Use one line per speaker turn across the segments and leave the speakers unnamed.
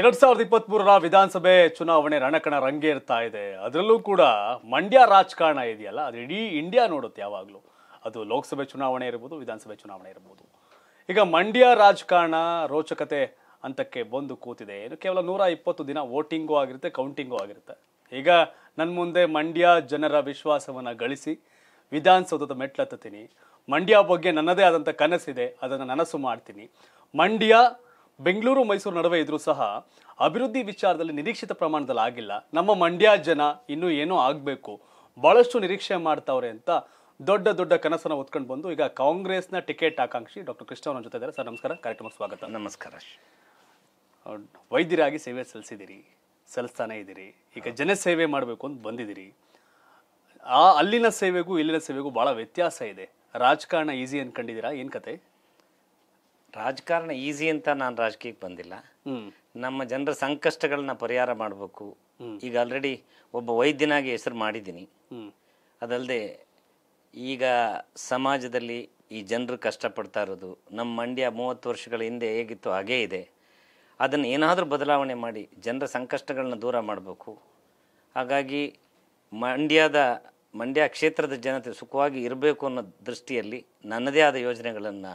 ಎರಡ್ ಸಾವಿರದ ಇಪ್ಪತ್ತ್ ಮೂರರ ವಿಧಾನಸಭೆ ಚುನಾವಣೆ ರಣಕಣ ರಂಗೇರ್ತಾ ಇದೆ ಅದರಲ್ಲೂ ಕೂಡ ಮಂಡ್ಯ ರಾಜಕಾರಣ ಇದೆಯಲ್ಲ ಅದು ಇಡೀ ಇಂಡಿಯಾ ನೋಡುತ್ತೆ ಯಾವಾಗಲೂ ಅದು ಲೋಕಸಭೆ ಚುನಾವಣೆ ಇರ್ಬೋದು ವಿಧಾನಸಭೆ ಚುನಾವಣೆ ಇರ್ಬೋದು ಈಗ ಮಂಡ್ಯ ರಾಜಕಾರಣ ರೋಚಕತೆ ಹಂತಕ್ಕೆ ಬಂದು ಕೂತಿದೆ ಏನು ಕೇವಲ ನೂರ ಇಪ್ಪತ್ತು ದಿನ ವೋಟಿಂಗು ಆಗಿರುತ್ತೆ ಕೌಂಟಿಂಗು ಆಗಿರುತ್ತೆ ಈಗ ನನ್ನ ಮುಂದೆ ಮಂಡ್ಯ ಜನರ ವಿಶ್ವಾಸವನ್ನು ಗಳಿಸಿ ವಿಧಾನಸೌಧದ ಮೆಟ್ಲತ್ತೀನಿ ಮಂಡ್ಯ ಬಗ್ಗೆ ನನ್ನದೇ ಆದಂಥ ಕನಸಿದೆ ಅದನ್ನು ನನಸು ಮಾಡ್ತೀನಿ ಮಂಡ್ಯ ಬೆಂಗಳೂರು ಮೈಸೂರು ನಡುವೆ ಇದ್ರೂ ಸಹ ಅಭಿವೃದ್ಧಿ ವಿಚಾರದಲ್ಲಿ ನಿರೀಕ್ಷಿತ ಪ್ರಮಾಣದಲ್ಲಿ ಆಗಿಲ್ಲ ನಮ್ಮ ಮಂಡ್ಯ ಜನ ಇನ್ನೂ ಏನೋ ಆಗಬೇಕು ಭಾಳಷ್ಟು ನಿರೀಕ್ಷೆ ಮಾಡ್ತಾವ್ರೆ ಅಂತ ದೊಡ್ಡ ದೊಡ್ಡ ಕನಸನ್ನು ಹೊತ್ಕೊಂಡು ಬಂದು ಈಗ ಕಾಂಗ್ರೆಸ್ನ ಟಿಕೆಟ್ ಆಕಾಂಕ್ಷಿ ಡಾಕ್ಟರ್ ಕೃಷ್ಣ ಅವರ ಜೊತೆ ಇದ್ದಾರೆ ಸರ್ ನಮಸ್ಕಾರ ಕಾರ್ಯಕ್ರಮಕ್ಕೆ ಸ್ವಾಗತ ನಮಸ್ಕಾರ ವೈದ್ಯರಾಗಿ ಸೇವೆ ಸಲ್ಲಿಸಿದ್ದೀರಿ ಸಲ್ಲಿಸ್ತಾನೆ ಇದ್ದೀರಿ ಈಗ ಜನಸೇವೆ ಮಾಡಬೇಕು ಅಂತ ಬಂದಿದ್ದೀರಿ ಆ ಅಲ್ಲಿನ ಸೇವೆಗೂ ಇಲ್ಲಿನ ಸೇವೆಗೂ ಭಾಳ ವ್ಯತ್ಯಾಸ ಇದೆ ರಾಜಕಾರಣ
ಈಸಿ ಅನ್ಕೊಂಡಿದ್ದೀರಾ ಏನು ಕತೆ ರಾಜಕಾರಣ ಈಸಿ ಅಂತ ನಾನು ರಾಜಕೀಯಕ್ಕೆ ಬಂದಿಲ್ಲ ನಮ್ಮ ಜನರ ಸಂಕಷ್ಟಗಳನ್ನ ಪರಿಹಾರ ಮಾಡಬೇಕು ಈಗ ಆಲ್ರೆಡಿ ಒಬ್ಬ ವೈದ್ಯನಾಗಿ ಹೆಸರು ಮಾಡಿದ್ದೀನಿ ಅದಲ್ಲದೆ ಈಗ ಸಮಾಜದಲ್ಲಿ ಈ ಜನರು ಕಷ್ಟಪಡ್ತಾ ಇರೋದು ನಮ್ಮ ಮಂಡ್ಯ ಮೂವತ್ತು ವರ್ಷಗಳ ಹಿಂದೆ ಹೇಗಿತ್ತು ಹಾಗೇ ಇದೆ ಅದನ್ನು ಏನಾದರೂ ಬದಲಾವಣೆ ಮಾಡಿ ಜನರ ಸಂಕಷ್ಟಗಳನ್ನ ದೂರ ಮಾಡಬೇಕು ಹಾಗಾಗಿ ಮಂಡ್ಯದ ಮಂಡ್ಯ ಕ್ಷೇತ್ರದ ಜನತೆ ಸುಖವಾಗಿ ಇರಬೇಕು ಅನ್ನೋ ದೃಷ್ಟಿಯಲ್ಲಿ ನನ್ನದೇ ಆದ ಯೋಜನೆಗಳನ್ನು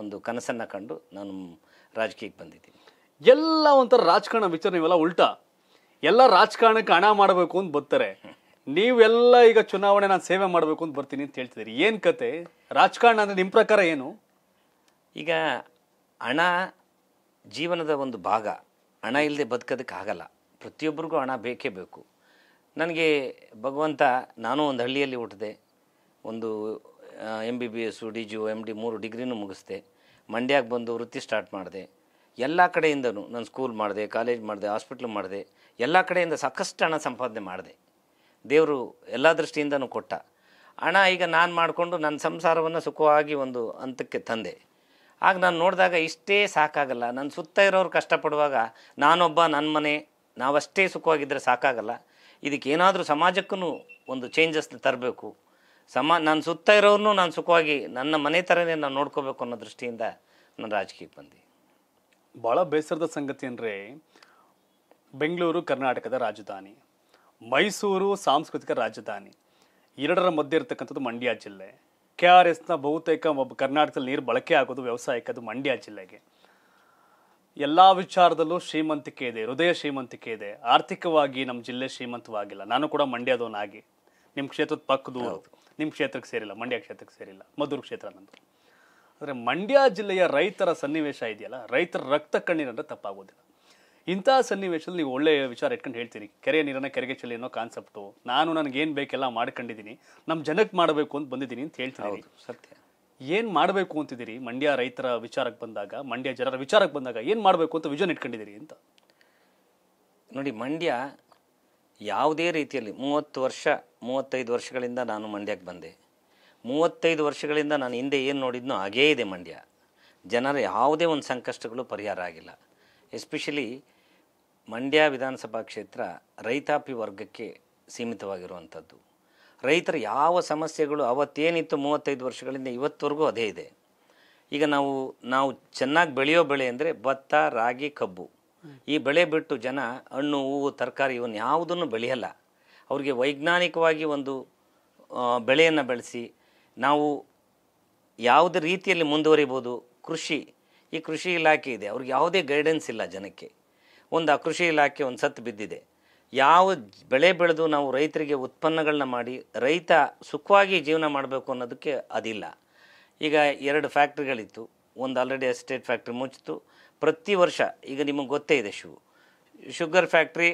ಒಂದು ಕನಸನ್ನು ಕಂಡು ನಾನು ರಾಜಕೀಯಕ್ಕೆ ಬಂದಿದ್ದೀನಿ ಎಲ್ಲ ಒಂಥರ ರಾಜಕಾರಣ ವಿಚಾರ ಇವೆಲ್ಲ ಉಲ್ಟಾ ಎಲ್ಲ ರಾಜಕಾರಣಕ್ಕೆ ಹಣ ಮಾಡಬೇಕು ಅಂತ ಬರ್ತಾರೆ
ನೀವೆಲ್ಲ ಈಗ ಚುನಾವಣೆ ನಾನು ಸೇವೆ ಮಾಡಬೇಕು ಅಂತ ಬರ್ತೀನಿ ಅಂತ ಹೇಳ್ತಿದ್ದೀರಿ ಏನು ಕತೆ ರಾಜಕಾರಣ ಅಂದರೆ ನಿಮ್ಮ ಪ್ರಕಾರ ಏನು
ಈಗ ಹಣ ಜೀವನದ ಒಂದು ಭಾಗ ಹಣ ಇಲ್ಲದೆ ಬದುಕೋದಕ್ಕೆ ಆಗಲ್ಲ ಪ್ರತಿಯೊಬ್ಬರಿಗೂ ಹಣ ಬೇಕೇ ಬೇಕು ನನಗೆ ಭಗವಂತ ನಾನು ಒಂದು ಹಳ್ಳಿಯಲ್ಲಿ ಹುಟ್ಟಿದೆ ಒಂದು M B B S D G O M D ಮೂರು ಡಿಗ್ರಿನೂ ಮುಗಿಸ್ದೆ ಮಂಡ್ಯಕ್ಕೆ ಬಂದು ವೃತ್ತಿ ಸ್ಟಾರ್ಟ್ ಮಾಡಿದೆ ಎಲ್ಲ ಕಡೆಯಿಂದನೂ ನಾನು ಸ್ಕೂಲ್ ಮಾಡಿದೆ ಕಾಲೇಜ್ ಮಾಡಿದೆ ಹಾಸ್ಪಿಟ್ಲು ಮಾಡಿದೆ ಎಲ್ಲ ಕಡೆಯಿಂದ ಸಾಕಷ್ಟು ಹಣ ಸಂಪಾದನೆ ಮಾಡಿದೆ ದೇವರು ಎಲ್ಲ ದೃಷ್ಟಿಯಿಂದನೂ ಕೊಟ್ಟ ಹಣ ಈಗ ನಾನು ಮಾಡಿಕೊಂಡು ನನ್ನ ಸಂಸಾರವನ್ನು ಸುಖವಾಗಿ ಒಂದು ಹಂತಕ್ಕೆ ತಂದೆ ಆಗ ನಾನು ನೋಡಿದಾಗ ಇಷ್ಟೇ ಸಾಕಾಗಲ್ಲ ನನ್ನ ಸುತ್ತ ಇರೋರು ಕಷ್ಟಪಡುವಾಗ ನಾನೊಬ್ಬ ನನ್ನ ಮನೆ ನಾವಷ್ಟೇ ಸುಖವಾಗಿದ್ದರೆ ಸಾಕಾಗಲ್ಲ ಇದಕ್ಕೇನಾದರೂ ಸಮಾಜಕ್ಕೂ ಒಂದು ಚೇಂಜಸ್ನ ತರಬೇಕು ಸಮ ನಾನು ಸುತ್ತ ಇರೋರನ್ನು ನಾನು ಸುಖವಾಗಿ ನನ್ನ ಮನೆ ಥರನೇ ನಾನು ನೋಡ್ಕೋಬೇಕು ಅನ್ನೋ ದೃಷ್ಟಿಯಿಂದ ನಾನು ರಾಜಕೀಯಕ್ಕೆ ಬಂದೆ ಭಾಳ ಬೇಸರದ
ಸಂಗತಿ ಅಂದರೆ ಬೆಂಗಳೂರು ಕರ್ನಾಟಕದ ರಾಜಧಾನಿ ಮೈಸೂರು ಸಾಂಸ್ಕೃತಿಕ ರಾಜಧಾನಿ ಎರಡರ ಮಧ್ಯೆ ಇರತಕ್ಕಂಥದ್ದು ಮಂಡ್ಯ ಜಿಲ್ಲೆ ಕೆ ಆರ್ ಎಸ್ನ ಬಹುತೇಕ ಕರ್ನಾಟಕದಲ್ಲಿ ನೀರು ಬಳಕೆ ಆಗೋದು ವ್ಯವಸಾಯಕ್ಕೆ ಅದು ಮಂಡ್ಯ ಜಿಲ್ಲೆಗೆ ಎಲ್ಲ ವಿಚಾರದಲ್ಲೂ ಶ್ರೀಮಂತಿಕೆ ಇದೆ ಹೃದಯ ಶ್ರೀಮಂತಿಕೆ ಇದೆ ಆರ್ಥಿಕವಾಗಿ ನಮ್ಮ ಜಿಲ್ಲೆ ಶ್ರೀಮಂತವಾಗಿಲ್ಲ ನಾನು ಕೂಡ ಮಂಡ್ಯದವನಾಗಿ ನಿಮ್ಮ ಕ್ಷೇತ್ರದ ಪಕ್ಕದೂರು ನಿಮ್ಮ ಕ್ಷೇತ್ರಕ್ಕೆ ಸೇರಿಲ್ಲ ಮಂಡ್ಯ ಕ್ಷೇತ್ರಕ್ಕೆ ಸೇರಿಲ್ಲ ಮದ್ದೂರು ಕ್ಷೇತ್ರ ನಂದು ಆದರೆ ಮಂಡ್ಯ ಜಿಲ್ಲೆಯ ರೈತರ ಸನ್ನಿವೇಶ ಇದೆಯಲ್ಲ ರೈತರ ರಕ್ತ ಕಣ್ಣೀರಂದ್ರೆ ತಪ್ಪಾಗೋದಿಲ್ಲ ಇಂಥ ಸನ್ನಿವೇಶದಲ್ಲಿ ನೀವು ಒಳ್ಳೆಯ ವಿಚಾರ ಇಟ್ಕೊಂಡು ಹೇಳ್ತೀನಿ ಕೆರೆ ನೀರನ್ನು ಕೆರೆಗೆ ಚೆಲ್ಲಿ ಅನ್ನೋ ಕಾನ್ಸೆಪ್ಟು ನಾನು ನನಗೇನು ಬೇಕೆಲ್ಲ ಮಾಡ್ಕೊಂಡಿದ್ದೀನಿ ನಮ್ಮ ಜನಕ್ಕೆ ಮಾಡಬೇಕು ಅಂತ ಬಂದಿದ್ದೀನಿ ಅಂತ ಹೇಳ್ತೀನಿ ಸತ್ಯ ಏನು ಮಾಡಬೇಕು ಅಂತಿದ್ದೀರಿ ಮಂಡ್ಯ ರೈತರ ವಿಚಾರಕ್ಕೆ ಬಂದಾಗ ಮಂಡ್ಯ ಜನರ ವಿಚಾರಕ್ಕೆ ಬಂದಾಗ ಏನು ಮಾಡಬೇಕು ಅಂತ ವಿಜನ್
ಇಟ್ಕೊಂಡಿದ್ದೀರಿ ಅಂತ ನೋಡಿ ಮಂಡ್ಯ ಯಾವುದೇ ರೀತಿಯಲ್ಲಿ ಮೂವತ್ತು ವರ್ಷ ಮೂವತ್ತೈದು ವರ್ಷಗಳಿಂದ ನಾನು ಮಂಡ್ಯಕ್ಕೆ ಬಂದೆ ಮೂವತ್ತೈದು ವರ್ಷಗಳಿಂದ ನಾನು ಹಿಂದೆ ಏನು ನೋಡಿದ್ನೋ ಹಾಗೇ ಇದೆ ಮಂಡ್ಯ ಜನರ ಯಾವುದೇ ಒಂದು ಸಂಕಷ್ಟಗಳು ಪರಿಹಾರ ಆಗಿಲ್ಲ ಎಸ್ಪೆಷಲಿ ಮಂಡ್ಯ ವಿಧಾನಸಭಾ ಕ್ಷೇತ್ರ ರೈತಾಪಿ ವರ್ಗಕ್ಕೆ ಸೀಮಿತವಾಗಿರುವಂಥದ್ದು ರೈತರ ಯಾವ ಸಮಸ್ಯೆಗಳು ಅವತ್ತೇನಿತ್ತು ಮೂವತ್ತೈದು ವರ್ಷಗಳಿಂದ ಇವತ್ತುವರೆಗೂ ಅದೇ ಇದೆ ಈಗ ನಾವು ನಾವು ಚೆನ್ನಾಗಿ ಬೆಳೆಯೋ ಬೆಳೆ ಅಂದರೆ ಭತ್ತ ರಾಗಿ ಕಬ್ಬು ಈ ಬೆಳೆ ಬಿಟ್ಟು ಜನ ಹಣ್ಣು ಹೂವು ತರಕಾರಿ ಇವನ್ನ ಯಾವುದನ್ನು ಬೆಳೆಯಲ್ಲ ಅವ್ರಿಗೆ ವೈಜ್ಞಾನಿಕವಾಗಿ ಒಂದು ಬೆಳೆಯನ್ನು ಬೆಳೆಸಿ ನಾವು ಯಾವುದೇ ರೀತಿಯಲ್ಲಿ ಮುಂದುವರಿಬೋದು ಕೃಷಿ ಈ ಕೃಷಿ ಇಲಾಖೆ ಇದೆ ಅವ್ರಿಗೆ ಯಾವುದೇ ಗೈಡೆನ್ಸ್ ಇಲ್ಲ ಜನಕ್ಕೆ ಒಂದು ಆ ಕೃಷಿ ಇಲಾಖೆ ಒಂದು ಸತ್ತು ಬಿದ್ದಿದೆ ಯಾವ ಬೆಳೆ ಬೆಳೆದು ನಾವು ರೈತರಿಗೆ ಉತ್ಪನ್ನಗಳನ್ನ ಮಾಡಿ ರೈತ ಸುಖವಾಗಿ ಜೀವನ ಮಾಡಬೇಕು ಅನ್ನೋದಕ್ಕೆ ಅದಿಲ್ಲ ಈಗ ಎರಡು ಫ್ಯಾಕ್ಟ್ರಿಗಳಿತ್ತು ಒಂದು ಆಲ್ರೆಡಿ ಎಸ್ಟೇಟ್ ಫ್ಯಾಕ್ಟ್ರಿ ಮುಚ್ಚಿತು ಪ್ರತಿ ವರ್ಷ ಈಗ ನಿಮಗೆ ಗೊತ್ತೇ ಇದೆ ಶೂ ಶುಗರ್ ಫ್ಯಾಕ್ಟ್ರಿ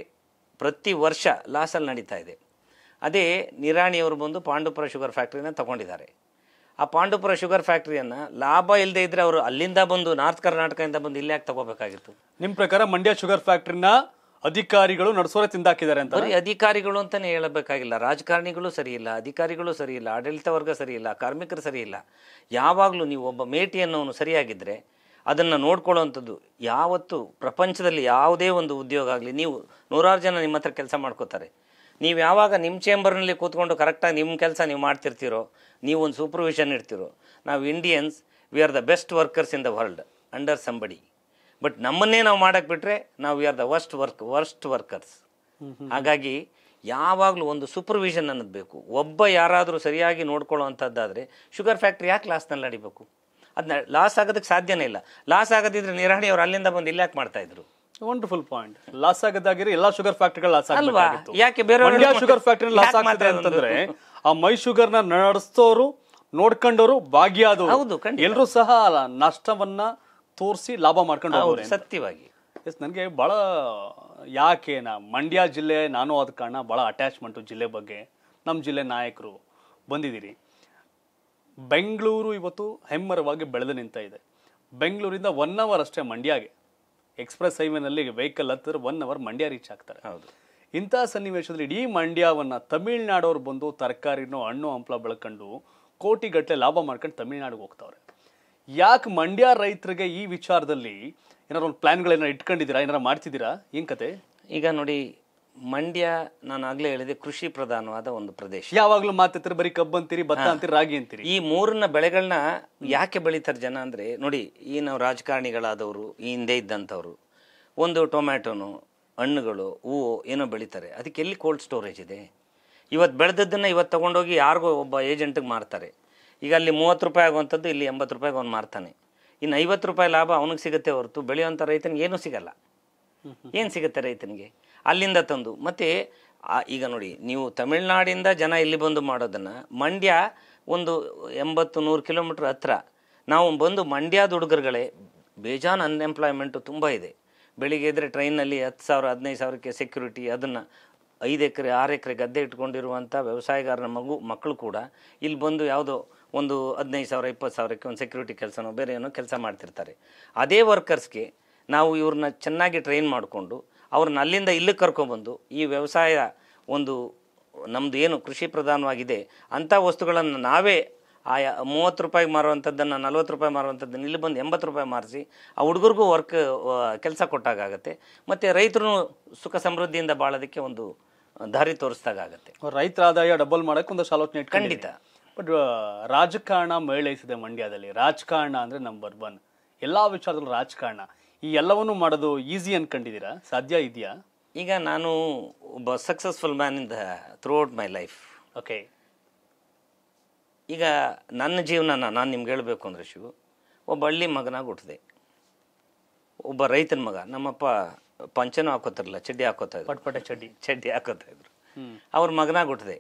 ಪ್ರತಿ ವರ್ಷ ಲಾಸಲ್ಲಿ ನಡೀತಾ ಇದೆ ಅದೇ ನಿರಾಣಿಯವರು ಬಂದು ಪಾಂಡುಪುರ ಶುಗರ್ ಫ್ಯಾಕ್ಟ್ರಿನ ತಗೊಂಡಿದ್ದಾರೆ ಆ ಪಾಂಡುಪುರ ಶುಗರ್ ಫ್ಯಾಕ್ಟ್ರಿಯನ್ನು ಲಾಭ ಇಲ್ಲದೆ ಇದ್ದರೆ ಅವರು ಅಲ್ಲಿಂದ ಬಂದು ನಾರ್ತ್ ಕರ್ನಾಟಕದಿಂದ ಬಂದು ಇಲ್ಲಿ ಯಾಕೆ ತಗೋಬೇಕಾಗಿತ್ತು ನಿಮ್ಮ
ಪ್ರಕಾರ ಮಂಡ್ಯ ಶುಗರ್ ಫ್ಯಾಕ್ಟ್ರಿನ ಅಧಿಕಾರಿಗಳು ನಡ್ಸೋರೆ ತಿಂದಾಕಿದ್ದಾರೆ ಅಂತ ಬರೀ
ಅಧಿಕಾರಿಗಳು ಅಂತಲೇ ಹೇಳಬೇಕಾಗಿಲ್ಲ ರಾಜಕಾರಣಿಗಳು ಸರಿ ಇಲ್ಲ ಅಧಿಕಾರಿಗಳು ಸರಿ ಇಲ್ಲ ಆಡಳಿತ ವರ್ಗ ಸರಿ ಇಲ್ಲ ಕಾರ್ಮಿಕರು ಸರಿ ಇಲ್ಲ ಯಾವಾಗಲೂ ನೀವು ಒಬ್ಬ ಮೇಟಿ ಅನ್ನೋನು ಸರಿಯಾಗಿದ್ದರೆ ಅದನ್ನು ನೋಡ್ಕೊಳ್ಳೋವಂಥದ್ದು ಯಾವತ್ತು ಪ್ರಪಂಚದಲ್ಲಿ ಯಾವುದೇ ಒಂದು ಉದ್ಯೋಗ ಆಗಲಿ ನೀವು ನೂರಾರು ಜನ ನಿಮ್ಮ ಹತ್ರ ಕೆಲಸ ಮಾಡ್ಕೋತಾರೆ ನೀವು ಯಾವಾಗ ನಿಮ್ಮ ಚೇಂಬರ್ನಲ್ಲಿ ಕೂತ್ಕೊಂಡು ಕರೆಕ್ಟಾಗಿ ನಿಮ್ಮ ಕೆಲಸ ನೀವು ಮಾಡ್ತಿರ್ತೀರೋ ನೀವು ಒಂದು ಸೂಪರ್ವಿಷನ್ ಇರ್ತೀರೋ ನಾವು Indians we are the best workers in the world under somebody but ನಮ್ಮನ್ನೇ ನಾವು ಮಾಡಕ್ಕೆ ಬಿಟ್ಟರೆ ನಾವು we are the worst work worst workers ಹಾಗಾಗಿ ಯಾವಾಗಲೂ ಒಂದು ಸೂಪರ್ವಿಷನ್ ಅನ್ನೋದು ಬೇಕು ಒಬ್ಬ ಯಾರಾದರೂ ಸರಿಯಾಗಿ ನೋಡ್ಕೊಳ್ಳೋ ಅಂಥದ್ದಾದರೆ ಶುಗರ್ ಫ್ಯಾಕ್ಟ್ರಿ ಯಾಕೆ ಲಾಸ್ನಲ್ಲಿ ನಡಿಬೇಕು ಅದನ್ನ ಲಾಸ್ ಆಗೋದಕ್ಕೆ ಸಾಧ್ಯನೇ ಇಲ್ಲ ಲಾಸ್ ಆಗದಿದ್ರೆ ನಿರಾಣಿ ಅವರು ಅಲ್ಲಿಂದ ಬಂದು ಇಲ್ಲಿ ಯಾಕೆ ಮಾಡ್ತಾ ಇದ್ರು
ವಂಡರ್ಫುಲ್ ಪಾಯಿಂಟ್
ಲಾಸ್ ಆಗದಾಗಿರಿ ಎಲ್ಲಾ ಶುಗರ್ ಫ್ಯಾಕ್ಟ್ರಿಗಳು ಲಾಸ್ ಅಲ್ವಾ ಯಾಕೆ ಬೇರೆ ಶುಗರ್ ಫ್ಯಾಕ್ಟ್ರಿ
ಲಾಸ್ ಆಗ್ತದೆ ಅಂತಂದ್ರೆ ಆ ಮೈ ಶುಗರ್ ನ ನಡೆಸೋರು ನೋಡ್ಕೊಂಡವರು ಭಾಗಿಯಾದವರು ಹೌದು ಎಲ್ಲರೂ ಸಹ ನಷ್ಟವನ್ನ ತೋರಿಸಿ ಲಾಭ ಮಾಡ್ಕೊಂಡು ಹೋಗೋರು ಸತ್ಯವಾಗಿ ಎಸ್ ನನಗೆ ಭಾಳ ಯಾಕೆ ನಾ ಮಂಡ್ಯ ಜಿಲ್ಲೆ ನಾನು ಆದ ಕಾರಣ ಭಾಳ ಅಟ್ಯಾಚ್ಮೆಂಟು ಜಿಲ್ಲೆ ಬಗ್ಗೆ ನಮ್ಮ ಜಿಲ್ಲೆ ನಾಯಕರು ಬಂದಿದ್ದೀರಿ ಬೆಂಗಳೂರು ಇವತ್ತು ಹೆಮ್ಮರವಾಗಿ ಬೆಳೆದು ನಿಂತ ಇದೆ ಬೆಂಗಳೂರಿಂದ ಒನ್ ಅವರ್ ಅಷ್ಟೇ ಮಂಡ್ಯಗೆ ಎಕ್ಸ್ಪ್ರೆಸ್ ಹೈವೇನಲ್ಲಿ ವೆಹಿಕಲ್ ಹತ್ತಿದ್ರೆ ಒನ್ ಅವರ್ ಮಂಡ್ಯ ರೀಚ್ ಆಗ್ತಾರೆ ಹೌದು ಇಂಥ ಸನ್ನಿವೇಶದಲ್ಲಿ ಇಡೀ ಮಂಡ್ಯವನ್ನು ತಮಿಳ್ನಾಡವ್ರು ಬಂದು ತರಕಾರಿನೋ ಹಣ್ಣು ಹಂಪಲ ಬೆಳ್ಕೊಂಡು ಕೋಟಿಗಟ್ಟಲೆ ಲಾಭ ಮಾಡ್ಕೊಂಡು ತಮಿಳ್ನಾಡಿಗೆ ಹೋಗ್ತಾವ್ರೆ ಯಾಕೆ ಮಂಡ್ಯ ರೈತರಿಗೆ ಈ ವಿಚಾರದಲ್ಲಿ ಏನಾರು ಒಂದು ಪ್ಲ್ಯಾನ್ಗಳೇನಾರು ಇಟ್ಕೊಂಡಿದ್ದೀರಾ
ಏನಾರು ಮಾಡ್ತಿದ್ದೀರಾ ಏನು ಕತೆ ಈಗ ನೋಡಿ ಮಂಡ್ಯ ನಾನು ಆಗ್ಲೇ ಹೇಳಿದೆ ಕೃಷಿ ಪ್ರಧಾನವಾದ ಒಂದು ಪ್ರದೇಶ ಯಾವಾಗ್ಲೂ ಮಾತಾಡ್ತಾರೆ ಬರೀ ಕಬ್ಬು ಅಂತೀರಿ ಭತ್ತ ಅಂತೀರಿ ರಾಗಿ ಅಂತೀರಿ ಈ ಮೂರನ್ನ ಬೆಳೆಗಳನ್ನ ಯಾಕೆ ಬೆಳೀತಾರೆ ಜನ ಅಂದ್ರೆ ನೋಡಿ ಈ ನಾವು ರಾಜಕಾರಣಿಗಳಾದವರು ಈ ಹಿಂದೆ ಇದ್ದಂಥವ್ರು ಒಂದು ಟೊಮ್ಯಾಟೋನು ಹಣ್ಣುಗಳು ಹೂವು ಏನೋ ಬೆಳೀತಾರೆ ಅದಕ್ಕೆ ಎಲ್ಲಿ ಕೋಲ್ಡ್ ಸ್ಟೋರೇಜ್ ಇದೆ ಇವತ್ತು ಬೆಳೆದದ್ದನ್ನು ಇವತ್ತು ತೊಗೊಂಡೋಗಿ ಯಾರಿಗೋ ಒಬ್ಬ ಏಜೆಂಟಿಗೆ ಮಾರ್ತಾರೆ ಈಗ ಅಲ್ಲಿ ಮೂವತ್ತು ರೂಪಾಯಿ ಆಗುವಂಥದ್ದು ಇಲ್ಲಿ ಎಂಬತ್ತು ರೂಪಾಯಿಗೆ ಅವ್ನು ಮಾರ್ತಾನೆ ಇನ್ನು ಐವತ್ತು ರೂಪಾಯಿ ಲಾಭ ಅವನಿಗೆ ಸಿಗುತ್ತೆ ಹೊರತು ಬೆಳೆಯುವಂಥ ರೈತನಿಗೆ ಏನೂ ಸಿಗಲ್ಲ ಏನು ಸಿಗುತ್ತೆ ರೈತನಿಗೆ ಅಲ್ಲಿಂದ ತಂದು ಮತ್ತು ಈಗ ನೋಡಿ ನೀವು ತಮಿಳ್ನಾಡಿಂದ ಜನ ಇಲ್ಲಿ ಬಂದು ಮಾಡೋದನ್ನು ಮಂಡ್ಯ ಒಂದು ಎಂಬತ್ತು ನೂರು ಕಿಲೋಮೀಟ್ರ್ ಹತ್ರ ನಾವು ಬಂದು ಮಂಡ್ಯದ ಹುಡುಗರುಗಳೇ ಬೇಜಾನ್ ಅನ್ಎಂಪ್ಲಾಯ್ಮೆಂಟು ತುಂಬ ಇದೆ ಬೆಳಿಗ್ಗೆ ಇದ್ದರೆ ಟ್ರೈನಲ್ಲಿ ಹತ್ತು ಸಾವಿರ ಹದಿನೈದು ಸಾವಿರಕ್ಕೆ ಸೆಕ್ಯೂರಿಟಿ ಅದನ್ನು ಐದು ಎಕರೆ ಆರು ಎಕರೆ ಗದ್ದೆ ಇಟ್ಕೊಂಡಿರುವಂಥ ವ್ಯವಸಾಯಗಾರನ ಮಗು ಮಕ್ಕಳು ಕೂಡ ಇಲ್ಲಿ ಬಂದು ಯಾವುದೋ ಒಂದು ಹದಿನೈದು ಸಾವಿರ ಇಪ್ಪತ್ತು ಸಾವಿರಕ್ಕೆ ಒಂದು ಸೆಕ್ಯೂರಿಟಿ ಕೆಲಸನೋ ಬೇರೆ ಏನೋ ಕೆಲಸ ಮಾಡ್ತಿರ್ತಾರೆ ಅದೇ ವರ್ಕರ್ಸ್ಗೆ ನಾವು ಇವ್ರನ್ನ ಚೆನ್ನಾಗಿ ಟ್ರೈನ್ ಮಾಡಿಕೊಂಡು ಅವ್ರನ್ನ ಅಲ್ಲಿಂದ ಇಲ್ಲಿಗೆ ಕರ್ಕೊಂಬಂದು ಈ ವ್ಯವಸಾಯ ಒಂದು ನಮ್ಮದು ಏನು ಕೃಷಿ ಪ್ರಧಾನವಾಗಿದೆ ಅಂಥ ವಸ್ತುಗಳನ್ನು ನಾವೇ ಆ ಮೂವತ್ತು ರೂಪಾಯಿಗೆ ಮಾರುವಂಥದ್ದನ್ನು ನಲ್ವತ್ತು ರೂಪಾಯಿ ಮಾರುವಂಥದ್ದನ್ನು ಇಲ್ಲಿ ಬಂದು ಎಂಬತ್ತು ರೂಪಾಯಿ ಮಾರಿಸಿ ಆ ಹುಡುಗರಿಗೂ ವರ್ಕ್ ಕೆಲಸ ಕೊಟ್ಟಾಗತ್ತೆ ಮತ್ತು ರೈತರು ಸುಖ ಸಮೃದ್ಧಿಯಿಂದ ಬಾಳೋದಕ್ಕೆ ಒಂದು ದಾರಿ ತೋರಿಸ್ದಾಗತ್ತೆ ರೈತರ ಆದಾಯ ಡಬಲ್ ಮಾಡೋಕ್ಕೆ ಒಂದು ಆಲೋಚನೆ ಖಂಡಿತ ಬಟ್ ರಾಜಕಾರಣ ಮೇಳೈಸಿದೆ
ಮಂಡ್ಯದಲ್ಲಿ ರಾಜಕಾರಣ ಅಂದರೆ ನಂಬರ್ ಒನ್ ಎಲ್ಲ ವಿಚಾರದಲ್ಲೂ ರಾಜಕಾರಣ ಈ ಎಲ್ಲವನ್ನು ಮಾಡೋದು ಈಸಿ
ಅನ್ಕೊಂಡಿದ್ದೀರಾ ಸಾಧ್ಯ ಇದೆಯಾ ಈಗ ನಾನು ಒಬ್ಬ successful man in the out my life okay ಈಗ ನನ್ನ ಜೀವನ ನಾನು ನಿಮ್ಗೆ ಹೇಳಬೇಕು ಅಂದ್ರೆ ಶಿವು ಒಬ್ಬ ಹಳ್ಳಿ ಮಗನಾಗಿ ಹುಟ್ಟಿದೆ ಒಬ್ಬ ರೈತನ ಮಗ ನಮ್ಮಪ್ಪ ಪಂಚನೂ ಹಾಕೋತಾರಲ್ಲ ಚಡ್ಡಿ ಹಾಕೋತಾ ಇದ್ರು ಪಟ್ಪಟ ಚಡ್ಡಿ ಚಡ್ಡಿ ಹಾಕೋತಾ ಇದ್ರು ಅವ್ರ ಮಗನಾಗಿ ಹುಟ್ಟಿದೆ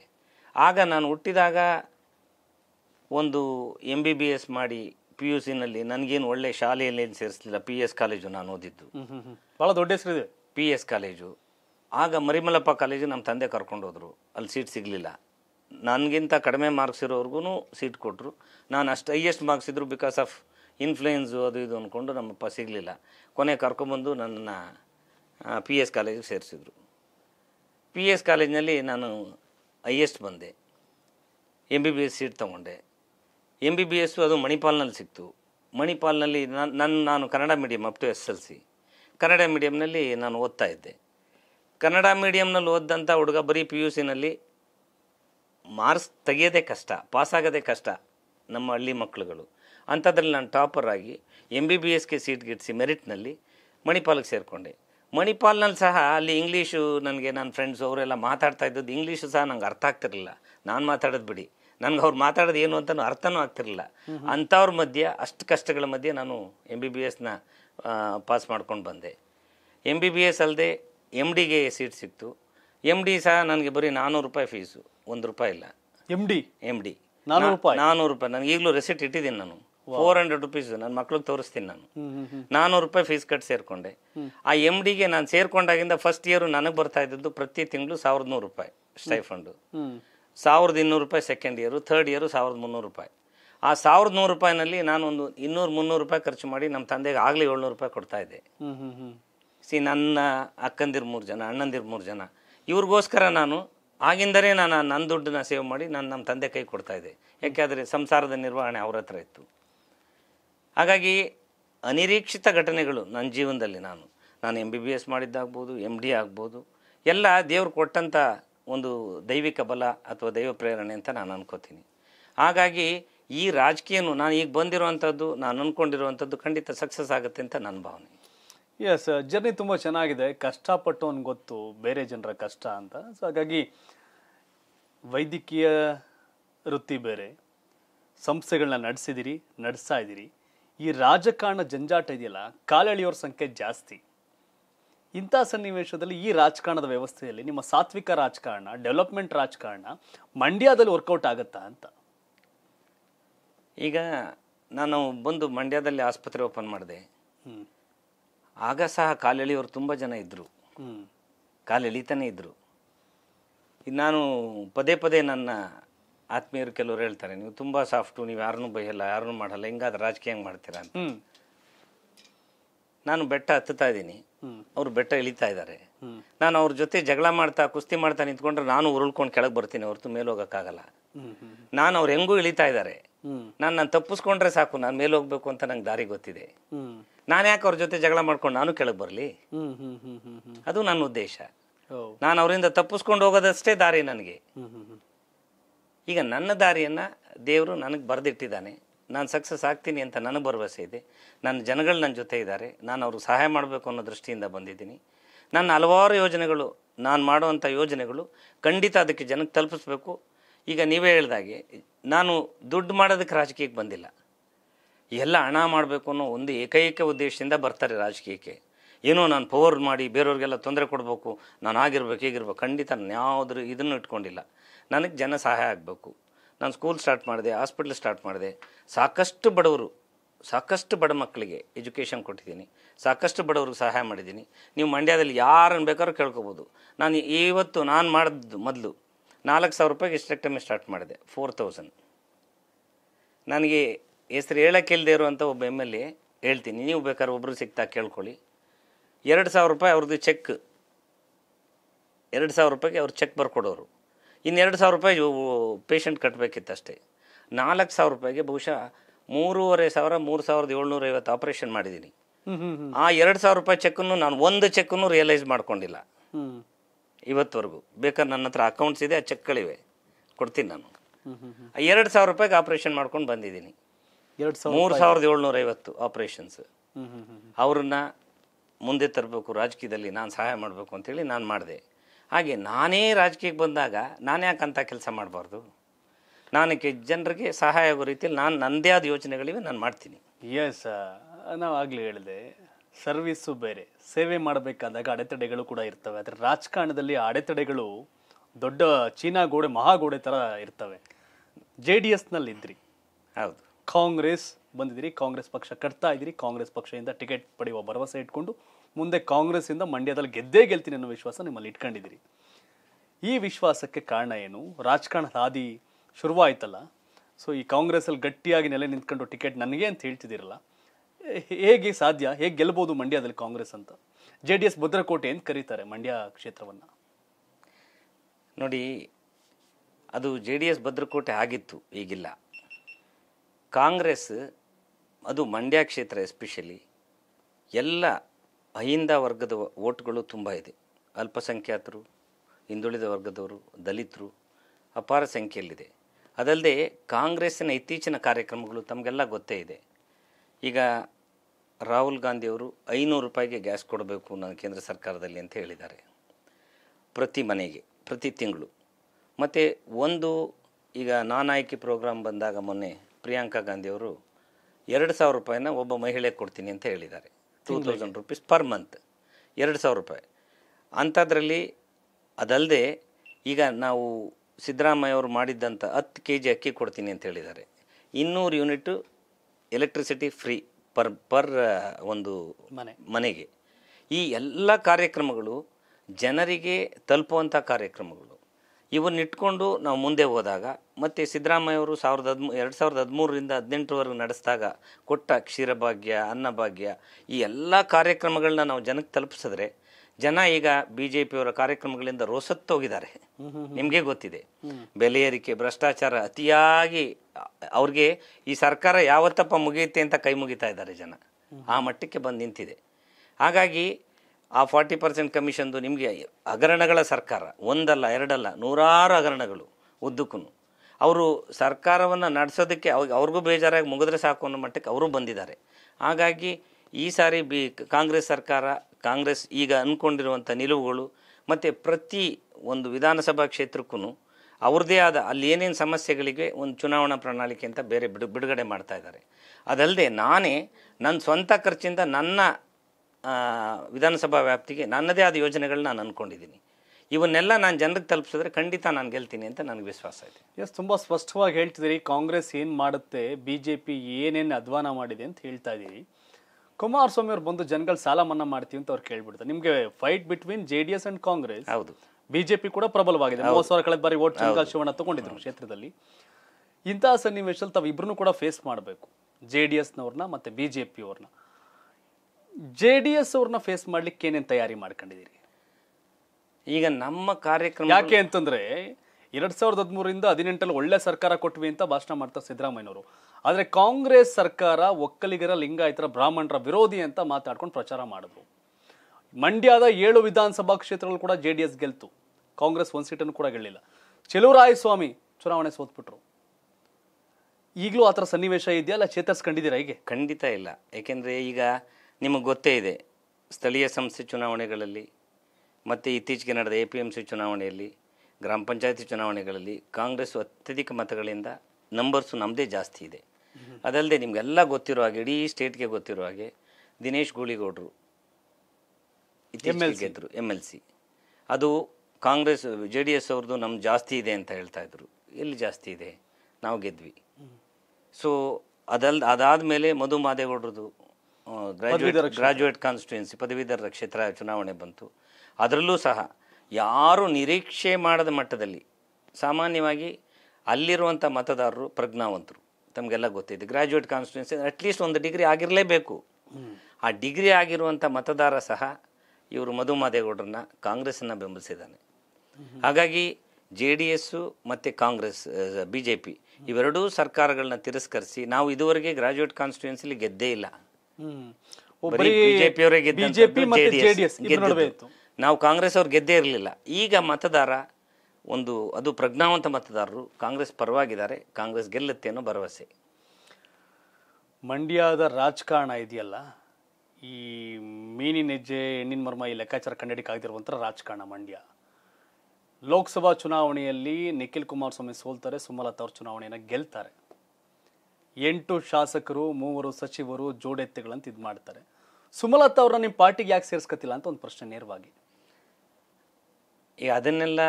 ಆಗ ನಾನು ಹುಟ್ಟಿದಾಗ ಒಂದು ಎಮ್ ಬಿ ಬಿ ಎಸ್ ಮಾಡಿ ಪಿ ಯು ಸಿನಲ್ಲಿ ನನಗೇನು ಒಳ್ಳೆ ಶಾಲೆಯಲ್ಲಿ ಏನು ಸೇರಿಸಲಿಲ್ಲ ಪಿ ಎಸ್ ಕಾಲೇಜು ನಾನು ಓದಿದ್ದು ಭಾಳ ದೊಡ್ಡ ಹೆಸರು ಪಿ ಎಸ್ ಕಾಲೇಜು ಆಗ ಮರಿಮಲಪ್ಪ ಕಾಲೇಜು ನಮ್ಮ ತಂದೆ ಕರ್ಕೊಂಡು ಹೋದರು ಅಲ್ಲಿ ಸೀಟ್ ಸಿಗಲಿಲ್ಲ ನನಗಿಂತ ಕಡಿಮೆ ಮಾರ್ಕ್ಸ್ ಇರೋವ್ರಿಗೂ ಸೀಟ್ ಕೊಟ್ಟರು ನಾನು ಅಷ್ಟು ಹೈಯೆಸ್ಟ್ ಮಾರ್ಕ್ಸ್ ಇದ್ದರು ಬಿಕಾಸ್ ಆಫ್ ಇನ್ಫ್ಲೂಯೆನ್ಸು ಅದು ಇದು ಅಂದ್ಕೊಂಡು ನಮ್ಮಪ್ಪ ಸಿಗಲಿಲ್ಲ ಕೊನೆಗೆ ಕರ್ಕೊಂಬಂದು ನನ್ನನ್ನು ಪಿ ಎಸ್ ಕಾಲೇಜಿಗೆ ಸೇರಿಸಿದ್ರು ಪಿ ಎಸ್ ಕಾಲೇಜಿನಲ್ಲಿ ನಾನು ಹೈಯೆಸ್ಟ್ ಬಂದೆ M B B S seat ತೊಗೊಂಡೆ ಎಮ್ ಬಿ ಬಿ ಎಸ್ಸು ಅದು ಮಣಿಪಾಲ್ನಲ್ಲಿ ಸಿಕ್ತು ಮಣಿಪಾಲ್ನಲ್ಲಿ ನನ್ನ ನನ್ನ ನಾನು Kannada medium up to S L C Kannada ಮೀಡಿಯಮ್ನಲ್ಲಿ ನಾನು ಓದ್ತಾ ಇದ್ದೆ ಕನ್ನಡ ಮೀಡಿಯಮ್ನಲ್ಲಿ ಓದ್ದಂಥ ಹುಡುಗ ಬರೀ ಪಿ ಯು ಸಿನಲ್ಲಿ ಮಾರ್ಕ್ಸ್ ತೆಗೆಯೋದೇ ಕಷ್ಟ ಪಾಸಾಗೋದೇ ಕಷ್ಟ ನಮ್ಮ ಹಳ್ಳಿ ಮಕ್ಕಳುಗಳು ಅಂಥದ್ರಲ್ಲಿ ನಾನು ಟಾಪರ್ ಆಗಿ ಎಮ್ ಬಿ ಬಿ ಎಸ್ಗೆ ಸೀಟ್ ಗಿಟ್ಟಿಸಿ ಮೆರಿಟ್ನಲ್ಲಿ ಮಣಿಪಾಲ್ಗೆ ಸೇರಿಕೊಂಡೆ ಮಣಿಪಾಲ್ನಲ್ಲಿ ಸಹ ಅಲ್ಲಿ ಇಂಗ್ಲೀಷು ನನಗೆ ನನ್ನ ಫ್ರೆಂಡ್ಸ್ ಅವರೆಲ್ಲ ಮಾತಾಡ್ತಾ ಇದ್ದದ್ದು ಇಂಗ್ಲೀಷು ಸಹ ನಂಗೆ ಅರ್ಥ ಆಗ್ತಿರಲಿಲ್ಲ ನಾನು ಮಾತಾಡೋದು ಬಿಡಿ ನನಗೆ ಅವ್ರು ಮಾತಾಡೋದು ಏನು ಅಂತ ಅರ್ಥನೂ ಆಗ್ತಿರಲಿಲ್ಲ ಅಂಥವ್ರ ಮಧ್ಯೆ ಅಷ್ಟು ಕಷ್ಟಗಳ ಮಧ್ಯೆ ನಾನು ಎಮ್ ಬಿ ಬಿ ಎಸ್ನ ಪಾಸ್ ಮಾಡ್ಕೊಂಡು ಬಂದೆ ಎಮ್ ಬಿ ಬಿ ಎಸ್ ಅಲ್ಲದೆ ಎಮ್ ಡಿಗೆ ಸೀಟ್ ಸಿಕ್ತು ಎಮ್ ಡಿ ಸಹ ನನಗೆ ಬರೀ ನಾನ್ನೂರು ರೂಪಾಯಿ ಫೀಸು ಒಂದು ರೂಪಾಯಿ ಇಲ್ಲ ಎಮ್ ಡಿ ಎಮ್ ಡಿ ನಾನ್ನೂರು ರೂಪಾಯಿ ನಾನ್ನೂರು ರೂಪಾಯಿ ನನಗೆ ಈಗಲೂ ರೆಸಿಟ್ ಇಟ್ಟಿದ್ದೀನಿ ನಾನು ಫೋರ್ ಹಂಡ್ರೆಡ್ ರುಪೀಸ್ ನನ್ನ ಮಕ್ಳಿಗೆ ತೋರಿಸ್ತೀನಿ ನಾನು ನಾನ್ನೂರು ರೂಪಾಯಿ ಫೀಸ್ ಕಟ್ಟಿ ಸೇರಿಕೊಂಡೆ ಆ ಎಮ್ ಡಿಗೆ ನಾನು ಸೇರ್ಕೊಂಡಾಗಿಂದ ಫಸ್ಟ್ ಇಯರ್ ನನಗೆ ಬರ್ತಾ ಇದ್ದದ್ದು ಪ್ರತಿ ತಿಂಗಳು ಸಾವಿರದ ನೂರು ರೂಪಾಯಿ ಸ್ಟೈಫಂಡು ಸಾವಿರದ ಇನ್ನೂರು ರೂಪಾಯಿ ಸೆಕೆಂಡ್ ಇಯರು ಥರ್ಡ್ ಇಯರು ಸಾವಿರದ ಮುನ್ನೂರು ರೂಪಾಯಿ ಆ ಸಾವಿರದ ನೂರು ರೂಪಾಯಿನಲ್ಲಿ ಒಂದು ಇನ್ನೂರು ಮುನ್ನೂರು ರೂಪಾಯಿ ಖರ್ಚು ಮಾಡಿ ನಮ್ಮ ತಂದೆಗೆ ಆಗಲೇ ಏಳ್ನೂರು ರೂಪಾಯಿ ಕೊಡ್ತಾ ಇದ್ದೆ ಸಿ ನನ್ನ ಅಕ್ಕಂದಿರು ಮೂರು ಜನ ಅಣ್ಣಂದಿರು ಮೂರು ಜನ ಇವ್ರಿಗೋಸ್ಕರ ನಾನು ಆಗಿಂದರೆ ನಾನು ನನ್ನ ದುಡ್ಡನ್ನ ಸೇವ್ ಮಾಡಿ ನಾನು ನಮ್ಮ ತಂದೆ ಕೈ ಕೊಡ್ತಾ ಇದ್ದೆ ಯಾಕೆಂದರೆ ಸಂಸಾರದ ನಿರ್ವಹಣೆ ಅವ್ರ ಹತ್ರ ಇತ್ತು ಹಾಗಾಗಿ ಅನಿರೀಕ್ಷಿತ ಘಟನೆಗಳು ನನ್ನ ಜೀವನದಲ್ಲಿ ನಾನು ನಾನು ಎಮ್ ಬಿ ಬಿ ಎಸ್ ಮಾಡಿದ್ದಾಗ್ಬೋದು ಎಮ್ ಡಿ ಆಗ್ಬೋದು ಎಲ್ಲ ದೇವ್ರು ಕೊಟ್ಟಂಥ ಒಂದು ದೈವಿಕ ಬಲ ಅಥವಾ ದೈವ ಪ್ರೇರಣೆ ಅಂತ ನಾನು ಅನ್ಕೋತೀನಿ ಹಾಗಾಗಿ ಈ ರಾಜಕೀಯನು ನಾನು ಈಗ ಬಂದಿರುವಂಥದ್ದು ನಾನು ಅಂದ್ಕೊಂಡಿರುವಂಥದ್ದು ಖಂಡಿತ ಸಕ್ಸಸ್ ಆಗುತ್ತೆ ಅಂತ ನನ್ನ ಭಾವನೆ
ಎಸ್ ಜರ್ನಿ ತುಂಬ ಚೆನ್ನಾಗಿದೆ ಅವ್ನಿಗೆ ಗೊತ್ತು ಬೇರೆ ಜನರ ಕಷ್ಟ ಅಂತ ಸೊ ಹಾಗಾಗಿ ವೈದ್ಯಕೀಯ ವೃತ್ತಿ ಬೇರೆ ಸಂಸ್ಥೆಗಳನ್ನ ನಡೆಸಿದಿರಿ ನಡೆಸ್ತಾ ಇದ್ದೀರಿ ಈ ರಾಜಕಾರಣ ಜಂಜಾಟ ಇದೆಯಲ್ಲ ಕಾಲೆಳೆಯೋರ ಸಂಖ್ಯೆ ಜಾಸ್ತಿ ಇಂಥ ಸನ್ನಿವೇಶದಲ್ಲಿ ಈ ರಾಜಕಾರಣದ ವ್ಯವಸ್ಥೆಯಲ್ಲಿ ನಿಮ್ಮ ಸಾತ್ವಿಕ ರಾಜಕಾರಣ ಡೆವಲಪ್ಮೆಂಟ್ ರಾಜಕಾರಣ
ಮಂಡ್ಯದಲ್ಲಿ ವರ್ಕೌಟ್ ಆಗುತ್ತಾ ಅಂತ ಈಗ ನಾನು ಬಂದು ಮಂಡ್ಯದಲ್ಲಿ ಆಸ್ಪತ್ರೆ ಓಪನ್ ಮಾಡಿದೆ ಆಗ ಸಹ ಕಾಲೆಳೆಯವರು ತುಂಬ ಜನ ಇದ್ದರು ಕಾಲೆಳಿತಾನೆ ಇದ್ದರು ನಾನು ಪದೇ ಪದೇ ನನ್ನ ಆತ್ಮೀಯರು ಕೆಲವರು ಹೇಳ್ತಾರೆ ನೀವು ತುಂಬ ಸಾಫ್ಟು ನೀವು ಯಾರನ್ನೂ ಬೈಯಲ್ಲ ಯಾರನ್ನೂ ಮಾಡಲ್ಲ ಹಿಂಗಾದ್ರೆ ರಾಜಕೀಯ ಹೆಂಗೆ ಮಾಡ್ತೀರಾ ಅಂತ ನಾನು ಬೆಟ್ಟ ಹತ್ತುತ್ತಾ ಇದ್ದೀನಿ ಅವ್ರು ಬೆಟ್ಟ ಇಳಿತಾ ಇದ್ದಾರೆ ನಾನು ಅವ್ರ ಜೊತೆ ಜಗಳ ಮಾಡ್ತಾ ಕುಸ್ತಿ ಮಾಡ್ತಾ ನಿಂತ್ಕೊಂಡ್ರೆ ನಾನು ಉರುಳ್ಕೊಂಡು ಕೆಳಗೆ ಬರ್ತೀನಿ ಹೊರತು ಮೇಲೆ ಹೋಗೋಕ್ಕಾಗಲ್ಲ ನಾನು ಅವ್ರು ಹೆಂಗೂ ಇಳಿತಾ ಇದ್ದಾರೆ ನಾನು ನಾನು ತಪ್ಪಿಸ್ಕೊಂಡ್ರೆ ಸಾಕು ನಾನು ಮೇಲೆ ಹೋಗ್ಬೇಕು ಅಂತ ನಂಗೆ ದಾರಿ ಗೊತ್ತಿದೆ ನಾನು ಯಾಕೆ ಅವ್ರ ಜೊತೆ ಜಗಳ ಮಾಡ್ಕೊಂಡು ನಾನು ಕೆಳಗೆ ಬರಲಿ ಅದು ನನ್ನ ಉದ್ದೇಶ ನಾನು ಅವರಿಂದ ತಪ್ಪಿಸ್ಕೊಂಡು ಹೋಗೋದಷ್ಟೇ ದಾರಿ ನನಗೆ ಈಗ ನನ್ನ ದಾರಿಯನ್ನ ದೇವರು ನನಗೆ ಬರೆದಿಟ್ಟಿದ್ದಾನೆ ನಾನು ಸಕ್ಸಸ್ ಆಗ್ತೀನಿ ಅಂತ ನನಗೆ ಭರವಸೆ ಇದೆ ನನ್ನ ಜನಗಳು ನನ್ನ ಜೊತೆ ಇದ್ದಾರೆ ನಾನು ಅವ್ರಿಗೆ ಸಹಾಯ ಮಾಡಬೇಕು ಅನ್ನೋ ದೃಷ್ಟಿಯಿಂದ ಬಂದಿದ್ದೀನಿ ನನ್ನ ಹಲವಾರು ಯೋಜನೆಗಳು ನಾನು ಮಾಡುವಂಥ ಯೋಜನೆಗಳು ಖಂಡಿತ ಅದಕ್ಕೆ ಜನಕ್ಕೆ ತಲುಪಿಸ್ಬೇಕು ಈಗ ನೀವೇ ಹೇಳ್ದಾಗೆ ನಾನು ದುಡ್ಡು ಮಾಡೋದಕ್ಕೆ ರಾಜಕೀಯಕ್ಕೆ ಬಂದಿಲ್ಲ ಎಲ್ಲ ಹಣ ಮಾಡಬೇಕು ಅನ್ನೋ ಒಂದು ಏಕೈಕ ಉದ್ದೇಶದಿಂದ ಬರ್ತಾರೆ ರಾಜಕೀಯಕ್ಕೆ ಏನೋ ನಾನು ಪವರ್ ಮಾಡಿ ಬೇರೆಯವ್ರಿಗೆಲ್ಲ ತೊಂದರೆ ಕೊಡಬೇಕು ನಾನು ಆಗಿರ್ಬೇಕು ಹೀಗಿರ್ಬೇಕು ಖಂಡಿತ ನಾನು ಯಾವುದ್ರೂ ಇದನ್ನು ಇಟ್ಕೊಂಡಿಲ್ಲ ನನಗೆ ಜನ ಸಹಾಯ ಆಗಬೇಕು ನಾನು ಸ್ಕೂಲ್ ಸ್ಟಾರ್ಟ್ ಮಾಡಿದೆ ಹಾಸ್ಪಿಟ್ಲ್ ಸ್ಟಾರ್ಟ್ ಮಾಡಿದೆ ಸಾಕಷ್ಟು ಬಡವರು ಸಾಕಷ್ಟು ಬಡ ಮಕ್ಕಳಿಗೆ ಎಜುಕೇಷನ್ ಕೊಟ್ಟಿದ್ದೀನಿ ಸಾಕಷ್ಟು ಬಡವ್ರಿಗೆ ಸಹಾಯ ಮಾಡಿದ್ದೀನಿ ನೀವು ಮಂಡ್ಯದಲ್ಲಿ ಯಾರನ್ನು ಬೇಕಾದ್ರೂ ಕೇಳ್ಕೊಬೋದು ನಾನು ಇವತ್ತು ನಾನು ಮಾಡಿದ್ದು ಮೊದಲು ನಾಲ್ಕು ಸಾವಿರ ರೂಪಾಯಿಗೆ ಟೈಮ್ ಸ್ಟಾರ್ಟ್ ಮಾಡಿದೆ ಫೋರ್ ತೌಸಂಡ್ ನನಗೆ ಹೆಸರು ಹೇಳೋಕ್ಕಿಲ್ಲದೆ ಇರುವಂಥ ಒಬ್ಬ ಎಮ್ ಎಲ್ ಎ ಹೇಳ್ತೀನಿ ನೀವು ಬೇಕಾದ್ರೆ ಒಬ್ಬರು ಸಿಗ್ತಾ ಕೇಳ್ಕೊಳ್ಳಿ ಎರಡು ಸಾವಿರ ರೂಪಾಯಿ ಅವ್ರದ್ದು ಚೆಕ್ ಎರಡು ಸಾವಿರ ರೂಪಾಯಿಗೆ ಅವ್ರು ಚೆಕ್ ಬರ್ಕೊಡೋರು ಇನ್ನೆರಡು ಸಾವಿರ ರೂಪಾಯಿ ಪೇಷಂಟ್ ಕಟ್ಟಬೇಕಿತ್ತು ಅಷ್ಟೇ ನಾಲ್ಕು ಸಾವಿರ ರೂಪಾಯಿಗೆ ಬಹುಶಃ ಮೂರುವರೆ ಸಾವಿರ ಮೂರು ಸಾವಿರದ ಏಳ್ನೂರ ಐವತ್ತು ಆಪರೇಷನ್ ಮಾಡಿದ್ದೀನಿ ಆ ಎರಡು ಸಾವಿರ ರೂಪಾಯಿ ಚೆಕ್ಕನ್ನು ನಾನು ಒಂದು ಚೆಕ್ನು ರಿಯಲೈಸ್ ಮಾಡ್ಕೊಂಡಿಲ್ಲ ಇವತ್ತವರೆಗೂ ಬೇಕಾದ್ರೆ ನನ್ನ ಹತ್ರ ಅಕೌಂಟ್ಸ್ ಇದೆ ಆ ಚೆಕ್ಗಳಿವೆ ಕೊಡ್ತೀನಿ ನಾನು ಎರಡು ಸಾವಿರ ರೂಪಾಯಿಗೆ ಆಪರೇಷನ್ ಮಾಡ್ಕೊಂಡು ಬಂದಿದ್ದೀನಿ ಮೂರು ಸಾವಿರದ ಏಳ್ನೂರ ಐವತ್ತು ಆಪರೇಷನ್ಸ್ ಅವ್ರನ್ನ ಮುಂದೆ ತರಬೇಕು ರಾಜಕೀಯದಲ್ಲಿ ನಾನು ಸಹಾಯ ಮಾಡಬೇಕು ಅಂತೇಳಿ ನಾನು ಮಾಡಿದೆ ಹಾಗೆ ನಾನೇ ರಾಜಕೀಯಕ್ಕೆ ಬಂದಾಗ ನಾನು ಯಾಕಂತ ಕೆಲಸ ಮಾಡಬಾರ್ದು ನಾನಕ್ಕೆ ಜನರಿಗೆ ಸಹಾಯ ಆಗೋ ರೀತಿಯಲ್ಲಿ ನಾನು ನನ್ನದೇ ಆದ ಯೋಚನೆಗಳಿವೆ ನಾನು ಮಾಡ್ತೀನಿ ಎಸ್ ನಾವು ಆಗಲೇ ಹೇಳಿದೆ ಸರ್ವಿಸ್ಸು ಬೇರೆ ಸೇವೆ
ಮಾಡಬೇಕಾದಾಗ ಅಡೆತಡೆಗಳು ಕೂಡ ಇರ್ತವೆ ಆದರೆ ರಾಜಕಾರಣದಲ್ಲಿ ಅಡೆತಡೆಗಳು ದೊಡ್ಡ ಚೀನಾ ಗೋಡೆ ಮಹಾಗೋಡೆ ಥರ ಇರ್ತವೆ ಜೆ ಡಿ ಎಸ್ನಲ್ಲಿ ಹೌದು ಕಾಂಗ್ರೆಸ್ ಬಂದಿದ್ದೀರಿ ಕಾಂಗ್ರೆಸ್ ಪಕ್ಷ ಕಟ್ತಾ ಇದ್ದೀರಿ ಕಾಂಗ್ರೆಸ್ ಪಕ್ಷದಿಂದ ಟಿಕೆಟ್ ಪಡೆಯುವ ಭರವಸೆ ಇಟ್ಕೊಂಡು ಮುಂದೆ ಕಾಂಗ್ರೆಸ್ಸಿಂದ ಮಂಡ್ಯದಲ್ಲಿ ಗೆದ್ದೇ ಗೆಲ್ತೀನಿ ಅನ್ನೋ ವಿಶ್ವಾಸ ನಿಮ್ಮಲ್ಲಿ ಇಟ್ಕೊಂಡಿದ್ದೀರಿ ಈ ವಿಶ್ವಾಸಕ್ಕೆ ಕಾರಣ ಏನು ರಾಜಕಾರಣದ ಹಾದಿ ಶುರುವಾಯ್ತಲ್ಲ ಸೊ ಈ ಕಾಂಗ್ರೆಸ್ಸಲ್ಲಿ ಗಟ್ಟಿಯಾಗಿ ನೆಲೆ ನಿಂತ್ಕೊಂಡು ಟಿಕೆಟ್ ನನಗೆ ಅಂತ ಹೇಳ್ತಿದ್ದೀರಲ್ಲ ಹೇಗೆ ಸಾಧ್ಯ ಹೇಗೆ ಗೆಲ್ಬೋದು ಮಂಡ್ಯದಲ್ಲಿ ಕಾಂಗ್ರೆಸ್ ಅಂತ ಜೆ ಡಿ
ಎಸ್ ಭದ್ರಕೋಟೆ ಅಂತ ಕರೀತಾರೆ ಮಂಡ್ಯ ಕ್ಷೇತ್ರವನ್ನು ನೋಡಿ ಅದು ಜೆ ಡಿ ಎಸ್ ಭದ್ರಕೋಟೆ ಆಗಿತ್ತು ಈಗಿಲ್ಲ ಕಾಂಗ್ರೆಸ್ ಅದು ಮಂಡ್ಯ ಕ್ಷೇತ್ರ ಎಸ್ಪೆಷಲಿ ಎಲ್ಲ ಅಹಿಂದ ವರ್ಗದ ಓಟ್ಗಳು ತುಂಬ ಇದೆ ಅಲ್ಪಸಂಖ್ಯಾತರು ಹಿಂದುಳಿದ ವರ್ಗದವರು ದಲಿತರು ಅಪಾರ ಸಂಖ್ಯೆಯಲ್ಲಿದೆ ಅದಲ್ಲದೆ ಕಾಂಗ್ರೆಸ್ಸಿನ ಇತ್ತೀಚಿನ ಕಾರ್ಯಕ್ರಮಗಳು ತಮಗೆಲ್ಲ ಗೊತ್ತೇ ಇದೆ ಈಗ ರಾಹುಲ್ ಗಾಂಧಿಯವರು ಐನೂರು ರೂಪಾಯಿಗೆ ಗ್ಯಾಸ್ ಕೊಡಬೇಕು ನಾನು ಕೇಂದ್ರ ಸರ್ಕಾರದಲ್ಲಿ ಅಂತ ಹೇಳಿದ್ದಾರೆ ಪ್ರತಿ ಮನೆಗೆ ಪ್ರತಿ ತಿಂಗಳು ಮತ್ತು ಒಂದು ಈಗ ನಾನಾಯಕಿ ಪ್ರೋಗ್ರಾಮ್ ಬಂದಾಗ ಮೊನ್ನೆ ಪ್ರಿಯಾಂಕಾ ಗಾಂಧಿಯವರು ಎರಡು ಸಾವಿರ ರೂಪಾಯಿನ ಒಬ್ಬ ಮಹಿಳೆಗೆ ಕೊಡ್ತೀನಿ ಅಂತ ಹೇಳಿದ್ದಾರೆ two thousand rupees per month ಎರಡು ಸಾವಿರ ರೂಪಾಯಿ ಅಂಥದ್ರಲ್ಲಿ ಅದಲ್ಲದೆ ಈಗ ನಾವು ಅವರು ಮಾಡಿದ್ದಂಥ ಹತ್ತು ಕೆ ಜಿ ಅಕ್ಕಿ ಕೊಡ್ತೀನಿ ಅಂತ ಹೇಳಿದ್ದಾರೆ ಇನ್ನೂರು unit electricity free per per ಒಂದು ಮನೆ ಮನೆಗೆ ಈ ಎಲ್ಲ ಕಾರ್ಯಕ್ರಮಗಳು ಜನರಿಗೆ ತಲುಪುವಂಥ ಕಾರ್ಯಕ್ರಮಗಳು ಇವನ್ನಿಟ್ಕೊಂಡು ನಾವು ಮುಂದೆ ಹೋದಾಗ ಮತ್ತು ಸಿದ್ದರಾಮಯ್ಯವರು ಸಾವಿರದ ಹದಿಮೂ ಎರಡು ಸಾವಿರದ ಹದಿಮೂರರಿಂದ ಹದಿನೆಂಟರವರೆಗೂ ನಡೆಸಿದಾಗ ಕೊಟ್ಟ ಕ್ಷೀರಭಾಗ್ಯ ಅನ್ನಭಾಗ್ಯ ಈ ಎಲ್ಲ ಕಾರ್ಯಕ್ರಮಗಳನ್ನ ನಾವು ಜನಕ್ಕೆ ತಲುಪಿಸಿದ್ರೆ ಜನ ಈಗ ಬಿ ಜೆ ಪಿಯವರ ಕಾರ್ಯಕ್ರಮಗಳಿಂದ ರೋಸತ್ತೋಗಿದ್ದಾರೆ ನಿಮಗೆ ಗೊತ್ತಿದೆ ಬೆಲೆ ಏರಿಕೆ ಭ್ರಷ್ಟಾಚಾರ ಅತಿಯಾಗಿ ಅವ್ರಿಗೆ ಈ ಸರ್ಕಾರ ಯಾವತ್ತಪ್ಪ ಮುಗಿಯುತ್ತೆ ಅಂತ ಕೈ ಮುಗಿತಾ ಇದ್ದಾರೆ ಜನ ಆ ಮಟ್ಟಕ್ಕೆ ಬಂದು ನಿಂತಿದೆ ಹಾಗಾಗಿ ಆ ಫಾರ್ಟಿ ಪರ್ಸೆಂಟ್ ಕಮಿಷನ್ದು ನಿಮಗೆ ಹಗರಣಗಳ ಸರ್ಕಾರ ಒಂದಲ್ಲ ಎರಡಲ್ಲ ನೂರಾರು ಹಗರಣಗಳು ಉದ್ದಕ್ಕೂ ಅವರು ಸರ್ಕಾರವನ್ನು ನಡೆಸೋದಕ್ಕೆ ಅವ್ರಿಗೂ ಬೇಜಾರಾಗಿ ಮುಗಿದ್ರೆ ಸಾಕು ಅನ್ನೋ ಮಟ್ಟಕ್ಕೆ ಅವರು ಬಂದಿದ್ದಾರೆ ಹಾಗಾಗಿ ಈ ಸಾರಿ ಬಿ ಕಾಂಗ್ರೆಸ್ ಸರ್ಕಾರ ಕಾಂಗ್ರೆಸ್ ಈಗ ಅಂದ್ಕೊಂಡಿರುವಂಥ ನಿಲುವುಗಳು ಮತ್ತು ಪ್ರತಿ ಒಂದು ವಿಧಾನಸಭಾ ಕ್ಷೇತ್ರಕ್ಕೂ ಅವ್ರದ್ದೇ ಆದ ಅಲ್ಲಿ ಏನೇನು ಸಮಸ್ಯೆಗಳಿಗೆ ಒಂದು ಚುನಾವಣಾ ಪ್ರಣಾಳಿಕೆ ಅಂತ ಬೇರೆ ಬಿಡು ಬಿಡುಗಡೆ ಮಾಡ್ತಾ ಇದ್ದಾರೆ ಅದಲ್ಲದೆ ನಾನೇ ನನ್ನ ಸ್ವಂತ ಖರ್ಚಿಂದ ನನ್ನ ವಿಧಾನಸಭಾ ವ್ಯಾಪ್ತಿಗೆ ನನ್ನದೇ ಆದ ಯೋಜನೆಗಳನ್ನ ನಾನು ಅಂದ್ಕೊಂಡಿದ್ದೀನಿ ಇವನ್ನೆಲ್ಲ ನಾನು ಜನರಿಗೆ ತಲುಪಿಸಿದ್ರೆ ಖಂಡಿತ ನಾನು ಗೆಲ್ತೀನಿ ಅಂತ ನನಗೆ ವಿಶ್ವಾಸ ಇದೆ ಎಸ್ ತುಂಬ ಸ್ಪಷ್ಟವಾಗಿ ಹೇಳ್ತಿದ್ದೀರಿ ಕಾಂಗ್ರೆಸ್ ಏನು ಮಾಡುತ್ತೆ ಬಿ ಜೆ ಪಿ ಏನೇನು
ಅಧ್ವಾನ ಮಾಡಿದೆ ಅಂತ ಹೇಳ್ತಾ ಇದ್ದೀರಿ ಕುಮಾರಸ್ವಾಮಿ ಅವ್ರು ಬಂದು ಜನಗಳು ಸಾಲ ಮನ್ನಾ ಮಾಡ್ತೀವಿ ಅಂತ ಅವ್ರು ಕೇಳ್ಬಿಡ್ತಾರೆ ನಿಮಗೆ fight between J D S and Congress ಹೌದು ಬಿಜೆಪಿ ಕೂಡ ಪ್ರಬಲವಾಗಿದೆ ಮೂವತ್ತು ಸಾವಿರ ಕಳೆದ ಬಾರಿ ಓಟ್ ಶಿವಣ್ಣ ತಗೊಂಡಿದ್ರು ಕ್ಷೇತ್ರದಲ್ಲಿ ಇಂತಹ ಸನ್ನಿವೇಶದಲ್ಲಿ ತಾವು ಇಬ್ಬರನ್ನು ಕೂಡ ಫೇಸ್ ಮಾಡಬೇಕು ಜೆ ಡಿ ಎಸ್ನವ್ರನ್ನ ಮತ್ತು ಬಿ ಜೆ ಪಿ ಅವ್ರನ್ನ ಜೆ ಡಿ ಎಸ್ ಅವ್ರನ್ನ ಫೇಸ್ ಮಾಡ್ಲಿಕ್ಕೆ ಏನೇನು ತಯಾರಿ ಮಾಡ್ಕೊಂಡಿದ್ದೀರಿ ಈಗ ನಮ್ಮ ಕಾರ್ಯಕ್ರಮ ಯಾಕೆ ಅಂತಂದ್ರೆ ಎರಡ್ ಸಾವಿರದ ಹದಿಮೂರಿಂದ ಹದಿನೆಂಟಲ್ಲಿ ಒಳ್ಳೆ ಸರ್ಕಾರ ಕೊಟ್ವಿ ಅಂತ ಭಾಷಣ ಮಾಡ್ತಾರೆ ಸಿದ್ದರಾಮಯ್ಯನವರು ಆದರೆ ಕಾಂಗ್ರೆಸ್ ಸರ್ಕಾರ ಒಕ್ಕಲಿಗರ ಲಿಂಗಾಯತರ ಬ್ರಾಹ್ಮಣರ ವಿರೋಧಿ ಅಂತ ಮಾತಾಡ್ಕೊಂಡು ಪ್ರಚಾರ ಮಾಡಿದ್ರು ಮಂಡ್ಯದ ಏಳು ವಿಧಾನಸಭಾ ಕ್ಷೇತ್ರಗಳು ಕೂಡ ಜೆ ಡಿ ಎಸ್ ಗೆಲ್ತು ಕಾಂಗ್ರೆಸ್ ಒಂದು ಸೀಟನ್ನು ಕೂಡ ಗೆಲ್ಲಿಲ್ಲ ಚೆಲುವರಾಯಸ್ವಾಮಿ ಚುನಾವಣೆ ಸೋತ್ಬಿಟ್ರು ಈಗಲೂ ಆ ಥರ ಸನ್ನಿವೇಶ ಇದೆಯಲ್ಲ ಚೇತರಿಸ್ಕೊಂಡಿದ್ದೀರಾ
ಹೀಗೆ ಖಂಡಿತ ಇಲ್ಲ ಏಕೆಂದರೆ ಈಗ ನಿಮಗೆ ಗೊತ್ತೇ ಇದೆ ಸ್ಥಳೀಯ ಸಂಸ್ಥೆ ಚುನಾವಣೆಗಳಲ್ಲಿ ಮತ್ತು ಇತ್ತೀಚೆಗೆ ನಡೆದ ಎ ಪಿ ಎಂ ಸಿ ಚುನಾವಣೆಯಲ್ಲಿ ಗ್ರಾಮ ಪಂಚಾಯತಿ ಚುನಾವಣೆಗಳಲ್ಲಿ ಕಾಂಗ್ರೆಸ್ ಅತ್ಯಧಿಕ ಮತಗಳಿಂದ ನಂಬರ್ಸು ನಮ್ಮದೇ ಜಾಸ್ತಿ ಇದೆ ಅದಲ್ಲದೆ ನಿಮಗೆಲ್ಲ ಗೊತ್ತಿರೋ ಹಾಗೆ ಇಡೀ ಸ್ಟೇಟ್ಗೆ ಗೊತ್ತಿರೋ ಹಾಗೆ ದಿನೇಶ್ ಗೂಳಿಗೌಡರು ಇತ್ತೀಚೆಗೆ ಗೆದ್ದರು ಎಮ್ ಎಲ್ ಸಿ ಅದು ಕಾಂಗ್ರೆಸ್ ಜೆ ಡಿ ಎಸ್ ಅವ್ರದ್ದು ನಮ್ಗೆ ಜಾಸ್ತಿ ಇದೆ ಅಂತ ಹೇಳ್ತಾ ಇದ್ರು ಎಲ್ಲಿ ಜಾಸ್ತಿ ಇದೆ ನಾವು ಗೆದ್ವಿ ಸೊ ಅದಲ್ ಅದಾದ ಮೇಲೆ ಮಧು ಮಾದೇಗೌಡ್ರದ್ದು ಗ್ರಾಜ್ಯುಯೇಟ್ ಗ್ರಾಜ್ಯುಯೇಟ್ ಕಾನ್ಸ್ಟಿಟ್ಯೂನ್ಸಿ ಪದವೀಧರ ಕ್ಷೇತ್ರ ಚುನಾವಣೆ ಬಂತು ಅದರಲ್ಲೂ ಸಹ ಯಾರು ನಿರೀಕ್ಷೆ ಮಾಡದ ಮಟ್ಟದಲ್ಲಿ ಸಾಮಾನ್ಯವಾಗಿ ಅಲ್ಲಿರುವಂಥ ಮತದಾರರು ಪ್ರಜ್ಞಾವಂತರು ತಮಗೆಲ್ಲ ಗೊತ್ತಿದೆ ಗ್ರ್ಯಾಜುಯೇಟ್ ಕಾನ್ಸ್ಟಿಟ್ಯೂನ್ಸಿ ಅಟ್ಲೀಸ್ಟ್ ಒಂದು ಡಿಗ್ರಿ ಆಗಿರಲೇಬೇಕು ಆ ಡಿಗ್ರಿ ಆಗಿರುವಂಥ ಮತದಾರ ಸಹ ಇವರು ಮಧು ಮಾದೇಗೌಡರನ್ನ ಕಾಂಗ್ರೆಸ್ಸನ್ನು ಬೆಂಬಲಿಸಿದ್ದಾನೆ ಹಾಗಾಗಿ ಜೆ ಡಿ ಎಸ್ಸು ಮತ್ತು ಕಾಂಗ್ರೆಸ್ ಬಿ ಜೆ ಪಿ ಇವೆರಡೂ ಸರ್ಕಾರಗಳನ್ನ ತಿರಸ್ಕರಿಸಿ ನಾವು ಇದುವರೆಗೆ ಗ್ರಾಜುಯೇಟ್ ಕಾನ್ಸ್ಟಿಟ್ಯೂನ್ಸಿಲಿ ಗೆದ್ದೇ ಇಲ್ಲ ಬಿಜೆಪಿಯವರೇ ಗೆದ್ದು ನಾವು ಕಾಂಗ್ರೆಸ್ ಅವ್ರು ಗೆದ್ದೇ ಇರಲಿಲ್ಲ ಈಗ ಮತದಾರ ಒಂದು ಅದು ಪ್ರಜ್ಞಾವಂತ ಮತದಾರರು ಕಾಂಗ್ರೆಸ್ ಪರವಾಗಿದ್ದಾರೆ ಕಾಂಗ್ರೆಸ್ ಗೆಲ್ಲುತ್ತೆ ಅನ್ನೋ ಭರವಸೆ
ಮಂಡ್ಯದ ರಾಜಕಾರಣ ಇದೆಯಲ್ಲ ಈ ಮೀನಿನ ಹೆಜ್ಜೆ ಹೆಣ್ಣಿನ ಮರ್ಮ ಈ ಲೆಕ್ಕಾಚಾರ ಕಂಡಡಿಕಾಗದಿರುವಂಥ ರಾಜಕಾರಣ ಮಂಡ್ಯ ಲೋಕಸಭಾ ಚುನಾವಣೆಯಲ್ಲಿ ನಿಖಿಲ್ ಕುಮಾರಸ್ವಾಮಿ ಸೋಲ್ತಾರೆ ಸುಮಲತಾ ಅವರು ಚುನಾವಣೆಯನ್ನು ಗೆಲ್ತಾರೆ ಎಂಟು ಶಾಸಕರು ಮೂವರು ಸಚಿವರು ಜೋಡೆತ್ತೆಗಳಂತ ಇದು ಮಾಡ್ತಾರೆ ಸುಮಲತಾ ಅವ್ರನ್ನ ನಿಮ್ಮ ಪಾರ್ಟಿಗೆ ಯಾಕೆ ಸೇರಿಸ್ಕೊತಿಲ್ಲ ಅಂತ ಒಂದು ಪ್ರಶ್ನೆ ನೇರವಾಗಿ
ಈಗ ಅದನ್ನೆಲ್ಲ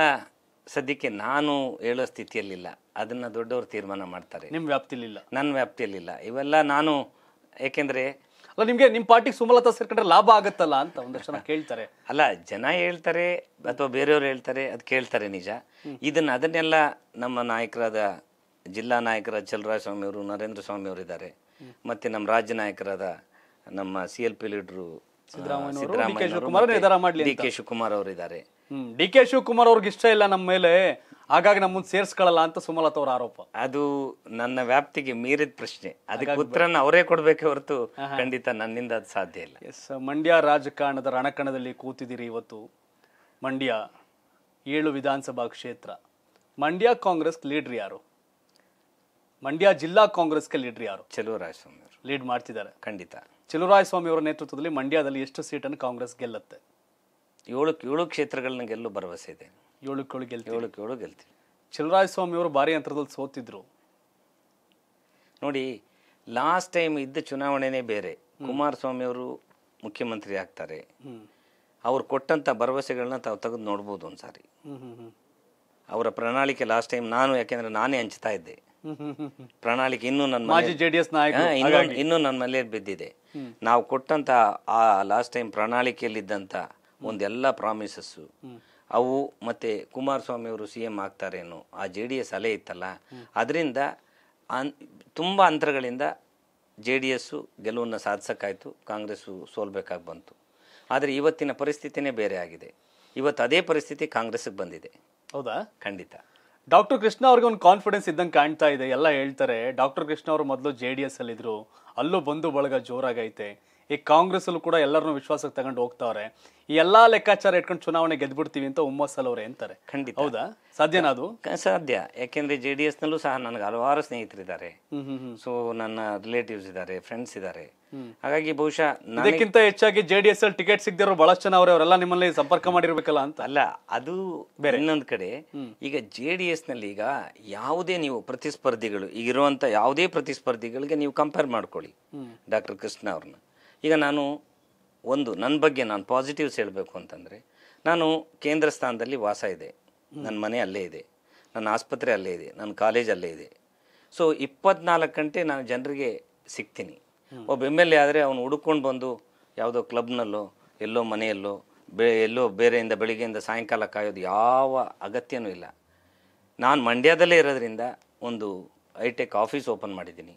ಸದ್ಯಕ್ಕೆ ನಾನು ಹೇಳೋ ಸ್ಥಿತಿಯಲ್ಲಿಲ್ಲ ಅದನ್ನು ದೊಡ್ಡವರು ತೀರ್ಮಾನ ಮಾಡ್ತಾರೆ ನಿಮ್ಮ ವ್ಯಾಪ್ತಿಯಲ್ಲಿಲ್ಲ ನನ್ನ ವ್ಯಾಪ್ತಿಯಲ್ಲಿಲ್ಲ ಇವೆಲ್ಲ ನಾನು ಏಕೆಂದರೆ ಅಲ್ಲ ನಿಮಗೆ ನಿಮ್ಮ ಪಾರ್ಟಿಗೆ ಸುಮಲತಾ ಸೇರ್ಕೊಂಡ್ರೆ ಲಾಭ ಆಗುತ್ತಲ್ಲ ಅಂತ ಒಂದಷ್ಟು ಜನ ಕೇಳ್ತಾರೆ ಅಲ್ಲ ಜನ ಹೇಳ್ತಾರೆ ಅಥವಾ ಬೇರೆಯವರು ಹೇಳ್ತಾರೆ ಅದು ಕೇಳ್ತಾರೆ ನಿಜ ಇದನ್ನು ಅದನ್ನೆಲ್ಲ ನಮ್ಮ ನಾಯಕರಾದ ಜಿಲ್ಲಾ ನಾಯಕರ ಚಲರಾಜ ಅವರು ನರೇಂದ್ರ ಅವರು ಇದ್ದಾರೆ ಮತ್ತು ನಮ್ಮ ರಾಜ್ಯ ನಾಯಕರಾದ ನಮ್ಮ ಸಿ ಎಲ್ ಪಿ ಲೀಡ್ರು ಸಿದ್ದರಾಮಯ್ಯ ಡಿ ಕೆ ಶಿವಕುಮಾರ್ ಅವರಿದ್ದಾರೆ ಹ್ಮ್ ಡಿ ಕೆ ಶಿವಕುಮಾರ್ ಅವ್ರಿಗೆ ಇಷ್ಟ ಇಲ್ಲ ನಮ್ಮ ಮೇಲೆ ಹಾಗಾಗಿ ನಮ್ಮನ್ನು
ಸೇರಿಸ್ಕೊಳ್ಳಲ್ಲ ಅಂತ ಸುಮಲತ ಅವ್ರ ಆರೋಪ ಅದು ನನ್ನ ವ್ಯಾಪ್ತಿಗೆ ಮೀರಿದ ಪ್ರಶ್ನೆ ಅದಕ್ಕೆ ಉತ್ತರನ ಅವರೇ ಕೊಡ್ಬೇಕು ಹೊರತು ಖಂಡಿತ ನನ್ನಿಂದ ಅದು ಸಾಧ್ಯ ಇಲ್ಲ ಎಸ್ ಮಂಡ್ಯ ರಾಜಕಾರಣದ ರಣಕಣದಲ್ಲಿ ಕೂತಿದ್ದೀರಿ ಇವತ್ತು ಮಂಡ್ಯ ಏಳು ವಿಧಾನಸಭಾ ಕ್ಷೇತ್ರ ಮಂಡ್ಯ ಕಾಂಗ್ರೆಸ್ ಲೀಡ್ರ್ ಯಾರು ಮಂಡ್ಯ ಜಿಲ್ಲಾ ಕಾಂಗ್ರೆಸ್ಗೆ ಲೀಡ್ರ್ ಯಾರು ಚೆಲುವರಾಯ ಸ್ವಾಮಿ ಲೀಡ್ ಮಾಡ್ತಿದ್ದಾರೆ ಖಂಡಿತ ಚೆಲುವರಾಯ ಸ್ವಾಮಿ ಅವರ ನೇತೃತ್ವದಲ್ಲಿ ಮಂಡ್ಯದಲ್ಲಿ ಎಷ್ಟು ಸೀಟನ್ನು ಕಾಂಗ್ರೆಸ್ ಗೆಲ್ಲತ್ತೆ
ಏಳು ಏಳು ಕ್ಷೇತ್ರಗಳನ್ನ ಗೆಲ್ಲುವ ಭರವಸೆ ಇದೆ ಏಳಕ್ಕೆ ಸ್ವಾಮಿ ಅವರು ಭಾರಿ ಅಂತರದಲ್ಲಿ ಸೋತಿದ್ರು ನೋಡಿ ಲಾಸ್ಟ್ ಟೈಮ್ ಇದ್ದ ಚುನಾವಣೆನೇ ಬೇರೆ ಕುಮಾರಸ್ವಾಮಿ ಅವರು ಮುಖ್ಯಮಂತ್ರಿ ಆಗ್ತಾರೆ ಅವ್ರು ಕೊಟ್ಟಂತ ಭರವಸೆಗಳನ್ನ ತಾವು ತೆಗೆದು ನೋಡ್ಬೋದು ಒಂದ್ಸಾರಿ ಅವರ ಪ್ರಣಾಳಿಕೆ ಲಾಸ್ಟ್ ಟೈಮ್ ನಾನು ಯಾಕೆಂದ್ರೆ ನಾನೇ ಹಂಚ್ತಾ ಇದ್ದೆ ಪ್ರಣಾಳಿಕೆ ಇನ್ನೂ ನನ್ನ ಮಾಜಿ
ಜೆಡಿಎಸ್ ನಾಯಕ ಇನ್ನೂ
ನನ್ನ ಮನೇಲಿ ಬಿದ್ದಿದೆ ನಾವು ಕೊಟ್ಟಂತ ಆ ಲಾಸ್ಟ್ ಟೈಮ್ ಪ್ರಣಾಳಿಕೆಯಲ್ಲಿದ್ದಂಥ ಒಂದೆಲ್ಲ ಪ್ರಾಮಿಸಸ್ಸು ಅವು ಮತ್ತೆ ಕುಮಾರಸ್ವಾಮಿ ಅವರು ಸಿ ಎಂ ಆಗ್ತಾರೇನು ಆ ಜೆ ಡಿ ಎಸ್ ಅಲೆ ಇತ್ತಲ್ಲ ಅದರಿಂದ ಅನ್ ತುಂಬ ಅಂತರಗಳಿಂದ ಜೆ ಡಿ ಎಸ್ಸು ಗೆಲುವನ್ನು ಸಾಧಿಸೋಕ್ಕಾಯಿತು ಕಾಂಗ್ರೆಸ್ಸು ಸೋಲ್ಬೇಕಾಗಿ ಬಂತು ಆದರೆ ಇವತ್ತಿನ ಪರಿಸ್ಥಿತಿನೇ ಬೇರೆ ಆಗಿದೆ ಇವತ್ತು ಅದೇ ಪರಿಸ್ಥಿತಿ ಕಾಂಗ್ರೆಸ್ಗೆ ಬಂದಿದೆ ಹೌದಾ ಖಂಡಿತ ಡಾಕ್ಟರ್
ಕೃಷ್ಣ ಅವ್ರಿಗೆ ಒಂದು ಕಾನ್ಫಿಡೆನ್ಸ್ ಇದ್ದಂಗೆ ಕಾಣ್ತಾ ಇದೆ ಎಲ್ಲ ಹೇಳ್ತಾರೆ ಡಾಕ್ಟರ್ ಕೃಷ್ಣ ಅವರು ಮೊದಲು ಜೆ ಡಿ ಎಸ್ ಅಲ್ಲಿದ್ದರು ಅಲ್ಲೂ ಬಂದು ಬಳಗ ಜೋರಾಗೈತೆ ಈ ಕಾಂಗ್ರೆಸ್ಸಲ್ಲೂ ಕೂಡ ಎಲ್ಲರನ್ನೂ ವಿಶ್ವಾಸಕ್ಕೆ ತಗೊಂಡು ಹೋಗ್ತಾವ್ರೆ ಈ ಎಲ್ಲಾ ಲೆಕ್ಕಾಚಾರ ಇಟ್ಕೊಂಡು ಚುನಾವಣೆ ಗೆದ್ಬಿಡ್ತೀವಿ ಅಂತ ಉಮ್ಮಸ್ಸಲವ್ರೆ ಅಂತಾರೆ ಖಂಡಿತ ಹೌದಾ ಸಾಧ್ಯನಾ ಅದು
ಸಾಧ್ಯ ಯಾಕೆಂದ್ರೆ ಜೆ ಡಿ ಎಸ್ ನಲ್ಲೂ ಸಹ ನನಗೆ ಹಲವಾರು ಸ್ನೇಹಿತರಿದ್ದಾರೆ ಸೊ ನನ್ನ ರಿಲೇಟಿವ್ಸ್ ಇದ್ದಾರೆ ಫ್ರೆಂಡ್ಸ್ ಇದ್ದಾರೆ ಹಾಗಾಗಿ ಬಹುಶಃ ಅದಕ್ಕಿಂತ
ಹೆಚ್ಚಾಗಿ ಜೆ ಡಿ ಎಸ್ ಅಲ್ಲಿ ಟಿಕೆಟ್ ಸಿಗದಿರೋ ಬಹಳಷ್ಟು ಜನ ಅವರೆಲ್ಲ
ನಿಮ್ಮಲ್ಲಿ ಸಂಪರ್ಕ ಮಾಡಿರ್ಬೇಕಲ್ಲ ಅಂತ ಅಲ್ಲ ಅದು ಬೇರೆ ಇನ್ನೊಂದು ಕಡೆ ಈಗ ಜೆ ಡಿ ಎಸ್ ನಲ್ಲಿ ಈಗ ಯಾವುದೇ ನೀವು ಪ್ರತಿಸ್ಪರ್ಧಿಗಳು ಈಗ ಇರುವಂತ ಯಾವುದೇ ಪ್ರತಿಸ್ಪರ್ಧಿಗಳಿಗೆ ನೀವು ಕಂಪೇರ್ ಮಾಡ್ಕೊಳ್ಳಿ ಡಾಕ್ಟರ್ ಕೃಷ್ಣ ಅವ್ರನ್ನ ಈಗ ನಾನು ಒಂದು ನನ್ನ ಬಗ್ಗೆ ನಾನು ಪಾಸಿಟಿವ್ಸ್ ಹೇಳಬೇಕು ಅಂತಂದರೆ ನಾನು ಕೇಂದ್ರ ಸ್ಥಾನದಲ್ಲಿ ವಾಸ ಇದೆ ನನ್ನ ಮನೆ ಅಲ್ಲೇ ಇದೆ ನನ್ನ ಆಸ್ಪತ್ರೆ ಅಲ್ಲೇ ಇದೆ ನನ್ನ ಕಾಲೇಜ್ ಅಲ್ಲೇ ಇದೆ ಸೊ ಇಪ್ಪತ್ನಾಲ್ಕು ಗಂಟೆ ನಾನು ಜನರಿಗೆ ಸಿಗ್ತೀನಿ ಒಬ್ಬ ಎಮ್ ಎಲ್ ಎ ಆದರೆ ಅವನು ಹುಡುಕೊಂಡು ಬಂದು ಯಾವುದೋ ಕ್ಲಬ್ನಲ್ಲೋ ಎಲ್ಲೋ ಮನೆಯಲ್ಲೋ ಬೇ ಎಲ್ಲೋ ಬೇರೆಯಿಂದ ಬೆಳಿಗ್ಗೆಯಿಂದ ಸಾಯಂಕಾಲ ಕಾಯೋದು ಯಾವ ಅಗತ್ಯನೂ ಇಲ್ಲ ನಾನು ಮಂಡ್ಯದಲ್ಲೇ ಇರೋದ್ರಿಂದ ಒಂದು ಐಟೆಕ್ ಆಫೀಸ್ ಓಪನ್ ಮಾಡಿದ್ದೀನಿ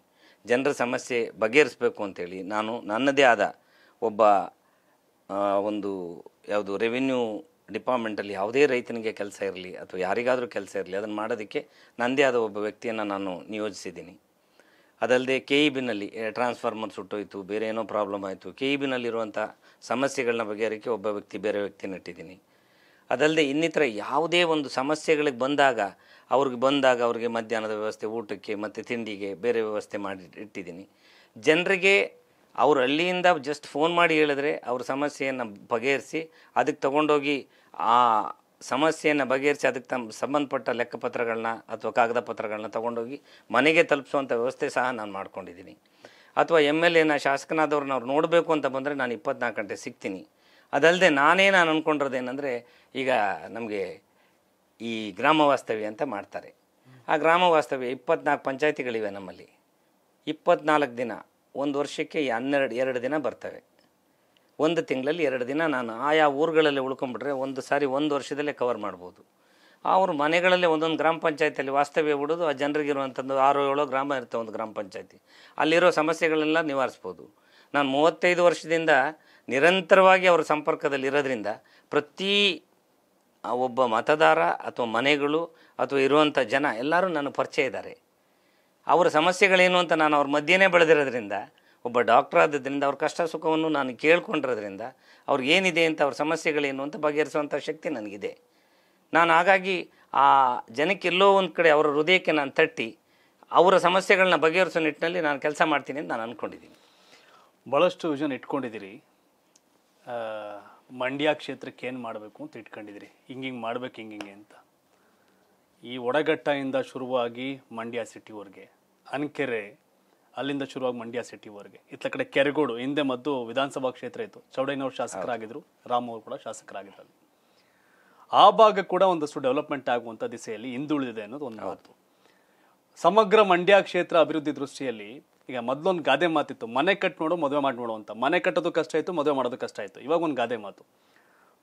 ಜನರ ಸಮಸ್ಯೆ ಬಗೆಹರಿಸಬೇಕು ಅಂಥೇಳಿ ನಾನು ನನ್ನದೇ ಆದ ಒಬ್ಬ ಒಂದು ಯಾವುದು ರೆವಿನ್ಯೂ ಡಿಪಾರ್ಟ್ಮೆಂಟಲ್ಲಿ ಯಾವುದೇ ರೈತನಿಗೆ ಕೆಲಸ ಇರಲಿ ಅಥವಾ ಯಾರಿಗಾದರೂ ಕೆಲಸ ಇರಲಿ ಅದನ್ನು ಮಾಡೋದಕ್ಕೆ ನನ್ನದೇ ಆದ ಒಬ್ಬ ವ್ಯಕ್ತಿಯನ್ನು ನಾನು ನಿಯೋಜಿಸಿದ್ದೀನಿ ಅದಲ್ಲದೆ ಕೆ ಇ e ಬಿನಲ್ಲಿ ಟ್ರಾನ್ಸ್ಫಾರ್ಮರ್ ಸುಟ್ಟೋಯ್ತು ಬೇರೆ ಏನೋ ಪ್ರಾಬ್ಲಮ್ ಆಯಿತು ಕೆ ಇ e ಬಿನಲ್ಲಿರುವಂಥ ಸಮಸ್ಯೆಗಳನ್ನ ಬಗೆಹರಿಕೆ ಒಬ್ಬ ವ್ಯಕ್ತಿ ಬೇರೆ ವ್ಯಕ್ತಿನ ಇಟ್ಟಿದ್ದೀನಿ ಅದಲ್ಲದೆ ಇನ್ನಿತರ ಯಾವುದೇ ಒಂದು ಸಮಸ್ಯೆಗಳಿಗೆ ಬಂದಾಗ ಅವ್ರಿಗೆ ಬಂದಾಗ ಅವ್ರಿಗೆ ಮಧ್ಯಾಹ್ನದ ವ್ಯವಸ್ಥೆ ಊಟಕ್ಕೆ ಮತ್ತು ತಿಂಡಿಗೆ ಬೇರೆ ವ್ಯವಸ್ಥೆ ಮಾಡಿ ಇಟ್ಟಿದ್ದೀನಿ ಜನರಿಗೆ ಅವರು ಹಳ್ಳಿಯಿಂದ ಜಸ್ಟ್ ಫೋನ್ ಮಾಡಿ ಹೇಳಿದ್ರೆ ಅವ್ರ ಸಮಸ್ಯೆಯನ್ನು ಬಗೆಹರಿಸಿ ಅದಕ್ಕೆ ತಗೊಂಡೋಗಿ ಆ ಸಮಸ್ಯೆಯನ್ನು ಬಗೆಹರಿಸಿ ಅದಕ್ಕೆ ತಮ್ಮ ಸಂಬಂಧಪಟ್ಟ ಲೆಕ್ಕಪತ್ರಗಳನ್ನ ಅಥವಾ ಕಾಗದ ಪತ್ರಗಳನ್ನ ತೊಗೊಂಡೋಗಿ ಮನೆಗೆ ತಲುಪಿಸುವಂಥ ವ್ಯವಸ್ಥೆ ಸಹ ನಾನು ಮಾಡ್ಕೊಂಡಿದ್ದೀನಿ ಅಥವಾ ಎಮ್ ಎಲ್ ಎನ ಶಾಸಕನಾದವ್ರನ್ನ ಅವ್ರು ನೋಡಬೇಕು ಅಂತ ಬಂದರೆ ನಾನು ಇಪ್ಪತ್ನಾಲ್ಕು ಗಂಟೆ ಸಿಗ್ತೀನಿ ಅದಲ್ಲದೆ ನಾನೇ ನಾನು ಅಂದ್ಕೊಂಡಿರೋದೇನೆಂದರೆ ಈಗ ನಮಗೆ ಈ ಗ್ರಾಮ ವಾಸ್ತವ್ಯ ಅಂತ ಮಾಡ್ತಾರೆ ಆ ಗ್ರಾಮ ವಾಸ್ತವ್ಯ ಇಪ್ಪತ್ನಾಲ್ಕು ಪಂಚಾಯತಿಗಳಿವೆ ನಮ್ಮಲ್ಲಿ ಇಪ್ಪತ್ನಾಲ್ಕು ದಿನ ಒಂದು ವರ್ಷಕ್ಕೆ ಹನ್ನೆರಡು ಎರಡು ದಿನ ಬರ್ತವೆ ಒಂದು ತಿಂಗಳಲ್ಲಿ ಎರಡು ದಿನ ನಾನು ಆಯಾ ಊರುಗಳಲ್ಲಿ ಉಳ್ಕೊಂಡ್ಬಿಟ್ರೆ ಒಂದು ಸಾರಿ ಒಂದು ವರ್ಷದಲ್ಲೇ ಕವರ್ ಮಾಡ್ಬೋದು ಅವ್ರ ಮನೆಗಳಲ್ಲೇ ಒಂದೊಂದು ಗ್ರಾಮ ಪಂಚಾಯತಿಯಲ್ಲಿ ವಾಸ್ತವ್ಯ ಬಿಡೋದು ಆ ಜನರಿಗಿರುವಂಥದ್ದು ಆರು ಏಳೋ ಗ್ರಾಮ ಇರುತ್ತೆ ಒಂದು ಗ್ರಾಮ ಪಂಚಾಯತಿ ಅಲ್ಲಿರೋ ಸಮಸ್ಯೆಗಳೆಲ್ಲ ನಿವಾರಿಸ್ಬೋದು ನಾನು ಮೂವತ್ತೈದು ವರ್ಷದಿಂದ ನಿರಂತರವಾಗಿ ಅವ್ರ ಸಂಪರ್ಕದಲ್ಲಿರೋದ್ರಿಂದ ಪ್ರತಿ ಒಬ್ಬ ಮತದಾರ ಅಥವಾ ಮನೆಗಳು ಅಥವಾ ಇರುವಂಥ ಜನ ಎಲ್ಲರೂ ನಾನು ಪರಿಚಯ ಇದ್ದಾರೆ ಅವರ ಸಮಸ್ಯೆಗಳೇನು ಅಂತ ನಾನು ಅವ್ರ ಮಧ್ಯೆನೇ ಬೆಳೆದಿರೋದ್ರಿಂದ ಒಬ್ಬ ಡಾಕ್ಟರ್ ಆದ್ದರಿಂದ ಅವ್ರ ಕಷ್ಟ ಸುಖವನ್ನು ನಾನು ಕೇಳ್ಕೊಂಡಿರೋದ್ರಿಂದ ಅವ್ರಿಗೇನಿದೆ ಅಂತ ಅವ್ರ ಸಮಸ್ಯೆಗಳೇನು ಅಂತ ಬಗೆಹರಿಸುವಂಥ ಶಕ್ತಿ ನನಗಿದೆ ನಾನು ಹಾಗಾಗಿ ಆ ಜನಕ್ಕೆಲ್ಲೋ ಒಂದು ಕಡೆ ಅವರ ಹೃದಯಕ್ಕೆ ನಾನು ತಟ್ಟಿ ಅವರ ಸಮಸ್ಯೆಗಳನ್ನ ಬಗೆಹರಿಸೋ ನಿಟ್ಟಿನಲ್ಲಿ ನಾನು ಕೆಲಸ ಮಾಡ್ತೀನಿ ಅಂತ ನಾನು ಅಂದ್ಕೊಂಡಿದ್ದೀನಿ
ಭಾಳಷ್ಟು ವಿಷನ್ ಇಟ್ಕೊಂಡಿದ್ದೀರಿ ಮಂಡ್ಯ ಕ್ಷೇತ್ರಕ್ಕೆ ಏನು ಮಾಡಬೇಕು ಅಂತ ಇಟ್ಕೊಂಡಿದ್ರಿ ಹಿಂಗಿಂಗೆ ಮಾಡ್ಬೇಕು ಹಿಂಗಿಂಗೆ ಅಂತ ಈ ಒಡಗಟ್ಟೆಯಿಂದ ಶುರುವಾಗಿ ಮಂಡ್ಯ ಸಿಟಿವರೆಗೆ ಅನ್ಕೆರೆ ಅಲ್ಲಿಂದ ಶುರುವಾಗಿ ಮಂಡ್ಯ ಸಿಟಿವರೆಗೆ ಇತ್ತ ಕಡೆ ಕೆರೆಗೋಡು ಹಿಂದೆ ಮದ್ದು ವಿಧಾನಸಭಾ ಕ್ಷೇತ್ರ ಇತ್ತು ಚೌಡೈನವ್ರು ಶಾಸಕರಾಗಿದ್ದರು ರಾಮ್ ಅವರು ಕೂಡ ಶಾಸಕರಾಗಿದ್ದರು ಆ ಭಾಗ ಕೂಡ ಒಂದಷ್ಟು ಡೆವಲಪ್ಮೆಂಟ್ ಆಗುವಂಥ ದಿಸೆಯಲ್ಲಿ ಹಿಂದುಳಿದಿದೆ ಅನ್ನೋದು ಒಂದು ಮಾತು ಸಮಗ್ರ ಮಂಡ್ಯ ಕ್ಷೇತ್ರ ಅಭಿವೃದ್ಧಿ ದೃಷ್ಟಿಯಲ್ಲಿ ಈಗ ಮೊದಲೊಂದು ಗಾದೆ ಮಾತಿತ್ತು ಮನೆ ಕಟ್ಟಿ ನೋಡು ಮದುವೆ ಮಾಡಿ ನೋಡು ಅಂತ ಮನೆ ಕಟ್ಟೋದು ಕಷ್ಟ ಆಯಿತು ಮದುವೆ ಮಾಡೋದು ಕಷ್ಟ ಆಯಿತು ಇವಾಗ ಒಂದು ಗಾದೆ ಮಾತು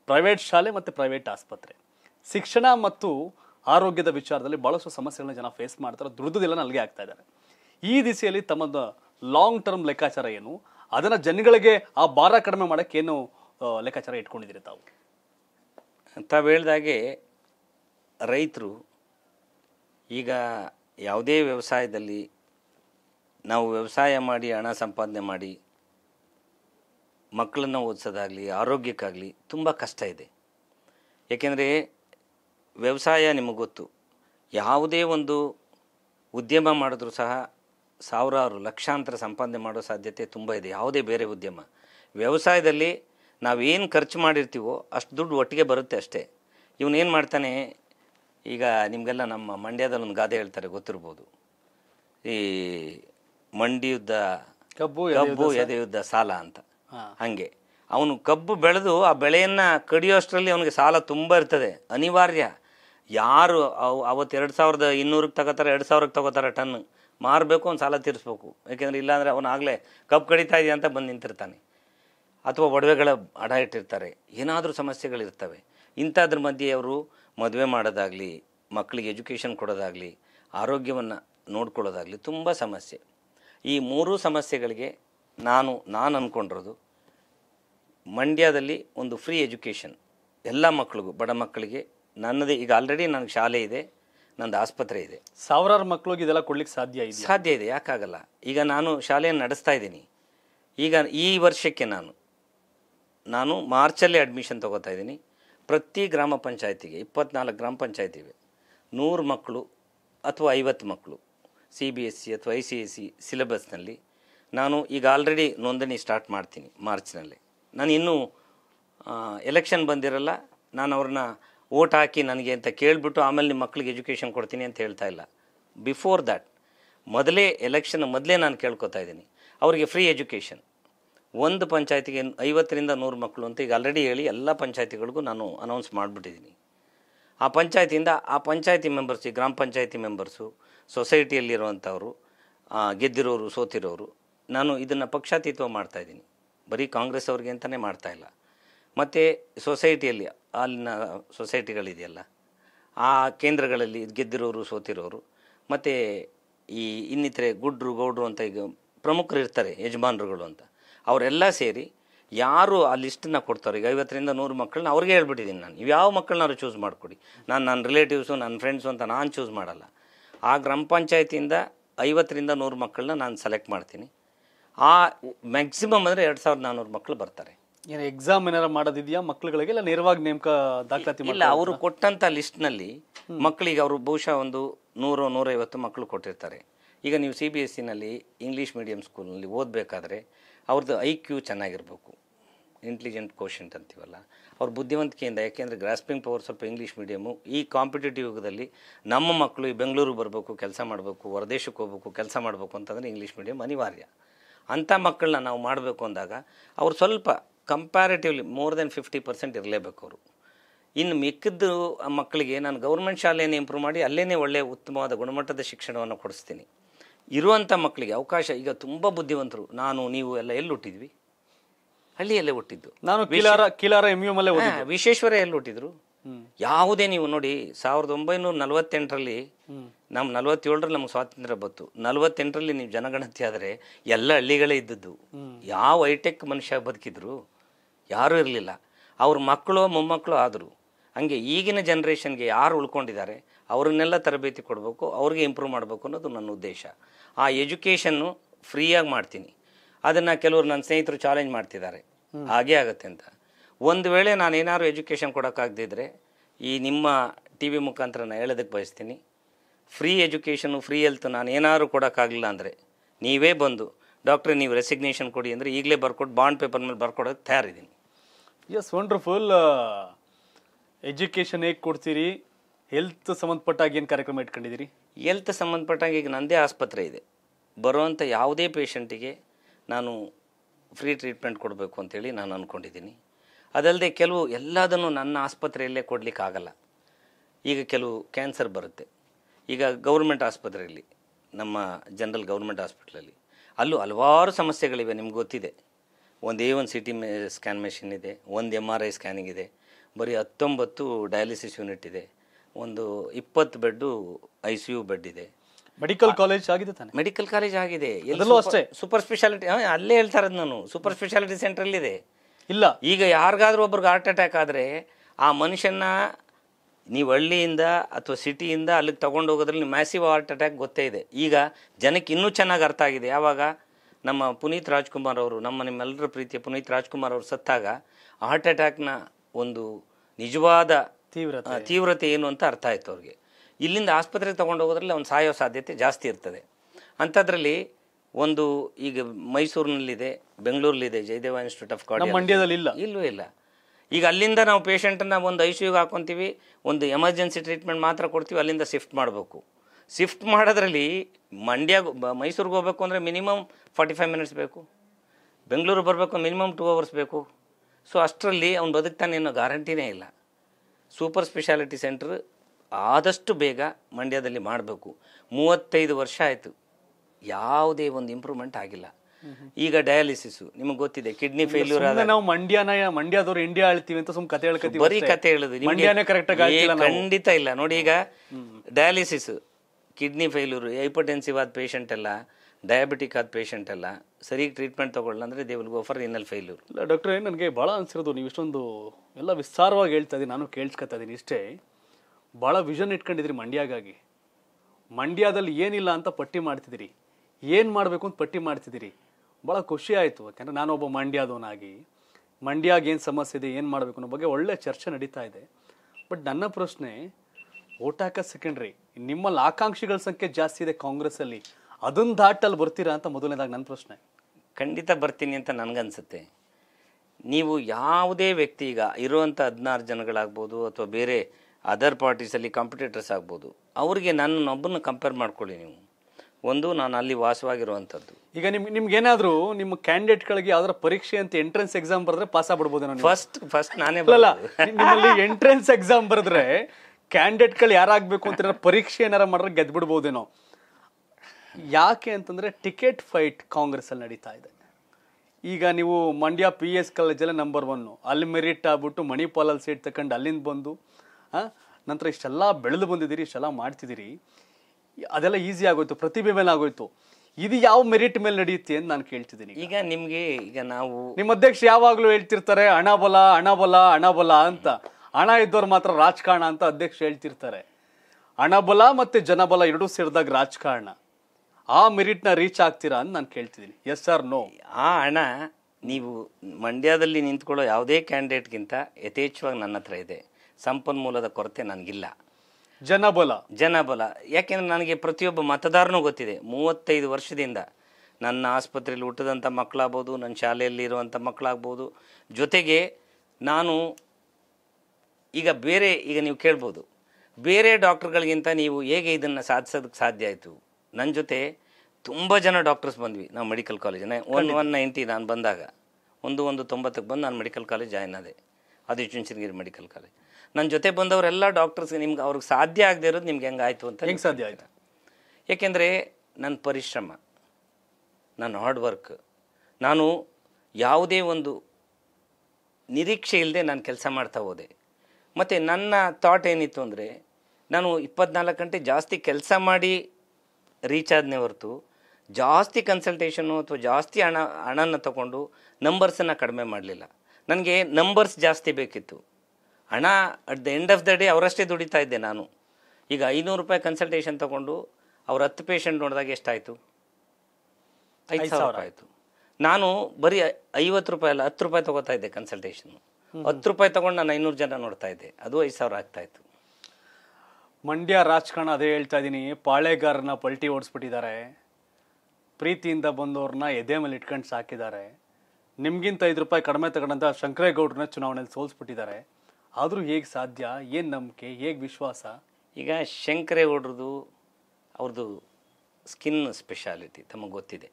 ಪ್ರೈವೇಟ್ ಶಾಲೆ ಮತ್ತು ಪ್ರೈವೇಟ್ ಆಸ್ಪತ್ರೆ ಶಿಕ್ಷಣ ಮತ್ತು ಆರೋಗ್ಯದ ವಿಚಾರದಲ್ಲಿ ಭಾಳಷ್ಟು ಸಮಸ್ಯೆಗಳನ್ನ ಜನ ಫೇಸ್ ಮಾಡ್ತಾರೆ ದುಡ್ದುದೆಲ್ಲ ನಲ್ಗೆ ಆಗ್ತಾ ಇದ್ದಾರೆ ಈ ದಿಸೆಯಲ್ಲಿ ತಮ್ಮದು ಲಾಂಗ್ ಟರ್ಮ್ ಲೆಕ್ಕಾಚಾರ ಏನು ಅದನ್ನು ಜನಗಳಿಗೆ ಆ ಭಾರ ಕಡಿಮೆ ಮಾಡೋಕ್ಕೆ ಏನು ಲೆಕ್ಕಾಚಾರ ಇಟ್ಕೊಂಡಿದ್ದೀರಿ ತಾವು
ತಾವು ಹೇಳಿದಾಗೆ ರೈತರು ಈಗ ಯಾವುದೇ ವ್ಯವಸಾಯದಲ್ಲಿ ನಾವು ವ್ಯವಸಾಯ ಮಾಡಿ ಹಣ ಸಂಪಾದನೆ ಮಾಡಿ ಮಕ್ಕಳನ್ನು ಓದಿಸೋದಾಗಲಿ ಆರೋಗ್ಯಕ್ಕಾಗಲಿ ತುಂಬ ಕಷ್ಟ ಇದೆ ಏಕೆಂದರೆ ವ್ಯವಸಾಯ ನಿಮಗೆ ಗೊತ್ತು ಯಾವುದೇ ಒಂದು ಉದ್ಯಮ ಮಾಡಿದ್ರೂ ಸಹ ಸಾವಿರಾರು ಲಕ್ಷಾಂತರ ಸಂಪಾದನೆ ಮಾಡೋ ಸಾಧ್ಯತೆ ತುಂಬ ಇದೆ ಯಾವುದೇ ಬೇರೆ ಉದ್ಯಮ ವ್ಯವಸಾಯದಲ್ಲಿ ನಾವೇನು ಖರ್ಚು ಮಾಡಿರ್ತೀವೋ ಅಷ್ಟು ದುಡ್ಡು ಒಟ್ಟಿಗೆ ಬರುತ್ತೆ ಅಷ್ಟೇ ಇವನೇನು ಮಾಡ್ತಾನೆ ಈಗ ನಿಮಗೆಲ್ಲ ನಮ್ಮ ಮಂಡ್ಯದಲ್ಲಿ ಒಂದು ಗಾದೆ ಹೇಳ್ತಾರೆ ಗೊತ್ತಿರ್ಬೋದು ಈ ಮಂಡಿಯುದ್ದ ಕಬ್ಬು ಕಬ್ಬು ಯುದ್ಧ ಸಾಲ ಅಂತ ಹಂಗೆ ಅವನು ಕಬ್ಬು ಬೆಳೆದು ಆ ಬೆಳೆಯನ್ನು ಕಡಿಯೋಷ್ಟರಲ್ಲಿ ಅವನಿಗೆ ಸಾಲ ತುಂಬ ಇರ್ತದೆ ಅನಿವಾರ್ಯ ಯಾರು ಅವು ಅವತ್ತು ಎರಡು ಸಾವಿರದ ಇನ್ನೂರಕ್ಕೆ ತಗೋತಾರೆ ಎರಡು ಸಾವಿರಕ್ಕೆ ತಗೋತಾರೆ ಟನ್ ಮಾರಬೇಕು ಅವ್ನು ಸಾಲ ತೀರಿಸ್ಬೇಕು ಯಾಕೆಂದರೆ ಇಲ್ಲಾಂದರೆ ಆಗ್ಲೇ ಕಬ್ಬು ಕಡಿತಾ ಇದೆಯಾ ಅಂತ ಬಂದು ನಿಂತಿರ್ತಾನೆ ಅಥವಾ ಒಡವೆಗಳ ಅಡ ಇಟ್ಟಿರ್ತಾರೆ ಏನಾದರೂ ಸಮಸ್ಯೆಗಳಿರ್ತವೆ ಇಂಥದ್ರ ಮಧ್ಯೆ ಅವರು ಮದುವೆ ಮಾಡೋದಾಗ್ಲಿ ಮಕ್ಕಳಿಗೆ ಎಜುಕೇಷನ್ ಕೊಡೋದಾಗ್ಲಿ ಆರೋಗ್ಯವನ್ನು ನೋಡ್ಕೊಳ್ಳೋದಾಗಲಿ ತುಂಬ ಸಮಸ್ಯೆ ಈ ಮೂರೂ ಸಮಸ್ಯೆಗಳಿಗೆ ನಾನು ನಾನು ಅಂದ್ಕೊಂಡಿರೋದು ಮಂಡ್ಯದಲ್ಲಿ ಒಂದು ಫ್ರೀ ಎಜುಕೇಷನ್ ಎಲ್ಲ ಮಕ್ಕಳಿಗೂ ಬಡ ಮಕ್ಕಳಿಗೆ ನನ್ನದೇ ಈಗ ಆಲ್ರೆಡಿ ನನಗೆ ಶಾಲೆ ಇದೆ ನಂದು ಆಸ್ಪತ್ರೆ ಇದೆ ಸಾವಿರಾರು ಮಕ್ಕಳಿಗೆ ಇದೆಲ್ಲ ಕೊಡ್ಲಿಕ್ಕೆ ಸಾಧ್ಯ ಇದೆ ಸಾಧ್ಯ ಇದೆ ಯಾಕಾಗಲ್ಲ ಈಗ ನಾನು ಶಾಲೆಯನ್ನು ನಡೆಸ್ತಾ ಇದ್ದೀನಿ ಈಗ ಈ ವರ್ಷಕ್ಕೆ ನಾನು ನಾನು ಮಾರ್ಚಲ್ಲೇ ಅಡ್ಮಿಷನ್ ತೊಗೋತಾ ಇದ್ದೀನಿ ಪ್ರತಿ ಗ್ರಾಮ ಪಂಚಾಯತಿಗೆ ಇಪ್ಪತ್ನಾಲ್ಕು ಗ್ರಾಮ ಇವೆ ನೂರು ಮಕ್ಕಳು ಅಥವಾ ಐವತ್ತು ಮಕ್ಕಳು ಸಿ ಬಿ ಎಸ್ ಸಿ ಅಥವಾ ಐ ಸಿ ಎಸ್ ಸಿ ಸಿಲೆಬಸ್ನಲ್ಲಿ ನಾನು ಈಗ ಆಲ್ರೆಡಿ ನೋಂದಣಿ ಸ್ಟಾರ್ಟ್ ಮಾಡ್ತೀನಿ ಮಾರ್ಚ್ನಲ್ಲಿ ನಾನು ಇನ್ನೂ ಎಲೆಕ್ಷನ್ ಬಂದಿರಲ್ಲ ನಾನು ಅವ್ರನ್ನ ಓಟ್ ಹಾಕಿ ನನಗೆ ಅಂತ ಕೇಳಿಬಿಟ್ಟು ಆಮೇಲೆ ನಿಮ್ಮ ಮಕ್ಕಳಿಗೆ ಎಜುಕೇಷನ್ ಕೊಡ್ತೀನಿ ಅಂತ ಹೇಳ್ತಾ ಇಲ್ಲ ಬಿಫೋರ್ ದ್ಯಾಟ್ ಮೊದಲೇ ಎಲೆಕ್ಷನ್ ಮೊದಲೇ ನಾನು ಕೇಳ್ಕೊತಾ ಇದ್ದೀನಿ ಅವರಿಗೆ ಫ್ರೀ ಎಜುಕೇಷನ್ ಒಂದು ಪಂಚಾಯತಿಗೆ ಐವತ್ತರಿಂದ ನೂರು ಮಕ್ಕಳು ಅಂತ ಈಗ ಆಲ್ರೆಡಿ ಹೇಳಿ ಎಲ್ಲ ಪಂಚಾಯತಿಗಳಿಗೂ ನಾನು ಅನೌನ್ಸ್ ಮಾಡಿಬಿಟ್ಟಿದ್ದೀನಿ ಆ ಪಂಚಾಯತಿಯಿಂದ ಆ ಪಂಚಾಯತಿ ಮೆಂಬರ್ಸ್ ಗ್ರಾಮ ಪಂಚಾಯತಿ ಮೆಂಬರ್ಸು ಸೊಸೈಟಿಯಲ್ಲಿರುವಂಥವರು ಗೆದ್ದಿರೋರು ಸೋತಿರೋರು ನಾನು ಇದನ್ನು ಪಕ್ಷಾತೀತ ಮಾಡ್ತಾಯಿದ್ದೀನಿ ಬರೀ ಕಾಂಗ್ರೆಸ್ ಅವ್ರಿಗೆ ಅಂತಲೇ ಮಾಡ್ತಾಯಿಲ್ಲ ಮತ್ತು ಸೊಸೈಟಿಯಲ್ಲಿ ಅಲ್ಲಿನ ಸೊಸೈಟಿಗಳಿದೆಯಲ್ಲ ಆ ಕೇಂದ್ರಗಳಲ್ಲಿ ಗೆದ್ದಿರೋರು ಸೋತಿರೋರು ಮತ್ತು ಈ ಇನ್ನಿತರೆ ಗುಡ್ರು ಗೌಡ್ರು ಅಂತ ಈಗ ಪ್ರಮುಖರು ಇರ್ತಾರೆ ಯಜಮಾನ್ರುಗಳು ಅಂತ ಅವರೆಲ್ಲ ಸೇರಿ ಯಾರು ಆ ಲಿಸ್ಟನ್ನ ಕೊಡ್ತಾರೆ ಈಗ ಐವತ್ತರಿಂದ ನೂರು ಮಕ್ಕಳನ್ನ ಅವ್ರಿಗೆ ಹೇಳ್ಬಿಟ್ಟಿದ್ದೀನಿ ನಾನು ಇವು ಯಾವ ಮಕ್ಕಳನ್ನಾರು ಚೂಸ್ ಮಾಡಿಕೊಡಿ ನಾನು ನನ್ನ ರಿಲೇಟಿವ್ಸು ನನ್ನ ಫ್ರೆಂಡ್ಸು ಅಂತ ನಾನು ಚೂಸ್ ಮಾಡಲ್ಲ ಆ ಗ್ರಾಮ ಪಂಚಾಯತಿಯಿಂದ ಐವತ್ತರಿಂದ ನೂರು ಮಕ್ಕಳನ್ನ ನಾನು ಸೆಲೆಕ್ಟ್ ಮಾಡ್ತೀನಿ ಆ ಮ್ಯಾಕ್ಸಿಮಮ್ ಅಂದರೆ ಎರಡು ಸಾವಿರದ ನಾನ್ನೂರು ಮಕ್ಕಳು ಬರ್ತಾರೆ ಏನು ಎಕ್ಸಾಮ್ ಏನಾರು ಮಾಡೋದಿದೆಯಾ ಮಕ್ಕಳುಗಳಿಗೆ ಇಲ್ಲ ನೇರವಾಗಿ ನೇಮಕ ದಾಖಲಾತಿ ಇಲ್ಲ ಅವರು ಕೊಟ್ಟಂಥ ಲಿಸ್ಟ್ನಲ್ಲಿ ಮಕ್ಕಳಿಗೆ ಅವರು ಬಹುಶಃ ಒಂದು ನೂರು ನೂರೈವತ್ತು ಮಕ್ಕಳು ಕೊಟ್ಟಿರ್ತಾರೆ ಈಗ ನೀವು ಸಿ ಬಿ ಎಸ್ ಸಿನಲ್ಲಿ e ಇಂಗ್ಲೀಷ್ ಮೀಡಿಯಂ ಸ್ಕೂಲ್ನಲ್ಲಿ ಓದಬೇಕಾದ್ರೆ ಅವ್ರದ್ದು ಐ ಕ್ಯೂ ಚೆನ್ನಾಗಿರಬೇಕು ಇಂಟೆಲಿಜೆಂಟ್ ಕೋಶೆಂಟ್ ಅಂತೀವಲ್ಲ ಅವ್ರ ಬುದ್ಧಿವಂತಿಕೆಯಿಂದ ಯಾಕೆಂದರೆ ಗ್ರಾಸ್ಪಿಂಗ್ ಪವರ್ ಸ್ವಲ್ಪ ಇಂಗ್ಲೀಷ್ ಮೀಡಿಯಮು ಈ ಕಾಂಪಿಟೇಟಿವ್ ಯುಗದಲ್ಲಿ ನಮ್ಮ ಮಕ್ಕಳು ಈ ಬೆಂಗಳೂರಿಗೆ ಬರಬೇಕು ಕೆಲಸ ಮಾಡಬೇಕು ಹೊರದೇಶಕ್ಕೆ ಹೋಗ್ಬೇಕು ಕೆಲಸ ಮಾಡಬೇಕು ಅಂತಂದರೆ ಇಂಗ್ಲೀಷ್ ಮೀಡಿಯಮ್ ಅನಿವಾರ್ಯ ಅಂಥ ಮಕ್ಕಳನ್ನ ನಾವು ಮಾಡಬೇಕು ಅಂದಾಗ ಅವ್ರು ಸ್ವಲ್ಪ comparatively more than fifty percent ಇರಲೇಬೇಕು ಅವರು ಇನ್ನು ಮಿಕ್ಕಿದ್ದು ಮಕ್ಕಳಿಗೆ ನಾನು ಗೌರ್ಮೆಂಟ್ ಶಾಲೆಯನ್ನು ಇಂಪ್ರೂವ್ ಮಾಡಿ ಅಲ್ಲೇ ಒಳ್ಳೆಯ ಉತ್ತಮವಾದ ಗುಣಮಟ್ಟದ ಶಿಕ್ಷಣವನ್ನು ಕೊಡಿಸ್ತೀನಿ ಇರುವಂಥ ಮಕ್ಕಳಿಗೆ ಅವಕಾಶ ಈಗ ತುಂಬ ಬುದ್ಧಿವಂತರು ನಾನು ನೀವು ಎಲ್ಲ ಎಲ್ಲಿ ಹುಟ್ಟಿದ್ವಿ ಹಳ್ಳಿಯಲ್ಲೇ ಹುಟ್ಟಿದ್ದು ನಾನು ಕೀಲಾರ ಕೀಲಾರ ಹುಟ್ಟಿದ್ರು ಯಾವುದೇ ನೀವು ನೋಡಿ ಸಾವಿರದ ಒಂಬೈನೂರ ನಲವತ್ತೆಂಟರಲ್ಲಿ ನಮ್ಮ ನಲವತ್ತೇಳರಲ್ಲಿ ನಮ್ಗೆ ಸ್ವಾತಂತ್ರ್ಯ ಬಂತು ನಲವತ್ತೆಂಟರಲ್ಲಿ ನೀವು ಜನಗಣತಿ ಆದರೆ ಎಲ್ಲ ಹಳ್ಳಿಗಳೇ ಇದ್ದದ್ದು ಯಾವ ಹೈಟೆಕ್ ಮನುಷ್ಯ ಬದುಕಿದ್ರು ಯಾರೂ ಇರಲಿಲ್ಲ ಅವ್ರ ಮಕ್ಕಳು ಮೊಮ್ಮಕ್ಕಳು ಆದರು ಹಂಗೆ ಈಗಿನ ಜನ್ರೇಷನ್ಗೆ ಯಾರು ಉಳ್ಕೊಂಡಿದ್ದಾರೆ ಅವ್ರನ್ನೆಲ್ಲ ತರಬೇತಿ ಕೊಡಬೇಕು ಅವ್ರಿಗೆ ಇಂಪ್ರೂವ್ ಮಾಡಬೇಕು ಅನ್ನೋದು ನನ್ನ ಉದ್ದೇಶ ಆ ಎಜುಕೇಷನ್ನು ಫ್ರೀಯಾಗಿ ಮಾಡ್ತೀನಿ ಅದನ್ನು ಕೆಲವರು ನನ್ನ ಸ್ನೇಹಿತರು ಚಾಲೆಂಜ್ ಮಾಡ್ತಿದ್ದಾರೆ ಹಾಗೇ ಆಗುತ್ತೆ ಅಂತ ಒಂದು ವೇಳೆ ನಾನು ಏನಾದರೂ ಎಜುಕೇಷನ್ ಕೊಡೋಕ್ಕಾಗದಿದ್ದರೆ ಈ ನಿಮ್ಮ ಟಿ ವಿ ಮುಖಾಂತರ ನಾನು ಹೇಳೋದಕ್ಕೆ ಬಯಸ್ತೀನಿ ಫ್ರೀ ಎಜುಕೇಷನು ಫ್ರೀ ಹೆಲ್ತ್ ನಾನು ಏನಾದರೂ ಕೊಡೋಕ್ಕಾಗಲಿಲ್ಲ ಅಂದರೆ ನೀವೇ ಬಂದು ಡಾಕ್ಟ್ರ್ ನೀವು ರೆಸಿಗ್ನೇಷನ್ ಕೊಡಿ ಅಂದರೆ ಈಗಲೇ ಬರ್ಕೊಟ್ಟು ಬಾಂಡ್ ಪೇಪರ್ ಮೇಲೆ ಬರ್ಕೊಡೋಕೆ ತಯಾರಿದ್ದೀನಿ
ಎಸ್ ವಂಡರ್ಫುಲ್
ಎಜುಕೇಷನ್ ಹೇಗೆ ಕೊಡ್ತೀರಿ ಹೆಲ್ತ್ ಸಂಬಂಧಪಟ್ಟಾಗಿ ಏನು ಕಾರ್ಯಕ್ರಮ ಇಟ್ಕೊಂಡಿದ್ದೀರಿ ಹೆಲ್ತ್ ಸಂಬಂಧಪಟ್ಟಾಗಿ ಈಗ ನಂದೇ ಆಸ್ಪತ್ರೆ ಇದೆ ಬರುವಂಥ ಯಾವುದೇ ಪೇಷಂಟಿಗೆ ನಾನು ಫ್ರೀ ಟ್ರೀಟ್ಮೆಂಟ್ ಕೊಡಬೇಕು ಅಂತೇಳಿ ನಾನು ಅಂದ್ಕೊಂಡಿದ್ದೀನಿ ಅದಲ್ಲದೆ ಕೆಲವು ಎಲ್ಲದನ್ನು ನನ್ನ ಆಸ್ಪತ್ರೆಯಲ್ಲೇ ಕೊಡಲಿಕ್ಕಾಗಲ್ಲ ಈಗ ಕೆಲವು ಕ್ಯಾನ್ಸರ್ ಬರುತ್ತೆ ಈಗ ಗೌರ್ಮೆಂಟ್ ಆಸ್ಪತ್ರೆಯಲ್ಲಿ ನಮ್ಮ ಜನರಲ್ ಗೌರ್ಮೆಂಟ್ ಹಾಸ್ಪಿಟ್ಲಲ್ಲಿ ಅಲ್ಲೂ ಹಲವಾರು ಸಮಸ್ಯೆಗಳಿವೆ ನಿಮ್ಗೆ ಗೊತ್ತಿದೆ ಒಂದೇ ಒಂದು ಸಿ ಟಿ ಮೆ ಸ್ಕ್ಯಾನ್ ಮೆಷಿನ್ ಇದೆ ಒಂದು ಎಮ್ ಆರ್ ಐ ಸ್ಕ್ಯಾನಿಂಗ್ ಇದೆ ಬರೀ ಹತ್ತೊಂಬತ್ತು ಡಯಾಲಿಸಿಸ್ ಯೂನಿಟ್ ಇದೆ ಒಂದು ಇಪ್ಪತ್ತು bed I C U bed ಇದೆ ಮೆಡಿಕಲ್ ಕಾಲೇಜ್ ಆಗಿದೆ ತಾನೆ ಮೆಡಿಕಲ್ ಕಾಲೇಜ್ ಆಗಿದೆ ಎಲ್ಲೂ ಅಷ್ಟೇ ಸೂಪರ್ ಸ್ಪೆಷಾಲಿಟಿ ಅಲ್ಲೇ ಹೇಳ್ತಾರೆ ನಾನು ಸೂಪರ್ ಸ್ಪೆಷಾಲಿಟಿ ಸೆಂಟರ್ ಇದೆ ಇಲ್ಲ ಈಗ ಯಾರಿಗಾದ್ರೂ ಒಬ್ರಿಗೆ ಹಾರ್ಟ್ ಅಟ್ಯಾಕ್ ಆದರೆ ಆ ಮನುಷ್ಯನ ನೀವು ಹಳ್ಳಿಯಿಂದ ಅಥವಾ ಸಿಟಿಯಿಂದ ಅಲ್ಲಿಗೆ ತಗೊಂಡು ಹೋಗೋದ್ರಲ್ಲಿ ಮ್ಯಾಸಿವ್ ಹಾರ್ಟ್ ಅಟ್ಯಾಕ್ ಗೊತ್ತೇ ಇದೆ ಈಗ ಜನಕ್ಕೆ ಇನ್ನೂ ಚೆನ್ನಾಗಿ ಅರ್ಥ ಆಗಿದೆ ಯಾವಾಗ ನಮ್ಮ ಪುನೀತ್ ರಾಜ್ಕುಮಾರ್ ಅವರು ನಮ್ಮ ನಿಮ್ಮೆಲ್ಲರ ಪ್ರೀತಿಯ ಪುನೀತ್ ರಾಜ್ಕುಮಾರ್ ಅವರು ಸತ್ತಾಗ ಹಾರ್ಟ್ ಅಟ್ಯಾಕ್ನ ಒಂದು ನಿಜವಾದ ತೀವ್ರತೆ ತೀವ್ರತೆ ಏನು ಅಂತ ಅರ್ಥ ಆಯ್ತು ಅವ್ರಿಗೆ ಇಲ್ಲಿಂದ ಆಸ್ಪತ್ರೆಗೆ ತೊಗೊಂಡು ಹೋಗೋದ್ರಲ್ಲಿ ಅವ್ನು ಸಾಯೋ ಸಾಧ್ಯತೆ ಜಾಸ್ತಿ ಇರ್ತದೆ ಅಂಥದ್ರಲ್ಲಿ ಒಂದು ಈಗ ಮೈಸೂರಿನಲ್ಲಿದೆ ಬೆಂಗಳೂರಲ್ಲಿದೆ ಜಯದೇವ ಇನ್ಸ್ಟಿಟ್ಯೂಟ್ ಆಫ್ ಕಾರ್ಡ್ ಮಂಡ್ಯದಲ್ಲಿ ಇಲ್ಲ ಇಲ್ಲೂ ಇಲ್ಲ ಈಗ ಅಲ್ಲಿಂದ ನಾವು ಪೇಷಂಟನ್ನು ಒಂದು ಐ ಸಿ ಯುಗೆ ಹಾಕೊತೀವಿ ಒಂದು ಎಮರ್ಜೆನ್ಸಿ ಟ್ರೀಟ್ಮೆಂಟ್ ಮಾತ್ರ ಕೊಡ್ತೀವಿ ಅಲ್ಲಿಂದ ಶಿಫ್ಟ್ ಮಾಡಬೇಕು ಶಿಫ್ಟ್ ಮಾಡೋದ್ರಲ್ಲಿ ಮಂಡ್ಯ ಮೈಸೂರಿಗೆ ಹೋಗಬೇಕು ಅಂದರೆ ಮಿನಿಮಮ್ ಫಾರ್ಟಿ ಫೈವ್ ಮಿನಿಟ್ಸ್ ಬೇಕು ಬೆಂಗಳೂರು ಬರಬೇಕು ಮಿನಿಮಮ್ ಟೂ ಅವರ್ಸ್ ಬೇಕು ಸೊ ಅಷ್ಟರಲ್ಲಿ ಅವ್ನು ಏನೋ ಗ್ಯಾರಂಟಿನೇ ಇಲ್ಲ ಸೂಪರ್ ಸ್ಪೆಷಾಲಿಟಿ ಸೆಂಟ್ರ್ ಆದಷ್ಟು ಬೇಗ ಮಂಡ್ಯದಲ್ಲಿ ಮಾಡಬೇಕು ಮೂವತ್ತೈದು ವರ್ಷ ಆಯಿತು ಯಾವುದೇ ಒಂದು ಇಂಪ್ರೂವ್ಮೆಂಟ್ ಆಗಿಲ್ಲ ಈಗ ಡಯಾಲಿಸಿಸ್ ನಿಮಗೆ ಗೊತ್ತಿದೆ ಕಿಡ್ನಿ ಫೇಲ್ಯೂರ್ ಆದ
ನಾವು ಮಂಡ್ಯನ ಮಂಡ್ಯದವರು ಇಂಡಿಯಾ ಹೇಳ್ತೀವಿ ಅಂತ ಸುಮ್ ಕತೆ ಹೇಳ್ಕೊತೀವಿ ಬರೀ ಕತೆ ಹೇಳುದು ಮಂಡ್ಯನೇ ಕರೆಕ್ಟ್ ಖಂಡಿತ
ಇಲ್ಲ ನೋಡಿ ಈಗ ಡಯಾಲಿಸಿಸ್ ಕಿಡ್ನಿ ಫೇಲ್ಯೂರ್ ಹೈಪರ್ಟೆನ್ಸಿವ್ ಆದ ಪೇಷಂಟ್ ಎಲ್ಲ ಡಯಾಬಿಟಿಕ್ ಆದ ಪೇಷಂಟ್ ಎಲ್ಲ ಸರಿ ಟ್ರೀಟ್ಮೆಂಟ್ ತಗೊಳ್ಳಲ್ಲ ಅಂದ್ರೆ they'll go for go for renal failure
ಇಲ್ಲ ಡಾಕ್ಟ್ರೇ ನನಗೆ ಭಾಳ ಅನ್ಸಿರೋದು ನೀವು ಇಷ್ಟೊಂದು ಎಲ್ಲ ವಿಸ್ತಾರವಾಗಿ ಹೇಳ್ತಾ ಇದ್ದೀನಿ ನಾನು ಕೇಳಿಸ್ಕೊತಾ ಇದ್ದೀನಿ ಇಷ್ಟೇ ಭಾಳ ವಿಷನ್ ಇಟ್ಕೊಂಡಿದ್ರಿ ಮಂಡ್ಯಾಗಾಗಿ ಮಂಡ್ಯದಲ್ಲಿ ಏನಿಲ್ಲ ಅಂತ ಪಟ್ಟಿ ಮಾಡ್ತಿದ್ದೀರಿ ಏನು ಮಾಡಬೇಕು ಅಂತ ಪಟ್ಟಿ ಮಾಡ್ತಿದ್ದೀರಿ ಭಾಳ ಖುಷಿ ಆಯಿತು ಯಾಕೆಂದರೆ ನಾನೊಬ್ಬ ಮಂಡ್ಯದವನಾಗಿ ಮಂಡ್ಯಾಗ ಏನು ಸಮಸ್ಯೆ ಇದೆ ಏನು ಮಾಡಬೇಕು ಅನ್ನೋ ಬಗ್ಗೆ ಒಳ್ಳೆ ಚರ್ಚೆ ನಡೀತಾ ಇದೆ ಬಟ್ ನನ್ನ ಪ್ರಶ್ನೆ ಓಟ್ ಹಾಕ ಸೆಕೆಂಡ್ರಿ ನಿಮ್ಮಲ್ಲಿ ಆಕಾಂಕ್ಷಿಗಳ
ಸಂಖ್ಯೆ ಜಾಸ್ತಿ ಇದೆ ಕಾಂಗ್ರೆಸ್ಸಲ್ಲಿ ಅದನ್ನು ದಾಟಲ್ಲಿ ಬರ್ತೀರಾ ಅಂತ ಮೊದಲನೇದಾಗ ನನ್ನ ಪ್ರಶ್ನೆ ಖಂಡಿತ ಬರ್ತೀನಿ ಅಂತ ನನಗನ್ಸುತ್ತೆ ನೀವು ಯಾವುದೇ ವ್ಯಕ್ತಿ ಈಗ ಇರುವಂಥ ಹದಿನಾರು ಜನಗಳಾಗ್ಬೋದು ಅಥವಾ ಬೇರೆ ಅದರ್ ಪಾರ್ಟೀಸಲ್ಲಿ ಕಾಂಪಿಟೇಟರ್ಸ್ ಆಗ್ಬೋದು ಅವ್ರಿಗೆ ನನ್ನೊಬ್ಬನ ಕಂಪೇರ್ ಮಾಡ್ಕೊಳ್ಳಿ ನೀವು ಒಂದು ನಾನು ಅಲ್ಲಿ ವಾಸವಾಗಿರುವಂಥದ್ದು
ಈಗ ನಿಮ್ಗೆ ನಿಮ್ಗೇನಾದರೂ ನಿಮ್ಮ ಕ್ಯಾಂಡಿಡೇಟ್ಗಳಿಗೆ ಯಾವ್ದಾರ ಪರೀಕ್ಷೆ ಅಂತ ಎಂಟ್ರೆನ್ಸ್ ಎಕ್ಸಾಮ್ ಬರೆದ್ರೆ ಪಾಸ್ ಆಗ್ಬಿಡ್ಬೋದು ನಾನು ಫಸ್ಟ್ ಫಸ್ಟ್ ನಾನೇ ಬರಲ್ಲ ನಿಮ್ಮಲ್ಲಿ ಎಂಟ್ರೆನ್ಸ್ ಎಕ್ಸಾಮ್ ಬರೆದ್ರೆ ಕ್ಯಾಂಡಿಡೇಟ್ಗಳು ಯಾರಾಗಬೇಕು ಅಂತ ಪರೀಕ್ಷೆ ಏನಾರ ಮಾಡಿದ್ರೆ ಗೆದ್ಬಿಡ್ಬೋದೇನೋ ಯಾಕೆ ಅಂತಂದರೆ ಟಿಕೆಟ್ ಫೈಟ್ ಕಾಂಗ್ರೆಸ್ಸಲ್ಲಿ ನಡೀತಾ ಇದೆ ಈಗ ನೀವು ಮಂಡ್ಯ ಪಿ ಎಸ್ ಕಾಲೇಜಲ್ಲೇ ನಂಬರ್ ಒನ್ನು ಅಲ್ಲಿ ಮೆರಿಟ್ ಆಗ್ಬಿಟ್ಟು ಮಣಿಪಾಲಲ್ಲಿ ಸೀಟ್ ತಗೊಂಡು ಅಲ್ಲಿಂದ ಬಂದು ನಂತರ ಇಷ್ಟೆಲ್ಲ ಬೆಳೆದು ಬಂದಿದ್ದೀರಿ ಇಷ್ಟೆಲ್ಲ ಮಾಡ್ತಿದ್ದೀರಿ ಅದೆಲ್ಲ ಈಸಿ ಆಗೋಯ್ತು ಪ್ರತಿಭೆ ಮೇಲೆ ಆಗೋಯ್ತು ಇದು ಯಾವ ಮೆರಿಟ್ ಮೇಲೆ ನಡೆಯುತ್ತೆ ಅಂತ ನಾನು ಕೇಳ್ತಿದ್ದೀನಿ
ಈಗ ನಿಮಗೆ ಈಗ ನಾವು
ನಿಮ್ಮ ಅಧ್ಯಕ್ಷ ಯಾವಾಗಲೂ ಹೇಳ್ತಿರ್ತಾರೆ ಹಣ ಬಲ ಹಣ ಬಲ ಹಣ ಬಲ ಅಂತ ಹಣ ಇದ್ದವ್ರು ಮಾತ್ರ ರಾಜಕಾರಣ ಅಂತ ಅಧ್ಯಕ್ಷ ಹೇಳ್ತಿರ್ತಾರೆ ಹಣಬಲ ಮತ್ತು ಜನಬಲ
ಎರಡೂ ಸೇರಿದಾಗ ರಾಜಕಾರಣ ಆ ಮೆರಿಟ್ನ ರೀಚ್ ಆಗ್ತೀರಾ ಅಂತ ನಾನು ಕೇಳ್ತಿದ್ದೀನಿ ಎಸ್ ಆರ್ ನೋ ಆ ಹಣ ನೀವು ಮಂಡ್ಯದಲ್ಲಿ ನಿಂತ್ಕೊಳ್ಳೋ ಯಾವುದೇ ಕ್ಯಾಂಡಿಡೇಟ್ಗಿಂತ ಯಥೇಚ್ಛವಾಗಿ ನನ್ನ ಹತ್ರ ಇದೆ ಸಂಪನ್ಮೂಲದ ಕೊರತೆ ನನಗಿಲ್ಲ ಜನಬಲ ಜನಬಲ ಯಾಕೆಂದ್ರೆ ನನಗೆ ಪ್ರತಿಯೊಬ್ಬ ಮತದಾರನೂ ಗೊತ್ತಿದೆ ಮೂವತ್ತೈದು ವರ್ಷದಿಂದ ನನ್ನ ಆಸ್ಪತ್ರೆಯಲ್ಲಿ ಹುಟ್ಟಿದಂಥ ಮಕ್ಕಳಾಗ್ಬೋದು ನನ್ನ ಶಾಲೆಯಲ್ಲಿ ಇರುವಂಥ ಮಕ್ಕಳಾಗ್ಬೋದು ಜೊತೆಗೆ ನಾನು ಈಗ ಬೇರೆ ಈಗ ನೀವು ಕೇಳ್ಬೋದು ಬೇರೆ ಡಾಕ್ಟರ್ಗಳಿಗಿಂತ ನೀವು ಹೇಗೆ ಇದನ್ನು ಸಾಧಿಸೋದಕ್ಕೆ ಸಾಧ್ಯ ಆಯಿತು ನನ್ನ ಜೊತೆ ತುಂಬ ಜನ ಡಾಕ್ಟರ್ಸ್ ಬಂದ್ವಿ ನಾವು ಮೆಡಿಕಲ್ ಕಾಲೇಜಿನ ಒನ್ ಒನ್ ನೈಂಟಿ ನಾನು ಬಂದಾಗ ಒಂದು ಒಂದು ತೊಂಬತ್ತಕ್ಕೆ ಬಂದು ನಾನು ಮೆಡಿಕಲ್ ಕಾಲೇಜ್ ಜಾಯ್ನ್ ಆದೆ ಅದು ಚುಂಚನಗಿರಿ ಮೆಡಿಕಲ್ ಕಾಲೇಜ್ ನನ್ನ ಜೊತೆ ಬಂದವರೆಲ್ಲ ಡಾಕ್ಟರ್ಸ್ ನಿಮ್ಗೆ ಅವ್ರಿಗೆ ಸಾಧ್ಯ ಆಗದೆ ಇರೋದು ನಿಮ್ಗೆ ಹೆಂಗಾಯ್ತು ಅಂತ ಹೆಂಗೆ ಸಾಧ್ಯ ಆಯಿತು ಏಕೆಂದರೆ ನನ್ನ ಪರಿಶ್ರಮ ನನ್ನ ಹಾರ್ಡ್ ವರ್ಕ್ ನಾನು ಯಾವುದೇ ಒಂದು ನಿರೀಕ್ಷೆ ಇಲ್ಲದೆ ನಾನು ಕೆಲಸ ಮಾಡ್ತಾ ಹೋದೆ ಮತ್ತು ನನ್ನ ಥಾಟ್ ಏನಿತ್ತು ಅಂದರೆ ನಾನು ಇಪ್ಪತ್ನಾಲ್ಕು ಗಂಟೆ ಜಾಸ್ತಿ ಕೆಲಸ ಮಾಡಿ ರೀಚ್ ಆದನೇ ಹೊರತು ಜಾಸ್ತಿ ಕನ್ಸಲ್ಟೇಷನು ಅಥವಾ ಜಾಸ್ತಿ ಹಣ ಹಣನ ತಗೊಂಡು ನಂಬರ್ಸನ್ನು ಕಡಿಮೆ ಮಾಡಲಿಲ್ಲ ನನಗೆ ನಂಬರ್ಸ್ ಜಾಸ್ತಿ ಬೇಕಿತ್ತು ಹಣ at the end of the day ಅವರಷ್ಟೇ ದುಡಿತಾ ಇದ್ದೆ ನಾನು ಈಗ ಐನೂರು ರೂಪಾಯಿ ಕನ್ಸಲ್ಟೇಷನ್ ತಗೊಂಡು ಅವ್ರ ಹತ್ತು ಪೇಷಂಟ್ ನೋಡಿದಾಗ ಎಷ್ಟಾಯಿತು ಐದು ಸಾವಿರ ಆಯಿತು ನಾನು ಬರೀ ಐವತ್ತು ರೂಪಾಯಿ ಅಲ್ಲ ಹತ್ತು ರೂಪಾಯಿ ತಗೋತಾ ಇದ್ದೆ ಕನ್ಸಲ್ಟೇಷನ್ ಹತ್ತು ರೂಪಾಯಿ ತೊಗೊಂಡು ನಾನು ಐನೂರು ಜನ ನೋಡ್ತಾ ಇದ್ದೆ ಅದು ಐದು ಸಾವಿರ ಆಗ್ತಾಯಿತ್ತು ಮಂಡ್ಯ ರಾಜಕಾರಣ ಅದೇ ಹೇಳ್ತಾ ಇದ್ದೀನಿ
ಪಾಳೆಗಾರನ ಪಲ್ಟಿ ಓಡಿಸ್ಬಿಟ್ಟಿದ್ದಾರೆ ಪ್ರೀತಿಯಿಂದ ಬಂದವ್ರನ್ನ ಎದೆ ಮೇಲೆ ಇಟ್ಕೊಂಡು ಸಾಕಿದ್ದಾರೆ ನಿಮಗಿಂತ ಐದು ರೂಪಾಯಿ ಕಡಿಮೆ ತಗೊಂಡಂತ ಶಂಕರೇಗೌಡ್ರನ್ನ ಚುನಾವಣೆಯಲ್ಲಿ ಸೋಲಿಸ್ಬಿಟ್ಟಿದ್ದಾರೆ
ಆದರೂ ಹೇಗೆ ಸಾಧ್ಯ ಏನು ನಂಬಿಕೆ ಹೇಗೆ ವಿಶ್ವಾಸ ಈಗ ಶಂಕರೇಗೌಡ್ರದ್ದು ಅವ್ರದ್ದು ಸ್ಕಿನ್ ಸ್ಪೆಷಾಲಿಟಿ ತಮಗೆ ಗೊತ್ತಿದೆ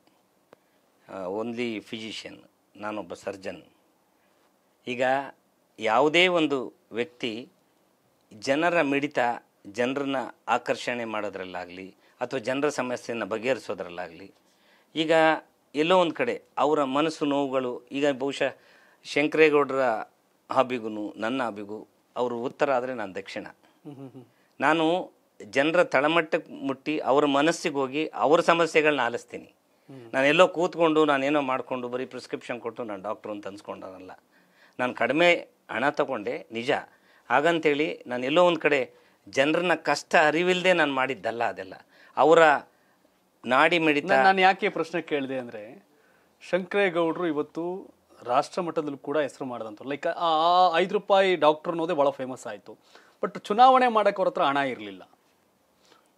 ಓನ್ಲಿ ಫಿಸಿಷಿಯನ್ ನಾನೊಬ್ಬ ಸರ್ಜನ್ ಈಗ ಯಾವುದೇ ಒಂದು ವ್ಯಕ್ತಿ ಜನರ ಮಿಡಿತ ಜನರನ್ನ ಆಕರ್ಷಣೆ ಮಾಡೋದ್ರಲ್ಲಾಗಲಿ ಅಥವಾ ಜನರ ಸಮಸ್ಯೆಯನ್ನು ಬಗೆಹರಿಸೋದ್ರಲ್ಲಾಗಲಿ ಈಗ ಎಲ್ಲೋ ಒಂದು ಕಡೆ ಅವರ ಮನಸ್ಸು ನೋವುಗಳು ಈಗ ಬಹುಶಃ ಶಂಕರೇಗೌಡರ ಹಾಬಿಗೂ ನನ್ನ ಹಾಬಿಗೂ ಅವರು ಉತ್ತರ ಆದರೆ ನಾನು ದಕ್ಷಿಣ ನಾನು ಜನರ ತಳಮಟ್ಟಕ್ಕೆ ಮುಟ್ಟಿ ಅವ್ರ ಮನಸ್ಸಿಗೆ ಹೋಗಿ ಅವ್ರ ಸಮಸ್ಯೆಗಳನ್ನ ಆಲಿಸ್ತೀನಿ ಎಲ್ಲೋ ಕೂತ್ಕೊಂಡು ನಾನೇನೋ ಮಾಡಿಕೊಂಡು ಬರೀ ಪ್ರಿಸ್ಕ್ರಿಪ್ಷನ್ ಕೊಟ್ಟು ನಾನು ಡಾಕ್ಟ್ರು ಅಂತ ನಾನು ಕಡಿಮೆ ಹಣ ತಗೊಂಡೆ ನಿಜ ಹಾಗಂತೇಳಿ ನಾನು ಎಲ್ಲೋ ಒಂದು ಕಡೆ ಜನರನ್ನ ಕಷ್ಟ ಅರಿವಿಲ್ಲದೆ ನಾನು ಮಾಡಿದ್ದಲ್ಲ ಅದೆಲ್ಲ ಅವರ ನಾಡಿ ಮಿಡಿತ ನಾನು
ಯಾಕೆ ಪ್ರಶ್ನೆ ಕೇಳಿದೆ ಅಂದರೆ ಶಂಕರೇಗೌಡರು ಇವತ್ತು ರಾಷ್ಟ್ರ ಮಟ್ಟದಲ್ಲೂ ಕೂಡ ಹೆಸರು ಮಾಡಿದಂಥವ್ರು ಲೈಕ್ ಆ ಐದು ರೂಪಾಯಿ ಡಾಕ್ಟರ್ ಅನ್ನೋದೇ ಭಾಳ ಫೇಮಸ್ ಆಯಿತು ಬಟ್ ಚುನಾವಣೆ ಮಾಡೋಕೆ ಅವ್ರ ಹತ್ರ ಹಣ ಇರಲಿಲ್ಲ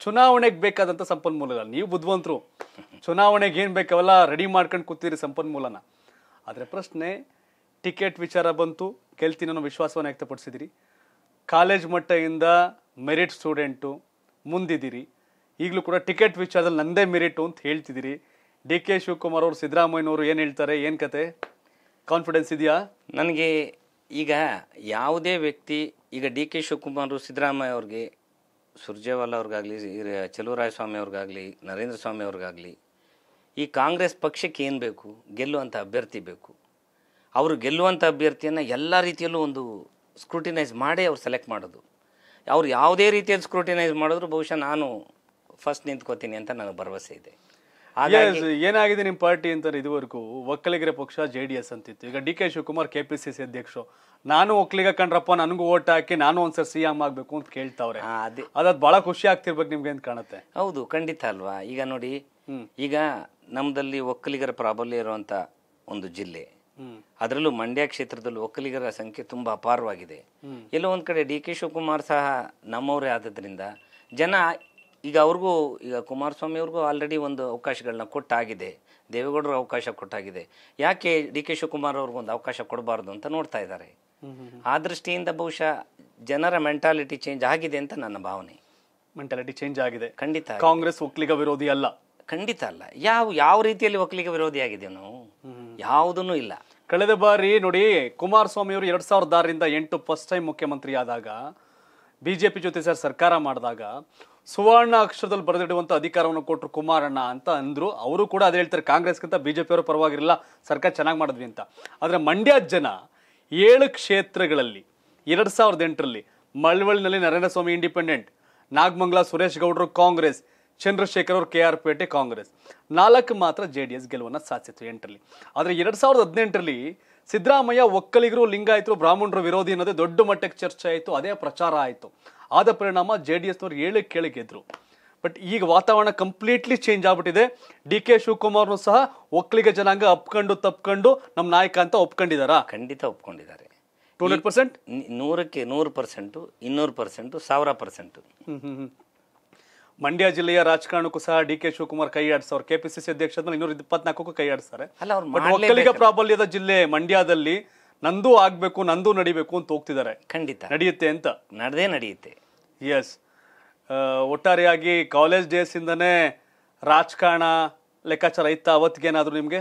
ಚುನಾವಣೆಗೆ ಬೇಕಾದಂಥ ಸಂಪನ್ಮೂಲಗಳು ನೀವು ಬುದ್ಧಿವಂತರು ಚುನಾವಣೆಗೆ ಏನು ಬೇಕಾವಲ್ಲ ರೆಡಿ ಮಾಡ್ಕೊಂಡು ಕೂತೀರಿ ಸಂಪನ್ಮೂಲನ ಆದರೆ ಪ್ರಶ್ನೆ ಟಿಕೆಟ್ ವಿಚಾರ ಬಂತು ಗೆಲ್ತೀನಿ ಅನ್ನೋ ವಿಶ್ವಾಸವನ್ನು ವ್ಯಕ್ತಪಡಿಸಿದಿರಿ ಕಾಲೇಜ್ ಮಟ್ಟದಿಂದ ಮೆರಿಟ್ ಸ್ಟೂಡೆಂಟು ಮುಂದಿದ್ದೀರಿ ಈಗಲೂ ಕೂಡ ಟಿಕೆಟ್ ವಿಚಾರದಲ್ಲಿ ನಂದೇ ಮೆರಿಟು ಅಂತ ಹೇಳ್ತಿದ್ದೀರಿ ಡಿ ಕೆ ಶಿವಕುಮಾರ್ ಅವರು ಸಿದ್ದರಾಮಯ್ಯನವರು ಏನು ಹೇಳ್ತಾರೆ
ಏನು ಕತೆ ಕಾನ್ಫಿಡೆನ್ಸ್ ಇದೆಯಾ ನನಗೆ ಈಗ ಯಾವುದೇ ವ್ಯಕ್ತಿ ಈಗ ಡಿ ಕೆ ಶಿವಕುಮಾರ್ ಸಿದ್ದರಾಮಯ್ಯ ಅವ್ರಿಗೆ ಸುರ್ಜೇವಾಲಾ ಅವ್ರಿಗಾಗಲಿ ಸ್ವಾಮಿ ಅವ್ರಿಗಾಗಲಿ ನರೇಂದ್ರ ಸ್ವಾಮಿ ಅವ್ರಿಗಾಗಲಿ ಈ ಕಾಂಗ್ರೆಸ್ ಪಕ್ಷಕ್ಕೆ ಏನು ಬೇಕು ಗೆಲ್ಲುವಂಥ ಅಭ್ಯರ್ಥಿ ಬೇಕು ಅವರು ಗೆಲ್ಲುವಂಥ ಅಭ್ಯರ್ಥಿಯನ್ನು ಎಲ್ಲ ರೀತಿಯಲ್ಲೂ ಒಂದು ಸ್ಕ್ರೂಟಿನೈಸ್ ಮಾಡಿ ಅವ್ರು ಸೆಲೆಕ್ಟ್ ಮಾಡೋದು ಅವ್ರು ಯಾವುದೇ ರೀತಿಯಲ್ಲಿ ಸ್ಕ್ರೂಟಿನೈಸ್ ಮಾಡಿದ್ರು ಬಹುಶಃ ನಾನು ಫಸ್ಟ್ ನಿಂತ್ಕೋತೀನಿ ಅಂತ ನನಗೆ ಭರವಸೆ ಇದೆ
ಏನಾಗಿದೆ ನಿಮ್ಮ ಪಾರ್ಟಿ ಅಂತ ಇದುವರೆಗೂ ಒಕ್ಕಲಿಗರ ಪಕ್ಷ ಜೆ ಡಿ ಎಸ್ ಅಂತಿತ್ತು ಈಗ D K Shivakumar K P C C ಅಧ್ಯಕ್ಷರು ನಾನು ಒಕ್ಕಲಿಗ ಕಂಡ್ರಪ್ಪ ನನಗೂ
ಓಟ್ ಹಾಕಿ ನಾನು ಒಂದ್ಸರಿ ಸಿ ಎಂ ಆಗ್ಬೇಕು ಅಂತ ಕೇಳ್ತಾವ್ರೆ ಅದಾದ್ ಬಹಳ ಖುಷಿ ಆಗ್ತಿರ್ಬೇಕು ನಿಮ್ಗೆ ಅಂತ ಕಾಣುತ್ತೆ ಹೌದು ಖಂಡಿತ ಅಲ್ವಾ ಈಗ ನೋಡಿ ಈಗ ನಮ್ದಲ್ಲಿ ಒಕ್ಕಲಿಗರ ಪ್ರಾಬಲ್ಯ ಇರುವಂತ ಒಂದು ಜಿಲ್ಲೆ ಅದರಲ್ಲೂ ಮಂಡ್ಯ ಕ್ಷೇತ್ರದಲ್ಲಿ ಒಕ್ಕಲಿಗರ ಸಂಖ್ಯೆ ತುಂಬಾ ಅಪಾರವಾಗಿದೆ ಎಲ್ಲೋ ಒಂದ್ ಕಡೆ ಡಿ ಕೆ ಶಿವಕುಮಾರ್ ಸಹ ನಮ್ಮವರೇ ಆದದ್ರಿಂದ ಜನ ಈಗ ಅವ್ರಿಗೂ ಈಗ ಕುಮಾರಸ್ವಾಮಿ ಅವ್ರಿಗೂ ಆಲ್ರೆಡಿ ಒಂದು ಅವಕಾಶಗಳನ್ನ ಕೊಟ್ಟಾಗಿದೆ ದೇವೇಗೌಡರು ಅವಕಾಶ ಕೊಟ್ಟಾಗಿದೆ ಯಾಕೆ ಡಿ ಕೆ ಶಿವಕುಮಾರ್ ಅವ್ರಿಗೊಂದು ಅವಕಾಶ ಕೊಡಬಾರ್ದು ಅಂತ ನೋಡ್ತಾ ಇದ್ದಾರೆ ಆ ದೃಷ್ಟಿಯಿಂದ ಬಹುಶಃ ಜನರ ಮೆಂಟಾಲಿಟಿ ಚೇಂಜ್ ಆಗಿದೆ ಅಂತ ನನ್ನ ಭಾವನೆ ಮೆಂಟಾಲಿಟಿ ಚೇಂಜ್ ಆಗಿದೆ ಖಂಡಿತ ಕಾಂಗ್ರೆಸ್ ಒಕ್ಕಲಿಗ ವಿರೋಧಿ ಅಲ್ಲ ಖಂಡಿತ ಅಲ್ಲ ಯಾವ ಯಾವ ರೀತಿಯಲ್ಲಿ ಒಕ್ಕಲಿಗ ವಿರೋಧಿ ಆಗಿದೆ ನಾವು
ಯಾವುದನ್ನು ಇಲ್ಲ ಕಳೆದ ಬಾರಿ ನೋಡಿ ಕುಮಾರಸ್ವಾಮಿ ಅವರು ಎರಡ್ ಸಾವಿರದ ಆರರಿಂದ ಎಂಟು ಫಸ್ಟ್ ಟೈಮ್ ಮುಖ್ಯಮಂತ್ರಿ ಆದಾಗ ಬಿಜೆಪಿ ಜೊತೆ ಸರ್ ಸರ್ಕಾರ ಮಾಡಿದಾಗ ಸುವರ್ಣ ಅಕ್ಷರದಲ್ಲಿ ಬರೆದಿಡುವಂಥ ಅಧಿಕಾರವನ್ನು ಕೊಟ್ಟರು ಕುಮಾರಣ್ಣ ಅಂತ ಅಂದರು ಅವರು ಕೂಡ ಅದು ಹೇಳ್ತಾರೆ ಕಾಂಗ್ರೆಸ್ಗಿಂತ ಬಿ ಜೆ ಪಿಯವರು ಪರವಾಗಿರಲ್ಲ ಸರ್ಕಾರ ಚೆನ್ನಾಗಿ ಮಾಡಿದ್ವಿ ಅಂತ ಆದರೆ ಮಂಡ್ಯ ಜನ ಏಳು ಕ್ಷೇತ್ರಗಳಲ್ಲಿ ಎರಡು ಸಾವಿರದ ಎಂಟರಲ್ಲಿ ಮಳವಳ್ಳಿನಲ್ಲಿ ನರೇಂದ್ರ ಸ್ವಾಮಿ ಇಂಡಿಪೆಂಡೆಂಟ್ ನಾಗಮಂಗ್ಲ ಸುರೇಶ್ ಗೌಡರು ಕಾಂಗ್ರೆಸ್ ಚಂದ್ರಶೇಖರ್ ಅವರು ಕೆ ಆರ್ ಪೇಟೆ ಕಾಂಗ್ರೆಸ್ ನಾಲ್ಕು ಮಾತ್ರ ಜೆ ಡಿ ಎಸ್ ಗೆಲುವನ್ನು ಸಾಧಿಸಿತ್ತು ಎಂಟರಲ್ಲಿ ಆದರೆ ಎರಡು ಸಾವಿರದ ಹದಿನೆಂಟರಲ್ಲಿ ಸಿದ್ದರಾಮಯ್ಯ ಒಕ್ಕಲಿಗರು ಲಿಂಗಾಯಿತರು ಬ್ರಾಹ್ಮಣರು ವಿರೋಧಿ ಅನ್ನೋದೇ ದೊಡ್ಡ ಮಟ್ಟಕ್ಕೆ ಚರ್ಚೆ ಆಯಿತು ಅದೇ ಪ್ರಚಾರ ಆಯಿತು ಆದ ಪರಿಣಾಮ ಜೆ ಡಿ ಎಸ್ನವ್ರು ಏಳಕ್ಕೆ ಕೇಳಕ್ಕೆ ಬಟ್ ಈಗ ವಾತಾವರಣ ಕಂಪ್ಲೀಟ್ಲಿ ಚೇಂಜ್ ಆಗ್ಬಿಟ್ಟಿದೆ ಡಿ ಕೆ ಶಿವಕುಮಾರ್ನು ಸಹ ಒಕ್ಕಲಿಗ ಜನಾಂಗ ಅಪ್ಕೊಂಡು
ತಪ್ಕೊಂಡು ನಮ್ಮ ನಾಯಕ ಅಂತ ಒಪ್ಕೊಂಡಿದಾರಾ ಖಂಡಿತ ಒಪ್ಕೊಂಡಿದ್ದಾರೆ ಟೂ ನೂರಕ್ಕೆ ನೂರು ಪರ್ಸೆಂಟ್ ಇನ್ನೂರು ಪರ್ಸೆಂಟ್ ಸಾವಿರ ಪರ್ಸೆಂಟ್ ಮಂಡ್ಯ ಜಿಲ್ಲೆಯ
ರಾಜಕಾರಣಕ್ಕೂ ಸಹ ಡಿ ಕೆ ಶಿವಕುಮಾರ್ ಕೈ ಆಡಿಸೋರು ಕೆಪಿಸಿಸಿ ಅಧ್ಯಕ್ಷ ಇನ್ನೂರ ಇಪ್ಪತ್ನಾಲ್ಕಕ್ಕೂ ಕೈ ಆಡಿಸ್ತಾರೆ ಒಕ್ಕಲಿಗ ಪ್ರಾಬಲ್ಯದ ಜಿಲ್ಲೆ ಮಂಡ್ಯದಲ್ಲಿ ನಂದೂ ಆಗ್ಬೇಕು ನಂದೂ ನಡಿಬೇಕು ಅಂತ ಹೋಗ್ತಿದ್ದಾರೆ ಖಂಡಿತ ನಡೆಯುತ್ತೆ ಅಂತ ನಡೆದೇ ನಡೆಯುತ್ತೆ ಎಸ್ ಒಟ್ಟಾರೆಯಾಗಿ ಕಾಲೇಜ್
ಡೇಸಿಂದನೇ ರಾಜಕಾರಣ ಲೆಕ್ಕಾಚಾರ ಇತ್ತ ಅವತ್ತಿಗೇನಾದರೂ ನಿಮಗೆ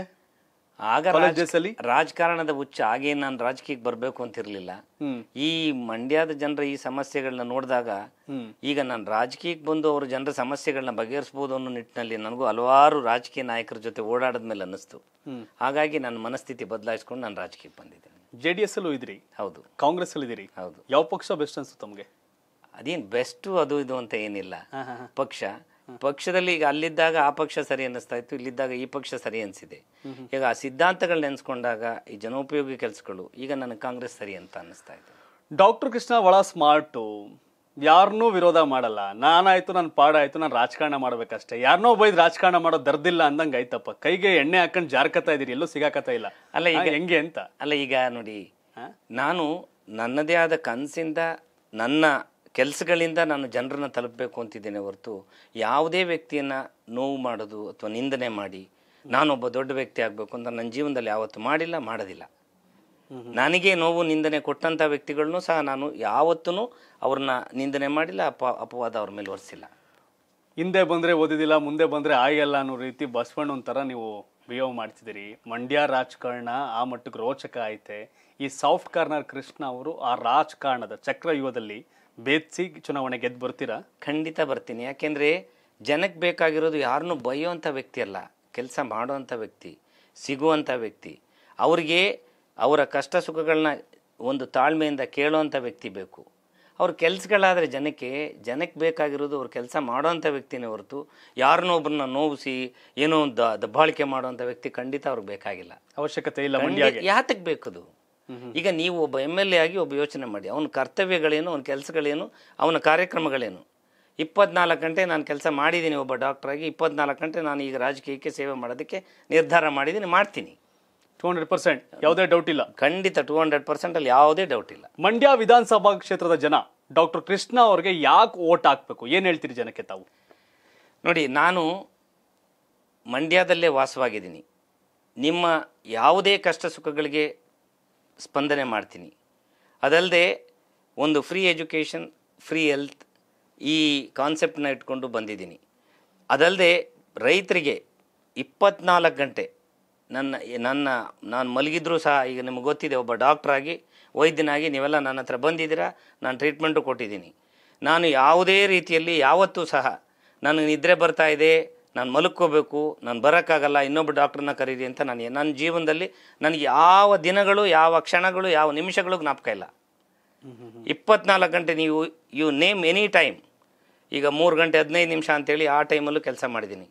ಆಗ ರಾಜ್ಯದಲ್ಲಿ ರಾಜಕಾರಣದ ಹುಚ್ಚ ಹಾಗೇನು ನಾನು ರಾಜಕೀಯಕ್ಕೆ ಬರಬೇಕು ಅಂತಿರಲಿಲ್ಲ ಈ ಮಂಡ್ಯದ ಜನರ ಈ ಸಮಸ್ಯೆಗಳನ್ನ ನೋಡಿದಾಗ ಈಗ ನಾನು ರಾಜಕೀಯಕ್ಕೆ ಬಂದು ಅವ್ರ ಜನರ ಸಮಸ್ಯೆಗಳನ್ನ ಬಗೆಹರಿಸ್ಬೋದು ಅನ್ನೋ ನಿಟ್ಟಿನಲ್ಲಿ ನನಗೂ ಹಲವಾರು ರಾಜಕೀಯ ನಾಯಕರ ಜೊತೆ ಓಡಾಡದ ಮೇಲೆ ಅನ್ನಿಸ್ತು ಹಾಗಾಗಿ ನನ್ನ ಮನಸ್ಥಿತಿ ಬದಲಾಯಿಸ್ಕೊಂಡು ನಾನು ರಾಜಕೀಯಕ್ಕೆ ಬಂದಿದ್ದೇನೆ ಜೆ ಡಿ ಎಸ್ ಅಲ್ಲೂ ಇದ್ರಿ ಹೌದು ಕಾಂಗ್ರೆಸ್ ಅಲ್ಲಿ ಇದ್ದೀರಿ ಹೌದು ಯಾವ ಪಕ್ಷ ಬೆಸ್ಟ್ ಅನ್ಸುತ್ತೆ ತಮಗೆ ಅದೇನು ಬೆಸ್ಟು ಅದು ಇದು ಅಂತ ಏನಿಲ್ಲ ಪಕ್ಷ ಪಕ್ಷದಲ್ಲಿ ಈಗ ಅಲ್ಲಿದ್ದಾಗ ಆ ಪಕ್ಷ ಸರಿ ಅನ್ನಿಸ್ತಾ ಇತ್ತು ಇಲ್ಲಿದ್ದಾಗ ಈ ಪಕ್ಷ ಸರಿ ಅನಿಸಿದೆ ಈಗ ಆ ಸಿದ್ಧಾಂತಗಳು ನೆನೆಸ್ಕೊಂಡಾಗ ಈ ಜನೋಪಯೋಗಿ ಕೆಲಸಗಳು ಈಗ ನನಗೆ ಕಾಂಗ್ರೆಸ್ ಸರಿ ಅಂತ ಅನ್ನಿಸ್ತಾ ಇದೆ ಡಾಕ್ಟರ್
ಕೃಷ್ಣ ಒಳ ಸ್ಮಾರ್ಟು ಯಾರನ್ನೂ ವಿರೋಧ ಮಾಡಲ್ಲ ನಾನಾಯ್ತು ನನ್ನ ಆಯ್ತು ನಾನು ರಾಜಕಾರಣ ಮಾಡ್ಬೇಕಷ್ಟೇ ಯಾರನ್ನೋ ಬೈದ್ ರಾಜಕಾರಣ ಮಾಡೋ ದರ್ದಿಲ್ಲ ಅಂದಂಗೆ ಆಯ್ತಪ್ಪ ಕೈಗೆ ಎಣ್ಣೆ ಹಾಕೊಂಡು ಜಾರ್ಕತಾ ಇದೀರಿ ಎಲ್ಲೂ ಸಿಗಾಕತಾ
ಇಲ್ಲ ಅಲ್ಲ ಈಗ ಹೆಂಗೆ ಅಂತ ಅಲ್ಲ ಈಗ ನೋಡಿ ನಾನು ನನ್ನದೇ ಆದ ಕನಸಿಂದ ನನ್ನ ಕೆಲಸಗಳಿಂದ ನಾನು ಜನರನ್ನು ತಲುಪಬೇಕು ಅಂತಿದ್ದೇನೆ ಹೊರತು ಯಾವುದೇ ವ್ಯಕ್ತಿಯನ್ನು ನೋವು ಮಾಡೋದು ಅಥವಾ ನಿಂದನೆ ಮಾಡಿ ನಾನೊಬ್ಬ ದೊಡ್ಡ ವ್ಯಕ್ತಿ ಆಗಬೇಕು ಅಂತ ನನ್ನ ಜೀವನದಲ್ಲಿ ಯಾವತ್ತು ಮಾಡಿಲ್ಲ ಮಾಡೋದಿಲ್ಲ ನನಗೆ ನೋವು ನಿಂದನೆ ಕೊಟ್ಟಂಥ ವ್ಯಕ್ತಿಗಳನ್ನು ಸಹ ನಾನು ಯಾವತ್ತೂ ಅವ್ರನ್ನ ನಿಂದನೆ ಮಾಡಿಲ್ಲ ಅಪ ಅಪವಾದ ಅವ್ರ ಮೇಲೆ ಒರೆಸಿಲ್ಲ ಹಿಂದೆ
ಬಂದರೆ ಓದಿದಿಲ್ಲ ಮುಂದೆ ಬಂದರೆ ಆಯಲ್ಲ ಅನ್ನೋ ರೀತಿ ಬಸವಣ್ಣ ಒಂಥರ ನೀವು ಬಿಹೇವ್ ಮಾಡ್ತಿದ್ದೀರಿ ಮಂಡ್ಯ ರಾಜಕಾರಣ ಆ ಮಟ್ಟಕ್ಕೆ ರೋಚಕ ಐತೆ ಈ ಸಾಫ್ಟ್ ಕಾರ್ನರ್ ಕೃಷ್ಣ ಅವರು ಆ ರಾಜಕಾರಣದ
ಚಕ್ರಯುಗದಲ್ಲಿ ಬೇದಿಸಿ ಚುನಾವಣೆ ಗೆದ್ದು ಬರ್ತೀರಾ ಖಂಡಿತ ಬರ್ತೀನಿ ಯಾಕೆಂದ್ರೆ ಜನಕ್ಕೆ ಬೇಕಾಗಿರೋದು ಯಾರನ್ನೂ ಬೈಯೋವಂಥ ವ್ಯಕ್ತಿ ಅಲ್ಲ ಕೆಲಸ ಮಾಡುವಂಥ ವ್ಯಕ್ತಿ ಸಿಗುವಂಥ ವ್ಯಕ್ತಿ ಅವ್ರಿಗೆ ಅವರ ಕಷ್ಟ ಸುಖಗಳನ್ನ ಒಂದು ತಾಳ್ಮೆಯಿಂದ ಕೇಳೋವಂಥ ವ್ಯಕ್ತಿ ಬೇಕು ಅವ್ರ ಕೆಲಸಗಳಾದರೆ ಜನಕ್ಕೆ ಜನಕ್ಕೆ ಬೇಕಾಗಿರೋದು ಅವ್ರ ಕೆಲಸ ಮಾಡೋವಂಥ ವ್ಯಕ್ತಿನೇ ಹೊರತು ಯಾರನ್ನೋ ಒಬ್ಬರನ್ನ ನೋವಿಸಿ ಏನೋ ಒಂದು ದಬ್ಬಾಳಿಕೆ ಮಾಡುವಂಥ ವ್ಯಕ್ತಿ ಖಂಡಿತ ಅವ್ರಿಗೆ ಬೇಕಾಗಿಲ್ಲ ಅವಶ್ಯಕತೆ ಇಲ್ಲ ಯಾತಕ್ಕೆ ಬೇಕದು ಈಗ ನೀವು ಒಬ್ಬ ಎಮ್ ಎಲ್ ಎ ಆಗಿ ಒಬ್ಬ ಯೋಚನೆ ಮಾಡಿ ಅವನ ಕರ್ತವ್ಯಗಳೇನು ಅವನ ಕೆಲಸಗಳೇನು ಅವನ ಕಾರ್ಯಕ್ರಮಗಳೇನು ಇಪ್ಪತ್ನಾಲ್ಕು ಗಂಟೆ ನಾನು ಕೆಲಸ ಮಾಡಿದ್ದೀನಿ ಒಬ್ಬ ಡಾಕ್ಟ್ರಾಗಿ ಇಪ್ಪತ್ನಾಲ್ಕು ಗಂಟೆ ನಾನು ಈಗ ರಾಜಕೀಯಕ್ಕೆ ಸೇವೆ ಮಾಡೋದಕ್ಕೆ ನಿರ್ಧಾರ ಮಾಡಿದ್ದೀನಿ ಮಾಡ್ತೀನಿ ಟೂ ಹಂಡ್ರೆಡ್ ಪರ್ಸೆಂಟ್ ಯಾವುದೇ ಡೌಟ್ ಇಲ್ಲ ಖಂಡಿತ ಟೂ ಹಂಡ್ರೆಡ್ ಪರ್ಸೆಂಟಲ್ಲಿ ಯಾವುದೇ ಡೌಟ್ ಇಲ್ಲ ಮಂಡ್ಯ ವಿಧಾನಸಭಾ ಕ್ಷೇತ್ರದ ಜನ ಡಾಕ್ಟರ್ ಕೃಷ್ಣ ಅವ್ರಿಗೆ ಯಾಕೆ ಓಟ್ ಹಾಕಬೇಕು ಏನು ಹೇಳ್ತೀರಿ ಜನಕ್ಕೆ ತಾವು ನೋಡಿ ನಾನು ಮಂಡ್ಯದಲ್ಲೇ ವಾಸವಾಗಿದ್ದೀನಿ ನಿಮ್ಮ ಯಾವುದೇ ಕಷ್ಟ ಸುಖಗಳಿಗೆ ಸ್ಪಂದನೆ ಮಾಡ್ತೀನಿ ಅದಲ್ಲದೆ ಒಂದು ಫ್ರೀ ಎಜುಕೇಷನ್ ಫ್ರೀ ಹೆಲ್ತ್ ಈ ಕಾನ್ಸೆಪ್ಟನ್ನ ಇಟ್ಕೊಂಡು ಬಂದಿದ್ದೀನಿ ಅದಲ್ಲದೆ ರೈತರಿಗೆ ಇಪ್ಪತ್ನಾಲ್ಕು ಗಂಟೆ ನನ್ನ ನನ್ನ ನಾನು ಮಲಗಿದ್ರೂ ಸಹ ಈಗ ನಿಮ್ಗೆ ಗೊತ್ತಿದೆ ಒಬ್ಬ ಡಾಕ್ಟ್ರಾಗಿ ವೈದ್ಯನಾಗಿ ನೀವೆಲ್ಲ ನನ್ನ ಹತ್ರ ಬಂದಿದ್ದೀರಾ ನಾನು ಟ್ರೀಟ್ಮೆಂಟು ಕೊಟ್ಟಿದ್ದೀನಿ ನಾನು ಯಾವುದೇ ರೀತಿಯಲ್ಲಿ ಯಾವತ್ತೂ ಸಹ ನನಗೆ ನಿದ್ರೆ ಬರ್ತಾ ಇದೆ ನಾನು ಮಲ್ಕೋಬೇಕು ನಾನು ಬರೋಕ್ಕಾಗಲ್ಲ ಇನ್ನೊಬ್ಬ ಡಾಕ್ಟ್ರನ್ನ ಕರೀರಿ ಅಂತ ನಾನು ನನ್ನ ಜೀವನದಲ್ಲಿ ನನಗೆ ಯಾವ ದಿನಗಳು ಯಾವ ಕ್ಷಣಗಳು ಯಾವ ನಿಮಿಷಗಳು ಜ್ಞಾಪಕ ಇಲ್ಲ ಇಪ್ಪತ್ನಾಲ್ಕು ಗಂಟೆ ನೀವು ಯು ನೇಮ್ ಎನಿ ಟೈಮ್ ಈಗ ಮೂರು ಗಂಟೆ ಹದಿನೈದು ನಿಮಿಷ ಅಂತೇಳಿ ಆ ಟೈಮಲ್ಲೂ ಕೆಲಸ ಮಾಡಿದ್ದೀನಿ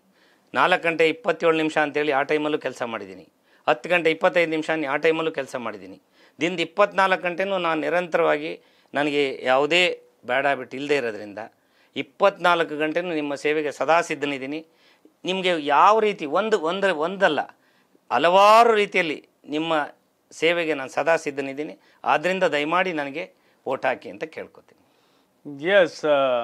ನಾಲ್ಕು ಗಂಟೆ ಇಪ್ಪತ್ತೇಳು ನಿಮಿಷ ಅಂತೇಳಿ ಆ ಟೈಮಲ್ಲೂ ಕೆಲಸ ಮಾಡಿದ್ದೀನಿ ಹತ್ತು ಗಂಟೆ ಇಪ್ಪತ್ತೈದು ನಿಮಿಷ ಆ ಟೈಮಲ್ಲೂ ಕೆಲಸ ಮಾಡಿದ್ದೀನಿ ದಿನದ ಇಪ್ಪತ್ನಾಲ್ಕು ಗಂಟೆನೂ ನಾನು ನಿರಂತರವಾಗಿ ನನಗೆ ಯಾವುದೇ ಬ್ಯಾಡ್ ಹ್ಯಾಬಿಟ್ ಇಲ್ಲದೆ ಇರೋದ್ರಿಂದ ಇಪ್ಪತ್ನಾಲ್ಕು ಗಂಟೆನೂ ನಿಮ್ಮ ಸೇವೆಗೆ ಸದಾ ಸಿದ್ಧನಿದ್ದೀನಿ ನಿಮಗೆ ಯಾವ ರೀತಿ ಒಂದು ಒಂದರೆ ಒಂದಲ್ಲ ಹಲವಾರು ರೀತಿಯಲ್ಲಿ ನಿಮ್ಮ ಸೇವೆಗೆ ನಾನು ಸದಾ ಸಿದ್ಧನಿದ್ದೀನಿ ಆದ್ದರಿಂದ ದಯಮಾಡಿ ನನಗೆ ಓಟ್ ಹಾಕಿ ಅಂತ ಕೇಳ್ಕೊತೀನಿ ಎಸ್ uh,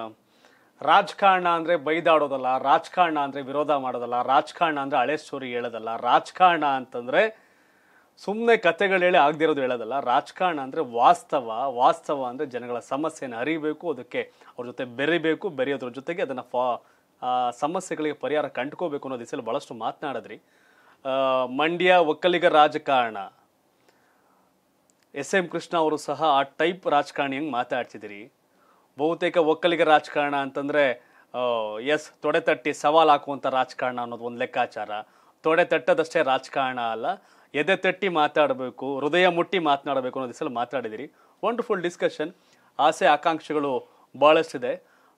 ರಾಜಕಾರಣ ಅಂದರೆ ಬೈದಾಡೋದಲ್ಲ ರಾಜಕಾರಣ ಅಂದರೆ ವಿರೋಧ ಮಾಡೋದಲ್ಲ ರಾಜಕಾರಣ ಅಂದರೆ ಹಳೆ ಸ್ಟೋರಿ ಹೇಳೋದಲ್ಲ ರಾಜಕಾರಣ ಅಂತಂದರೆ ಸುಮ್ಮನೆ ಕಥೆಗಳು ಹೇಳಿ ಆಗದಿರೋದು ಹೇಳೋದಲ್ಲ ರಾಜಕಾರಣ ಅಂದರೆ ವಾಸ್ತವ ವಾಸ್ತವ ಅಂದರೆ ಜನಗಳ ಸಮಸ್ಯೆಯನ್ನು ಅರಿಬೇಕು ಅದಕ್ಕೆ ಅವ್ರ ಜೊತೆ ಬೆರಿಬೇಕು ಬೆರೆಯೋದ್ರ ಜೊತೆಗೆ ಅದನ್ನು ಫಾ ಆ ಸಮಸ್ಯೆಗಳಿಗೆ ಪರಿಹಾರ ಕಂಡುಕೋಬೇಕು ಅನ್ನೋ ದಿಸಲು ಭಾಳಷ್ಟು ಮಾತನಾಡಿದ್ರಿ ಮಂಡ್ಯ ಒಕ್ಕಲಿಗ ರಾಜಕಾರಣ ಎಸ್ ಎಂ ಕೃಷ್ಣ ಅವರು ಸಹ ಆ ಟೈಪ್ ರಾಜಕಾರಣಿ ಹಂಗೆ ಮಾತಾಡ್ತಿದ್ದೀರಿ ಬಹುತೇಕ ಒಕ್ಕಲಿಗ ರಾಜಕಾರಣ ಅಂತಂದರೆ ಎಸ್ ತೊಡೆ ತಟ್ಟಿ ಸವಾಲು ಹಾಕುವಂಥ ರಾಜಕಾರಣ ಅನ್ನೋದು ಒಂದು ಲೆಕ್ಕಾಚಾರ ತೊಡೆ ತಟ್ಟದಷ್ಟೇ ರಾಜಕಾರಣ ಅಲ್ಲ ಎದೆ ತಟ್ಟಿ ಮಾತಾಡಬೇಕು ಹೃದಯ ಮುಟ್ಟಿ ಮಾತನಾಡಬೇಕು ಅನ್ನೋ ದಿಸಲು ಮಾತಾಡಿದಿರಿ ವಂಡರ್ಫುಲ್ ಡಿಸ್ಕಷನ್ ಆಸೆ ಆಕಾಂಕ್ಷೆಗಳು ಭಾಳಷ್ಟಿದೆ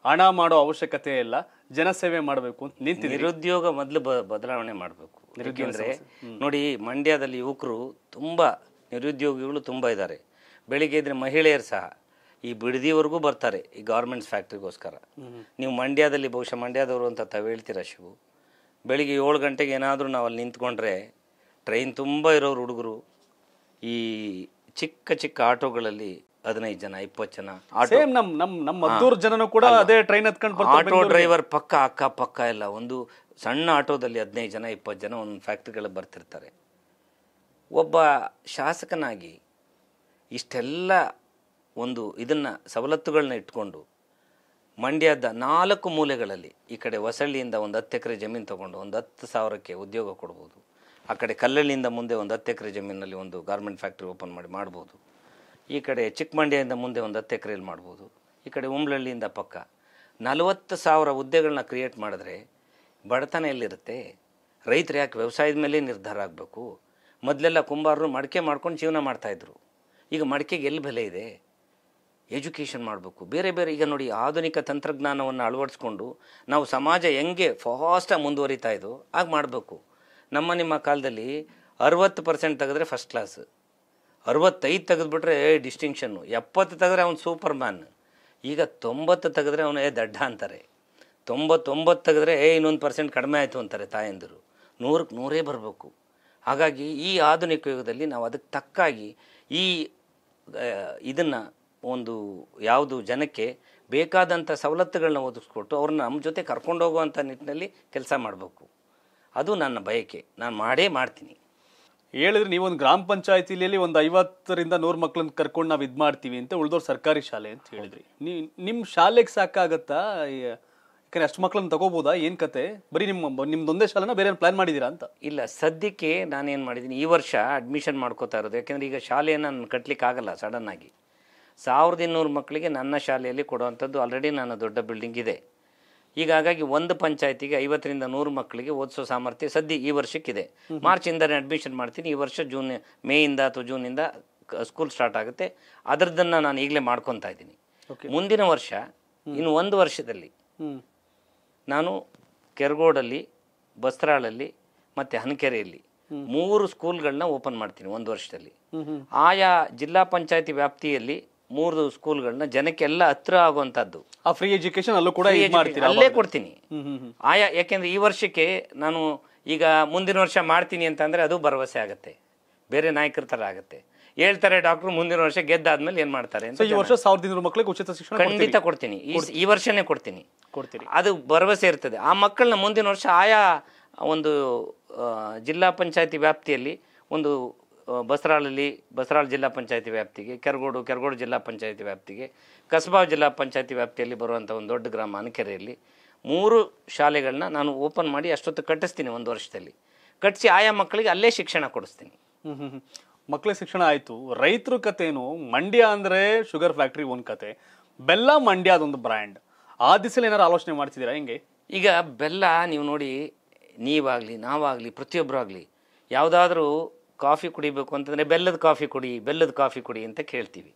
ಹಣ ಮಾಡೋ ಅವಶ್ಯಕತೆ ಇಲ್ಲ ಜನಸೇವೆ ಮಾಡಬೇಕು
ಅಂತ ನಿರುದ್ಯೋಗ ಮೊದಲು ಬದಲಾವಣೆ ಮಾಡಬೇಕು ನೋಡಿ ಮಂಡ್ಯದಲ್ಲಿ ಯುವಕರು ತುಂಬ ನಿರುದ್ಯೋಗಿಗಳು ತುಂಬ ಇದ್ದಾರೆ ಬೆಳಿಗ್ಗೆ ಇದ್ರೆ ಮಹಿಳೆಯರು ಸಹ ಈ ಬಿಡದಿವರೆಗೂ ಬರ್ತಾರೆ ಈ ಗಾರ್ಮೆಂಟ್ಸ್ ಫ್ಯಾಕ್ಟ್ರಿಗೋಸ್ಕರ ನೀವು ಮಂಡ್ಯದಲ್ಲಿ ಬಹುಶಃ ಮಂಡ್ಯದವರು ಅಂತ ತಾವು ಹೇಳ್ತೀರಾ ಶಿವು ಬೆಳಿಗ್ಗೆ ಏಳು ಗಂಟೆಗೆ ಏನಾದರೂ ನಾವು ಅಲ್ಲಿ ನಿಂತ್ಕೊಂಡ್ರೆ ಟ್ರೈನ್ ತುಂಬ ಇರೋರು ಹುಡುಗರು ಈ ಚಿಕ್ಕ ಚಿಕ್ಕ ಆಟೋಗಳಲ್ಲಿ ಹದಿನೈದು ಜನ ಇಪ್ಪತ್ತು ಜನ ಆಟೋ ನಮ್ಮ ನಮ್ಮ ನಮ್ಮ ಮದ್ದೂರು
ಜನನೂ ಕೂಡ ಅದೇ ಟ್ರೈನ್ ಹತ್ಕೊಂಡು ಆಟೋ ಡ್ರೈವರ್
ಪಕ್ಕ ಅಕ್ಕ ಪಕ್ಕ ಎಲ್ಲ ಒಂದು ಸಣ್ಣ ಆಟೋದಲ್ಲಿ ಹದಿನೈದು ಜನ ಇಪ್ಪತ್ತು ಜನ ಒಂದು ಫ್ಯಾಕ್ಟ್ರಿಗಳಿಗೆ ಬರ್ತಿರ್ತಾರೆ ಒಬ್ಬ ಶಾಸಕನಾಗಿ ಇಷ್ಟೆಲ್ಲ ಒಂದು ಇದನ್ನು ಸವಲತ್ತುಗಳನ್ನ ಇಟ್ಕೊಂಡು ಮಂಡ್ಯದ ನಾಲ್ಕು ಮೂಲೆಗಳಲ್ಲಿ ಈ ಕಡೆ ಹೊಸಳ್ಳಿಯಿಂದ ಒಂದು ಹತ್ತು ಎಕರೆ ಜಮೀನು ತಗೊಂಡು ಒಂದು ಹತ್ತು ಸಾವಿರಕ್ಕೆ ಉದ್ಯೋಗ ಕೊಡ್ಬೋದು ಆ ಕಡೆ ಕಲ್ಲಳ್ಳಿಯಿಂದ ಮುಂದೆ ಒಂದು ಹತ್ತು ಎಕರೆ ಜಮೀನಲ್ಲಿ ಒಂದು ಗಾರ್ಮೆಂಟ್ ಫ್ಯಾಕ್ಟ್ರಿ ಓಪನ್ ಮಾಡಿ ಮಾಡ್ಬೋದು ಈ ಕಡೆ ಚಿಕ್ಕಮಂಡ್ಯದಿಂದ ಮುಂದೆ ಒಂದು ಹತ್ತು ಎಕರೆಯಲ್ಲಿ ಮಾಡ್ಬೋದು ಈ ಕಡೆ ಉಂಬ್ಳಳ್ಳಿಯಿಂದ ಪಕ್ಕ ನಲವತ್ತು ಸಾವಿರ ಹುದ್ದೆಗಳನ್ನ ಕ್ರಿಯೇಟ್ ಮಾಡಿದ್ರೆ ಬಡತನ ಎಲ್ಲಿರುತ್ತೆ ರೈತರು ಯಾಕೆ ವ್ಯವಸಾಯದ ಮೇಲೆ ನಿರ್ಧಾರ ಆಗಬೇಕು ಮೊದಲೆಲ್ಲ ಕುಂಬಾರರು ಮಡಿಕೆ ಮಾಡ್ಕೊಂಡು ಜೀವನ ಮಾಡ್ತಾಯಿದ್ರು ಈಗ ಮಡಿಕೆಗೆ ಎಲ್ಲಿ ಬೆಲೆ ಇದೆ ಎಜುಕೇಷನ್ ಮಾಡಬೇಕು ಬೇರೆ ಬೇರೆ ಈಗ ನೋಡಿ ಆಧುನಿಕ ತಂತ್ರಜ್ಞಾನವನ್ನು ಅಳವಡಿಸ್ಕೊಂಡು ನಾವು ಸಮಾಜ ಹೆಂಗೆ ಫಾಸ್ಟಾಗಿ ಮುಂದುವರಿತಾ ಇದೋ ಆಗ ಮಾಡಬೇಕು ನಮ್ಮ ನಿಮ್ಮ ಕಾಲದಲ್ಲಿ ಅರುವತ್ತು ಪರ್ಸೆಂಟ್ ತೆಗೆದ್ರೆ ಫಸ್ಟ್ ಕ್ಲಾಸ್ ಅರವತ್ತೈದು ತೆಗೆದುಬಿಟ್ರೆ ಡಿಸ್ಟಿಂಕ್ಷನ್ನು ಎಪ್ಪತ್ತು ತೆಗೆದ್ರೆ ಅವ್ನು ಸೂಪರ್ ಮ್ಯಾನ್ ಈಗ ತೊಂಬತ್ತು ತೆಗೆದ್ರೆ ಏ ದಡ್ಡ ಅಂತಾರೆ ತೊಂಬತ್ತೊಂಬತ್ತು ತೆಗೆದ್ರೆ ಇನ್ನೊಂದು ಪರ್ಸೆಂಟ್ ಕಡಿಮೆ ಆಯಿತು ಅಂತಾರೆ ತಾಯಂದಿರು ನೂರಕ್ಕೆ ನೂರೇ ಬರಬೇಕು ಹಾಗಾಗಿ ಈ ಆಧುನಿಕ ಯುಗದಲ್ಲಿ ನಾವು ಅದಕ್ಕೆ ತಕ್ಕಾಗಿ ಈ ಇದನ್ನು ಒಂದು ಯಾವುದು ಜನಕ್ಕೆ ಬೇಕಾದಂಥ ಸವಲತ್ತುಗಳನ್ನ ಒದಗಿಸ್ಕೊಟ್ಟು ಅವ್ರನ್ನ ನಮ್ಮ ಜೊತೆ ಕರ್ಕೊಂಡೋಗುವಂಥ ನಿಟ್ಟಿನಲ್ಲಿ ಕೆಲಸ ಮಾಡಬೇಕು ಅದು ನನ್ನ ಬಯಕೆ ನಾನು ಮಾಡೇ ಮಾಡ್ತೀನಿ ಹೇಳಿದ್ರೆ
ನೀವು ಒಂದು ಗ್ರಾಮ ಪಂಚಾಯತಿಲಿ ಒಂದು ಐವತ್ತರಿಂದ ನೂರು ಮಕ್ಳನ್ನ ಕರ್ಕೊಂಡು ನಾವು ಇದು ಮಾಡ್ತೀವಿ ಅಂತ ಉಳ್ದೋರು ಸರ್ಕಾರಿ ಶಾಲೆ ಅಂತ ಹೇಳಿದ್ರಿ ನೀ ನಿಮ್ಮ ಶಾಲೆಗೆ ಸಾಕಾಗತ್ತಾ ಯಾಕಂದ್ರೆ ಅಷ್ಟು ಮಕ್ಳನ್ನ ತಗೋಬೋದಾ ಏನು ಕತೆ
ಬರೀ ನಿಮ್ಮ ನಿಮ್ದೊಂದೇ ಶಾಲೆನ ಬೇರೆ ಪ್ಲಾನ್ ಮಾಡಿದ್ದೀರಾ ಅಂತ ಇಲ್ಲ ಸದ್ಯಕ್ಕೆ ನಾನೇನು ಮಾಡಿದ್ದೀನಿ ಈ ವರ್ಷ ಅಡ್ಮಿಷನ್ ಮಾಡ್ಕೋತಾ ಇರೋದು ಯಾಕೆಂದರೆ ಈಗ ಶಾಲೆಯನ್ನು ನಾನು ಕಟ್ಟಲಿಕ್ಕೆ ಆಗಲ್ಲ ಸಡನ್ನಾಗಿ ಸಾವಿರದ ಇನ್ನೂರು ಮಕ್ಕಳಿಗೆ ನನ್ನ ಶಾಲೆಯಲ್ಲಿ ಕೊಡುವಂಥದ್ದು ಆಲ್ರೆಡಿ ನನ್ನ ದೊಡ್ಡ ಬಿಲ್ಡಿಂಗ್ ಇದೆ ಈಗ ಹಾಗಾಗಿ ಒಂದು ಪಂಚಾಯತಿಗೆ ಐವತ್ತರಿಂದ ನೂರು ಮಕ್ಕಳಿಗೆ ಓದಿಸೋ ಸಾಮರ್ಥ್ಯ ಸದ್ಯ ಈ ವರ್ಷಕ್ಕಿದೆ ಮಾರ್ಚ್ ಮಾರ್ಚಿಂದನೇ ಅಡ್ಮಿಷನ್ ಮಾಡ್ತೀನಿ ಈ ವರ್ಷ ಜೂನ್ ಮೇಯಿಂದ ಅಥವಾ ಜೂನಿಂದ ಸ್ಕೂಲ್ ಸ್ಟಾರ್ಟ್ ಆಗುತ್ತೆ ಅದರದನ್ನು ನಾನು ಈಗಲೇ ಮಾಡ್ಕೊತಾ ಇದ್ದೀನಿ ಮುಂದಿನ ವರ್ಷ ಇನ್ನು ಒಂದು ವರ್ಷದಲ್ಲಿ ನಾನು ಕೆರಗೋಡಲ್ಲಿ ಬಸ್ತ್ರಾಳಲ್ಲಿ ಮತ್ತು ಹನಕೆರೆಯಲ್ಲಿ ಮೂರು ಸ್ಕೂಲ್ಗಳನ್ನ ಓಪನ್ ಮಾಡ್ತೀನಿ ಒಂದು ವರ್ಷದಲ್ಲಿ ಆಯಾ ಜಿಲ್ಲಾ ಪಂಚಾಯತಿ ವ್ಯಾಪ್ತಿಯಲ್ಲಿ ಮೂರು ಸ್ಕೂಲ್ಗಳನ್ನ ಜನಕ್ಕೆಲ್ಲ ಹತ್ರ ಆಗುವಂತದ್ದು
ಆ ಫ್ರೀ ಎಜುಕೇಶನ್ ಅಲ್ಲೂ ಕೂಡ ಅಲ್ಲೇ
ಕೊಡ್ತೀನಿ ಆಯಾ ಯಾಕೆಂದ್ರೆ ಈ ವರ್ಷಕ್ಕೆ ನಾನು ಈಗ ಮುಂದಿನ ವರ್ಷ ಮಾಡ್ತೀನಿ ಅಂತಂದ್ರೆ ಅದು ಭರವಸೆ ಆಗುತ್ತೆ ಬೇರೆ ನಾಯಕರ ತರ ಆಗುತ್ತೆ ಹೇಳ್ತಾರೆ ಡಾಕ್ಟರ್ ಮುಂದಿನ ವರ್ಷ ಗೆದ್ದಾದ್ಮೇಲೆ ಏನ್ ಮಾಡ್ತಾರೆ ಈ ವರ್ಷ
ಸಾವಿರದ ಇನ್ನೂರು ಮಕ್ಕಳಿಗೆ ಉಚಿತ ಶಿಕ್ಷಣ ಖಂಡಿತ
ಕೊಡ್ತೀನಿ ಈ ವರ್ಷನೇ ಕೊಡ್ತೀನಿ ಕೊಡ್ತೀನಿ ಅದು ಭರವಸೆ ಇರ್ತದೆ ಆ ಮಕ್ಕಳನ್ನ ಮುಂದಿನ ವರ್ಷ ಆಯಾ ಒಂದು ಜಿಲ್ಲಾ ಪಂಚಾಯತಿ ವ್ಯಾಪ್ತಿಯಲ್ಲಿ ಒಂದು ಬಸರಾಳಲ್ಲಿ ಬಸರಾಳ ಜಿಲ್ಲಾ ಪಂಚಾಯತಿ ವ್ಯಾಪ್ತಿಗೆ ಕೆರಗೋಡು ಕೆರಗೋಡು ಜಿಲ್ಲಾ ಪಂಚಾಯತಿ ವ್ಯಾಪ್ತಿಗೆ ಕಸಬಾ ಜಿಲ್ಲಾ ಪಂಚಾಯತಿ ವ್ಯಾಪ್ತಿಯಲ್ಲಿ ಬರುವಂಥ ಒಂದು ದೊಡ್ಡ ಗ್ರಾಮ ಅನಕೆರೆಯಲ್ಲಿ ಮೂರು ಶಾಲೆಗಳನ್ನ ನಾನು ಓಪನ್ ಮಾಡಿ ಅಷ್ಟೊತ್ತು ಕಟ್ಟಿಸ್ತೀನಿ ಒಂದು ವರ್ಷದಲ್ಲಿ ಕಟ್ಟಿಸಿ ಆಯಾ ಮಕ್ಕಳಿಗೆ ಅಲ್ಲೇ ಶಿಕ್ಷಣ ಕೊಡಿಸ್ತೀನಿ
ಮಕ್ಕಳ ಶಿಕ್ಷಣ ಆಯಿತು ರೈತರ ಕಥೆನು ಮಂಡ್ಯ ಅಂದರೆ ಶುಗರ್ ಫ್ಯಾಕ್ಟ್ರಿ ಒಂದು ಕತೆ
ಬೆಲ್ಲ ಮಂಡ್ಯದೊಂದು ಬ್ರ್ಯಾಂಡ್ ಆ ದಿಸಲ್ಲಿ ಆಲೋಚನೆ ಮಾಡ್ತಿದ್ದೀರಾ ಹೆಂಗೆ ಈಗ ಬೆಲ್ಲ ನೀವು ನೋಡಿ ನೀವಾಗಲಿ ನಾವಾಗಲಿ ಪ್ರತಿಯೊಬ್ಬರೂ ಆಗಲಿ ಯಾವುದಾದ್ರೂ ಕಾಫಿ ಕುಡಿಬೇಕು ಅಂತಂದರೆ ಬೆಲ್ಲದ ಕಾಫಿ ಕುಡಿ ಬೆಲ್ಲದ ಕಾಫಿ ಕುಡಿ ಅಂತ ಕೇಳ್ತೀವಿ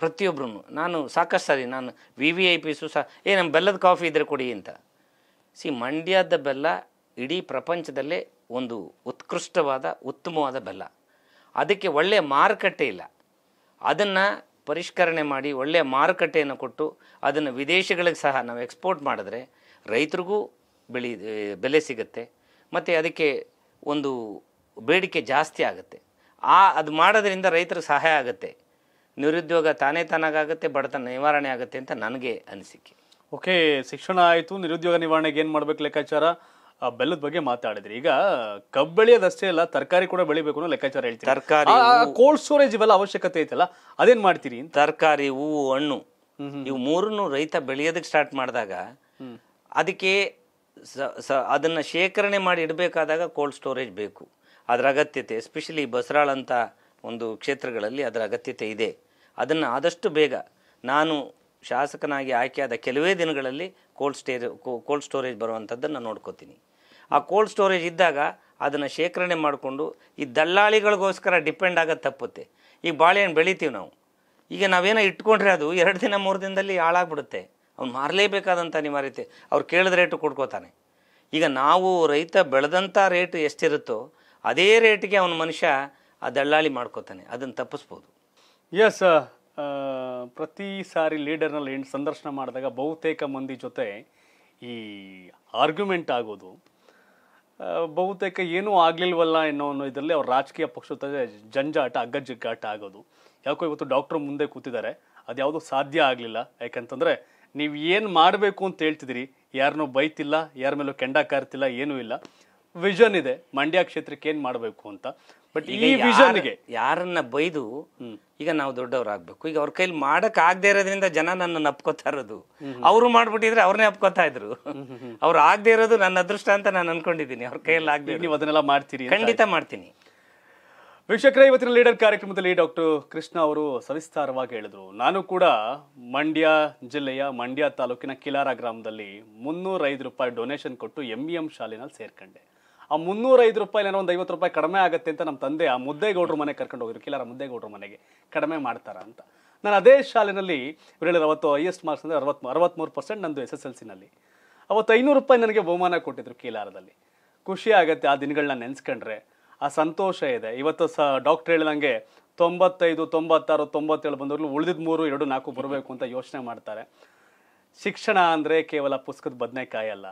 ಪ್ರತಿಯೊಬ್ಬರೂ ನಾನು ಸಾಕಷ್ಟು ಸರಿ ನಾನು ವಿ ವಿ ಐ ಪಿಸು ಸಹ ಏ ನಮ್ಮ ಬೆಲ್ಲದ ಕಾಫಿ ಇದ್ದರೆ ಕೊಡಿ ಅಂತ ಸಿ ಮಂಡ್ಯದ ಬೆಲ್ಲ ಇಡೀ ಪ್ರಪಂಚದಲ್ಲೇ ಒಂದು ಉತ್ಕೃಷ್ಟವಾದ ಉತ್ತಮವಾದ ಬೆಲ್ಲ ಅದಕ್ಕೆ ಒಳ್ಳೆಯ ಮಾರುಕಟ್ಟೆ ಇಲ್ಲ ಅದನ್ನು ಪರಿಷ್ಕರಣೆ ಮಾಡಿ ಒಳ್ಳೆಯ ಮಾರುಕಟ್ಟೆಯನ್ನು ಕೊಟ್ಟು ಅದನ್ನು ವಿದೇಶಗಳಿಗೆ ಸಹ ನಾವು ಎಕ್ಸ್ಪೋರ್ಟ್ ಮಾಡಿದ್ರೆ ರೈತರಿಗೂ ಬೆಳಿ ಬೆಲೆ ಸಿಗುತ್ತೆ ಮತ್ತು ಅದಕ್ಕೆ ಒಂದು ಬೇಡಿಕೆ ಜಾಸ್ತಿ ಆಗುತ್ತೆ ಆ ಅದು ಮಾಡೋದ್ರಿಂದ ರೈತರಿಗೆ ಸಹಾಯ ಆಗುತ್ತೆ ನಿರುದ್ಯೋಗ ತಾನೇ ತಾನಾಗುತ್ತೆ ಬಡತನ ನಿವಾರಣೆ ಆಗುತ್ತೆ ಅಂತ ನನಗೆ ಅನಿಸಿಕೆ
ಓಕೆ ಶಿಕ್ಷಣ ಆಯಿತು ನಿರುದ್ಯೋಗ ನಿವಾರಣೆಗೆ ಏನು ಮಾಡಬೇಕು ಲೆಕ್ಕಾಚಾರ ಬೆಲ್ಲದ ಬಗ್ಗೆ ಮಾತಾಡಿದ್ರಿ ಈಗ ಕಬ್ಬು ಅಲ್ಲ ತರಕಾರಿ ಕೂಡ ಬೆಳಿಬೇಕು ಅನ್ನೋ ಲೆಕ್ಕಾಚಾರ
ಹೇಳ್ತೀವಿ ತರಕಾರಿ ಕೋಲ್ಡ್ ಸ್ಟೋರೇಜ್ ಇವೆಲ್ಲ ಅವಶ್ಯಕತೆ ಐತಲ್ಲ ಅದೇನು ಮಾಡ್ತೀರಿ ತರಕಾರಿ ಹೂವು ಹಣ್ಣು ಇವು ಮೂರನ್ನು ರೈತ ಬೆಳೆಯೋದಕ್ಕೆ ಸ್ಟಾರ್ಟ್ ಮಾಡಿದಾಗ ಅದಕ್ಕೆ ಅದನ್ನು ಶೇಖರಣೆ ಮಾಡಿ ಇಡಬೇಕಾದಾಗ ಕೋಲ್ಡ್ ಸ್ಟೋರೇಜ್ ಬೇಕು ಅದರ ಅಗತ್ಯತೆ ಎಸ್ಪೆಷಲಿ ಬಸರಾಳಂಥ ಒಂದು ಕ್ಷೇತ್ರಗಳಲ್ಲಿ ಅದರ ಅಗತ್ಯತೆ ಇದೆ ಅದನ್ನು ಆದಷ್ಟು ಬೇಗ ನಾನು ಶಾಸಕನಾಗಿ ಆಯ್ಕೆಯಾದ ಕೆಲವೇ ದಿನಗಳಲ್ಲಿ ಕೋಲ್ಡ್ ಸ್ಟೇಜ್ ಕೋಲ್ಡ್ ಸ್ಟೋರೇಜ್ ಬರುವಂಥದ್ದನ್ನು ನೋಡ್ಕೋತೀನಿ ಆ ಕೋಲ್ಡ್ ಸ್ಟೋರೇಜ್ ಇದ್ದಾಗ ಅದನ್ನು ಶೇಖರಣೆ ಮಾಡಿಕೊಂಡು ಈ ದಲ್ಲಾಳಿಗಳಿಗೋಸ್ಕರ ಡಿಪೆಂಡ್ ಆಗೋದು ತಪ್ಪುತ್ತೆ ಈಗ ಬಾಳೆಹಣ್ಣು ಬೆಳಿತೀವಿ ನಾವು ಈಗ ನಾವೇನೋ ಇಟ್ಕೊಂಡ್ರೆ ಅದು ಎರಡು ದಿನ ಮೂರು ದಿನದಲ್ಲಿ ಹಾಳಾಗ್ಬಿಡುತ್ತೆ ಅವ್ನು ಮಾರಲೇಬೇಕಾದಂಥ ಅನಿವಾರ್ಯತೆ ಅವ್ರು ಕೇಳಿದ ರೇಟು ಕೊಡ್ಕೋತಾನೆ ಈಗ ನಾವು ರೈತ ಬೆಳೆದಂಥ ರೇಟ್ ಎಷ್ಟಿರುತ್ತೋ ಅದೇ ರೇಟ್ಗೆ ಅವನ ಮನುಷ್ಯ ಆ ದಳ್ಳಾಳಿ ಮಾಡ್ಕೋತಾನೆ ಅದನ್ನು ತಪ್ಪಿಸ್ಬೋದು
ಎಸ್ ಪ್ರತಿ ಸಾರಿ ಲೀಡರ್ನಲ್ಲಿ ಏನು ಸಂದರ್ಶನ ಮಾಡಿದಾಗ ಬಹುತೇಕ ಮಂದಿ ಜೊತೆ ಈ ಆರ್ಗ್ಯುಮೆಂಟ್ ಆಗೋದು ಬಹುತೇಕ ಏನೂ ಆಗಲಿಲ್ವಲ್ಲ ಅನ್ನೋ ಅನ್ನೋ ಇದರಲ್ಲಿ ಅವ್ರ ರಾಜಕೀಯ ಪಕ್ಷದ ಜಂಜಾಟ ಅಗ್ಗಜಿಗ್ಗಾಟ ಆಗೋದು ಯಾಕೋ ಇವತ್ತು ಡಾಕ್ಟ್ರು ಮುಂದೆ ಕೂತಿದ್ದಾರೆ ಅದ್ಯಾವುದೂ ಸಾಧ್ಯ ಆಗಲಿಲ್ಲ ಯಾಕಂತಂದರೆ ನೀವು ಏನು ಮಾಡಬೇಕು ಅಂತ ಹೇಳ್ತಿದ್ದೀರಿ ಯಾರನ್ನೂ ಬೈತಿಲ್ಲ ಯಾರ ಮೇಲೂ ಕೆಂಡ ಕಾರ್ತಿಲ್ಲ ಏನೂ ಇಲ್ಲ ವಿಷನ್ ಇದೆ ಮಂಡ್ಯ ಕ್ಷೇತ್ರಕ್ಕೆ ಏನ್ ಮಾಡಬೇಕು ಅಂತ ಬಟ್ ಈ ವಿಷನ್ಗೆ
ಯಾರನ್ನ ಬೈದು ಈಗ ನಾವು ಆಗ್ಬೇಕು ಈಗ ಅವ್ರ ಕೈಲಿ ಮಾಡಕ್ ಆಗದೆ ಇರೋದ್ರಿಂದ ಜನ ನನ್ನ ನಪ್ಕೋತಾ ಇರೋದು ಅವ್ರು ಮಾಡ್ಬಿಟ್ಟಿದ್ರೆ ಅವ್ರನ್ನೇ ಅಪ್ಕೋತಾ ಇದ್ರು ಅವ್ರು ಆಗದೆ ಇರೋದು ನನ್ನ ಅದೃಷ್ಟ ಅಂತ ನಾನು ಅನ್ಕೊಂಡಿದ್ದೀನಿ ಅವ್ರ ಕೈಯಲ್ಲಿ ಆಗದೆ ನೀವು ಅದನ್ನೆಲ್ಲ ಮಾಡ್ತೀರಿ ಖಂಡಿತ ಮಾಡ್ತೀನಿ
ವೀಕ್ಷಕರ ಇವತ್ತಿನ ಲೀಡರ್ ಕಾರ್ಯಕ್ರಮದಲ್ಲಿ ಡಾಕ್ಟರ್ ಕೃಷ್ಣ ಅವರು ಸವಿಸ್ತಾರವಾಗಿ ಹೇಳಿದ್ರು ನಾನು ಕೂಡ ಮಂಡ್ಯ ಜಿಲ್ಲೆಯ ಮಂಡ್ಯ ತಾಲೂಕಿನ ಕಿಲಾರ ಗ್ರಾಮದಲ್ಲಿ ಮುನ್ನೂರೈದು ರೂಪಾಯಿ ಡೊನೇಷನ್ ಕೊಟ್ಟು ಎಂ ಇ ಎಂ ಶಾಲೆನಲ್ಲಿ ಸೇರ್ಕೊಂಡೆ ಆ ಮುನ್ನೂರೈದು ರೂಪಾಯಿ ಏನೋ ಒಂದು ಐವತ್ತು ರೂಪಾಯಿ ಕಡಿಮೆ ಆಗುತ್ತೆ ಅಂತ ನಮ್ಮ ತಂದೆ ಆ ಮುದ್ದೇಗೌಡ್ರ ಮನೆಗೆ ಕರ್ಕೊಂಡು ಹೋಗಿದ್ರು ಕಿಲಾರ ಮುದ್ದೇಗೌಡ್ರ ಮನೆಗೆ ಕಡಿಮೆ ಮಾಡ್ತಾರ ಅಂತ ನಾನು ಅದೇ ಶಾಲೆಯಲ್ಲಿ ಇವ್ರು ಹೇಳಿದ್ರೆ ಅವತ್ತು ಹೈಯೆಸ್ಟ್ ಮಾರ್ಕ್ಸ್ ಅಂದರೆ ಅರವತ್ತು ಅರವತ್ತ್ಮೂರು ಪರ್ಸೆಂಟ್ ನಂದು ಎಸ್ ಎಸ್ ಎಲ್ ಸಿನಲ್ಲಿ ಅವತ್ತು ಐನೂರು ರೂಪಾಯಿ ನನಗೆ ಬಹುಮಾನ ಕೊಟ್ಟಿದ್ರು ಕೀಲಾರದಲ್ಲಿ ಖುಷಿ ಆಗುತ್ತೆ ಆ ದಿನಗಳನ್ನ ನೆನೆಸ್ಕೊಂಡ್ರೆ ಆ ಸಂತೋಷ ಇದೆ ಇವತ್ತು ಸ ಡಾಕ್ಟ್ರ್ ಹೇಳಿದಂಗೆ ತೊಂಬತ್ತೈದು ತೊಂಬತ್ತಾರು ತೊಂಬತ್ತೇಳು ಬಂದವ್ರು ಉಳಿದಿದ್ದು ಮೂರು ಎರಡು ನಾಲ್ಕು ಬರಬೇಕು ಅಂತ ಯೋಚನೆ ಮಾಡ್ತಾರೆ ಶಿಕ್ಷಣ ಅಂದರೆ ಕೇವಲ ಪುಸ್ತಕದ ಬದನೆಕಾಯಿ ಅಲ್ಲ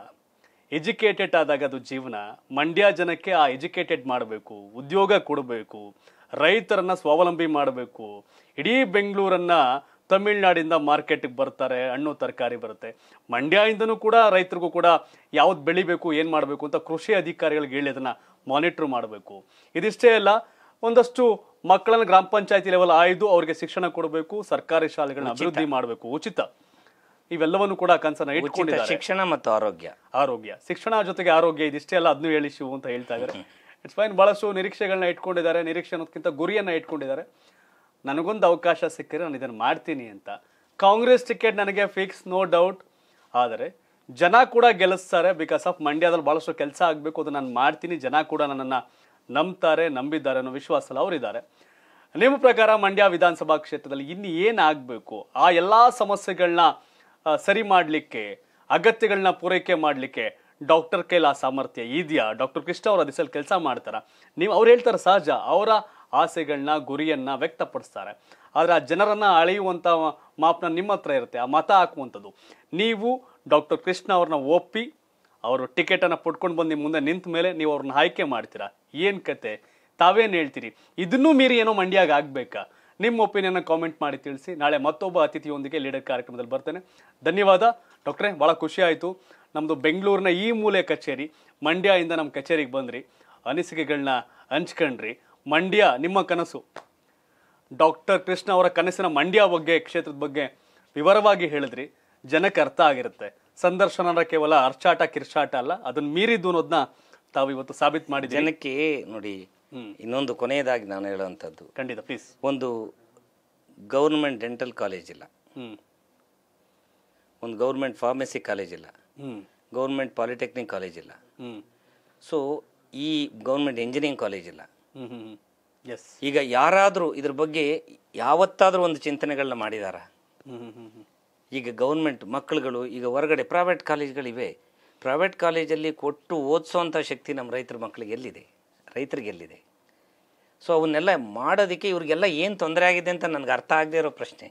ಎಜುಕೇಟೆಡ್ ಆದಾಗ ಅದು ಜೀವನ ಮಂಡ್ಯ ಜನಕ್ಕೆ ಆ ಎಜುಕೇಟೆಡ್ ಮಾಡಬೇಕು ಉದ್ಯೋಗ ಕೊಡಬೇಕು ರೈತರನ್ನು ಸ್ವಾವಲಂಬಿ ಮಾಡಬೇಕು ಇಡೀ ಬೆಂಗಳೂರನ್ನು ತಮಿಳ್ನಾಡಿಂದ ಮಾರ್ಕೆಟಿಗೆ ಬರ್ತಾರೆ ಹಣ್ಣು ತರಕಾರಿ ಬರುತ್ತೆ ಮಂಡ್ಯದಿಂದನೂ ಕೂಡ ರೈತರಿಗೂ ಕೂಡ ಯಾವ್ದು ಬೆಳಿಬೇಕು ಏನು ಮಾಡಬೇಕು ಅಂತ ಕೃಷಿ ಅಧಿಕಾರಿಗಳಿಗೆ ಹೇಳಿ ಅದನ್ನು ಮಾನಿಟ್ರ್ ಮಾಡಬೇಕು ಇದಿಷ್ಟೇ ಅಲ್ಲ ಒಂದಷ್ಟು ಮಕ್ಕಳನ್ನ ಗ್ರಾಮ ಪಂಚಾಯತಿ ಲೆವೆಲ್ ಆಯ್ದು ಅವರಿಗೆ ಶಿಕ್ಷಣ ಕೊಡಬೇಕು ಸರ್ಕಾರಿ ಶಾಲೆಗಳನ್ನ ಅಭಿವೃದ್ಧಿ ಮಾಡಬೇಕು ಉಚಿತ ಇವೆಲ್ಲವನ್ನು ಕೂಡ ಕನಸನ್ನ ಇಟ್ಕೊಂಡಿದ್ದಾರೆ
ಶಿಕ್ಷಣ ಮತ್ತು ಆರೋಗ್ಯ
ಆರೋಗ್ಯ ಶಿಕ್ಷಣ ಜೊತೆಗೆ ಆರೋಗ್ಯ ಇದಿಷ್ಟೇ ಅಲ್ಲ ಅದನ್ನು ಹೇಳಿ ಶಿವು ಅಂತ ಹೇಳ್ತಾ ಇದ್ದಾರೆ ಇಟ್ಸ್ ಫೈನ್ ಬಹಳಷ್ಟು ನಿರೀಕ್ಷೆಗಳನ್ನ ಇಟ್ಕೊಂಡಿದ್ದಾರೆ ನಿರೀಕ್ಷೆ ಅನ್ನೋದಕ್ಕಿಂತ ಗುರಿಯನ್ನ ಇಟ್ಕೊಂಡಿದ್ದಾರೆ ನನಗೊಂದು ಅವಕಾಶ ಸಿಕ್ಕರೆ ನಾನು ಇದನ್ನು ಮಾಡ್ತೀನಿ ಅಂತ ಕಾಂಗ್ರೆಸ್ ಟಿಕೆಟ್ ನನಗೆ ಫಿಕ್ಸ್ ನೋ ಡೌಟ್ ಆದರೆ ಜನ ಕೂಡ ಗೆಲ್ಲಿಸ್ತಾರೆ ಬಿಕಾಸ್ ಆಫ್ ಮಂಡ್ಯದಲ್ಲಿ ಬಹಳಷ್ಟು ಕೆಲಸ ಆಗಬೇಕು ಅದು ನಾನು ಮಾಡ್ತೀನಿ ಜನ ಕೂಡ ನನ್ನನ್ನು ನಂಬ್ತಾರೆ ನಂಬಿದ್ದಾರೆ ಅನ್ನೋ ವಿಶ್ವಾಸದಲ್ಲಿ ಅವರಿದ್ದಾರೆ ನಿಮ್ಮ ಪ್ರಕಾರ ಮಂಡ್ಯ ವಿಧಾನಸಭಾ ಕ್ಷೇತ್ರದಲ್ಲಿ ಇನ್ನು ಏನಾಗಬೇಕು ಆ ಎಲ್ಲ ಸಮಸ್ಯೆಗಳನ್ನ ಸರಿ ಮಾಡಲಿಕ್ಕೆ ಅಗತ್ಯಗಳನ್ನ ಪೂರೈಕೆ ಮಾಡಲಿಕ್ಕೆ ಡಾಕ್ಟರ್ ಕೈಲ ಸಾಮರ್ಥ್ಯ ಇದೆಯಾ ಡಾಕ್ಟರ್ ಕೃಷ್ಣ ಅವರ ದಿಸಲ್ಲಿ ಕೆಲಸ ಮಾಡ್ತಾರ ನೀವು ಅವ್ರು ಹೇಳ್ತಾರೆ ಸಹಜ ಅವರ ಆಸೆಗಳನ್ನ ಗುರಿಯನ್ನ ವ್ಯಕ್ತಪಡಿಸ್ತಾರೆ ಆದರೆ ಆ ಜನರನ್ನು ಅಳೆಯುವಂಥ ಮಾಪನ ನಿಮ್ಮ ಹತ್ರ ಇರುತ್ತೆ ಆ ಮತ ಹಾಕುವಂಥದ್ದು ನೀವು ಡಾಕ್ಟರ್ ಕೃಷ್ಣ ಅವ್ರನ್ನ ಒಪ್ಪಿ ಅವರು ಟಿಕೆಟನ್ನು ಪಡ್ಕೊಂಡು ಬಂದು ನಿಮ್ಮ ಮುಂದೆ ನಿಂತ ಮೇಲೆ ನೀವು ಅವ್ರನ್ನ ಆಯ್ಕೆ ಮಾಡ್ತೀರಾ ಏನು ಕತೆ ತಾವೇನು ಹೇಳ್ತೀರಿ ಇದನ್ನೂ ಮೀರಿ ಏನೋ ಮಂಡ್ಯಾಗ ಆಗಬೇಕಾ ನಿಮ್ಮ ಒಪಿನಿಯನ್ನ ಕಾಮೆಂಟ್ ಮಾಡಿ ತಿಳಿಸಿ ನಾಳೆ ಮತ್ತೊಬ್ಬ ಅತಿಥಿಯೊಂದಿಗೆ ಲೀಡರ್ ಕಾರ್ಯಕ್ರಮದಲ್ಲಿ ಬರ್ತೇನೆ ಧನ್ಯವಾದ ಡಾಕ್ಟ್ರೇ ಭಾಳ ಖುಷಿ ಆಯಿತು ನಮ್ಮದು ಬೆಂಗಳೂರಿನ ಈ ಮೂಲೆ ಕಚೇರಿ ಮಂಡ್ಯ ಇಂದ ನಮ್ಮ ಕಚೇರಿಗೆ ಬಂದ್ರಿ ಅನಿಸಿಕೆಗಳನ್ನ ಹಂಚ್ಕೊಂಡ್ರಿ ಮಂಡ್ಯ ನಿಮ್ಮ ಕನಸು ಡಾಕ್ಟರ್ ಕೃಷ್ಣ ಅವರ ಕನಸಿನ ಮಂಡ್ಯ ಬಗ್ಗೆ ಕ್ಷೇತ್ರದ ಬಗ್ಗೆ ವಿವರವಾಗಿ ಹೇಳಿದ್ರಿ ಜನಕ್ಕೆ ಅರ್ಥ ಆಗಿರುತ್ತೆ ಸಂದರ್ಶನ ಕೇವಲ ಅರ್ಚಾಟ ಕಿರ್ಚಾಟ ಅಲ್ಲ
ಅದನ್ನು ಮೀರಿದ್ದು ಅನ್ನೋದನ್ನ ತಾವು ಇವತ್ತು ಸಾಬೀತು ಮಾಡಿ ಜನಕ್ಕೆ ನೋಡಿ ಇನ್ನೊಂದು ಕೊನೆಯದಾಗಿ ನಾನು ಹೇಳುವಂಥದ್ದು ಖಂಡಿತ ಪ್ಲೀಸ್ ಒಂದು ಗೌರ್ಮೆಂಟ್ ಡೆಂಟಲ್ ಕಾಲೇಜ್ ಇಲ್ಲ ಒಂದು ಗೌರ್ಮೆಂಟ್ ಫಾರ್ಮಸಿ ಕಾಲೇಜ್ ಇಲ್ಲ ಗೌರ್ಮೆಂಟ್ ಪಾಲಿಟೆಕ್ನಿಕ್ ಕಾಲೇಜ್ ಇಲ್ಲ ಸೊ ಈ ಗೌರ್ಮೆಂಟ್ ಇಂಜಿನಿಯರಿಂಗ್ ಕಾಲೇಜ್ ಇಲ್ಲ ಈಗ ಯಾರಾದರೂ ಇದ್ರ ಬಗ್ಗೆ ಯಾವತ್ತಾದರೂ ಒಂದು ಚಿಂತನೆಗಳನ್ನ ಮಾಡಿದಾರ ಈಗ ಗೌರ್ಮೆಂಟ್ ಮಕ್ಕಳುಗಳು ಈಗ ಹೊರಗಡೆ ಪ್ರೈವೇಟ್ ಕಾಲೇಜ್ಗಳಿವೆ ಪ್ರೈವೇಟ್ ಕಾಲೇಜಲ್ಲಿ ಕೊಟ್ಟು ಓದಿಸುವಂಥ ಶಕ್ತಿ ನಮ್ಮ ರೈತರ ಮಕ್ಕಳಿಗೆ ಎಲ್ಲಿದೆ ರೈತರಿಗೆ ಎಲ್ಲಿದೆ ಸೊ ಅವನ್ನೆಲ್ಲ ಮಾಡೋದಕ್ಕೆ ಇವರಿಗೆಲ್ಲ ಏನು ತೊಂದರೆ ಆಗಿದೆ ಅಂತ ನನಗೆ ಅರ್ಥ ಆಗದೆ ಇರೋ ಪ್ರಶ್ನೆ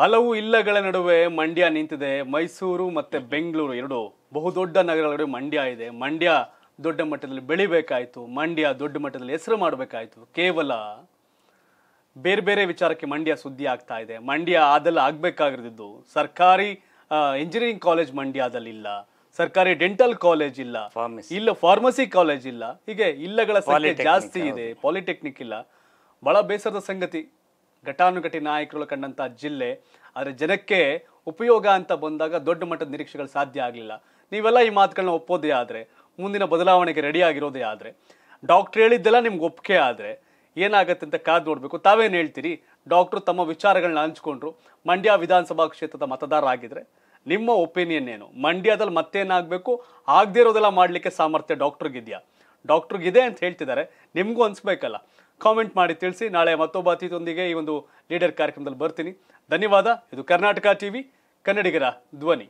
ಹಲವು ಇಲ್ಲಗಳ ನಡುವೆ ಮಂಡ್ಯ ನಿಂತಿದೆ ಮೈಸೂರು ಮತ್ತು ಬೆಂಗಳೂರು ಎರಡು ಬಹುದೊಡ್ಡ ನಗರಗಳ ನಡುವೆ ಮಂಡ್ಯ ಇದೆ ಮಂಡ್ಯ ದೊಡ್ಡ ಮಟ್ಟದಲ್ಲಿ ಬೆಳಿಬೇಕಾಯಿತು ಮಂಡ್ಯ ದೊಡ್ಡ ಮಟ್ಟದಲ್ಲಿ ಹೆಸರು ಮಾಡಬೇಕಾಯಿತು ಕೇವಲ ಬೇರೆ ಬೇರೆ ವಿಚಾರಕ್ಕೆ ಮಂಡ್ಯ ಸುದ್ದಿ ಆಗ್ತಾ ಇದೆ ಮಂಡ್ಯ ಅದೆಲ್ಲ ಆಗಬೇಕಾಗಿರೋದಿದ್ದು ಸರ್ಕಾರಿ ಇಂಜಿನಿಯರಿಂಗ್ ಕಾಲೇಜ್ ಮಂಡ್ಯದಲ್ಲಿಲ್ಲ ಸರ್ಕಾರಿ ಡೆಂಟಲ್ ಕಾಲೇಜ್ ಇಲ್ಲ ಇಲ್ಲ ಫಾರ್ಮಸಿ ಕಾಲೇಜ್ ಇಲ್ಲ ಹೀಗೆ ಇಲ್ಲಗಳ ಸಂಖ್ಯೆ ಜಾಸ್ತಿ ಇದೆ ಪಾಲಿಟೆಕ್ನಿಕ್ ಇಲ್ಲ ಬಹಳ ಬೇಸರದ ಸಂಗತಿ ಘಟಾನುಘಟಿ ನಾಯಕರುಗಳು ಕಂಡಂತಹ ಜಿಲ್ಲೆ ಆದರೆ ಜನಕ್ಕೆ ಉಪಯೋಗ ಅಂತ ಬಂದಾಗ ದೊಡ್ಡ ಮಟ್ಟದ ನಿರೀಕ್ಷೆಗಳು ಸಾಧ್ಯ ಆಗಲಿಲ್ಲ ನೀವೆಲ್ಲ ಈ ಮಾತುಗಳನ್ನ ಒಪ್ಪೋದೇ ಆದರೆ ಮುಂದಿನ ಬದಲಾವಣೆಗೆ ರೆಡಿ ಆಗಿರೋದೇ ಆದರೆ ಡಾಕ್ಟರ್ ಹೇಳಿದ್ದೆಲ್ಲ ನಿಮ್ಗೆ ಒಪ್ಪಿಗೆ ಆದರೆ ಏನಾಗುತ್ತೆ ಅಂತ ಕಾದು ನೋಡಬೇಕು ತಾವೇನು ಹೇಳ್ತೀರಿ ಡಾಕ್ಟ್ರು ತಮ್ಮ ವಿಚಾರಗಳನ್ನ ಹಂಚ್ಕೊಂಡ್ರು ಮಂಡ್ಯ ವಿಧಾನಸಭಾ ಕ್ಷೇತ್ರದ ಮತದಾರ ಆಗಿದ್ರೆ ನಿಮ್ಮ ಒಪಿನಿಯನ್ ಏನು ಮಂಡ್ಯದಲ್ಲಿ ಮತ್ತೇನಾಗಬೇಕು ಆಗದೇ ಇರೋದೆಲ್ಲ ಮಾಡಲಿಕ್ಕೆ ಸಾಮರ್ಥ್ಯ ಡಾಕ್ಟ್ರಿಗಿದೆಯಾ ಇದೆ ಅಂತ ಹೇಳ್ತಿದ್ದಾರೆ ನಿಮಗೂ ಅನಿಸ್ಬೇಕಲ್ಲ ಕಾಮೆಂಟ್ ಮಾಡಿ ತಿಳಿಸಿ ನಾಳೆ ಮತ್ತೊಬ್ಬ ಅತಿಥಿಯೊಂದಿಗೆ ಈ ಒಂದು ಲೀಡರ್ ಕಾರ್ಯಕ್ರಮದಲ್ಲಿ ಬರ್ತೀನಿ ಧನ್ಯವಾದ ಇದು ಕರ್ನಾಟಕ ವಿ ಕನ್ನಡಿಗರ ಧ್ವನಿ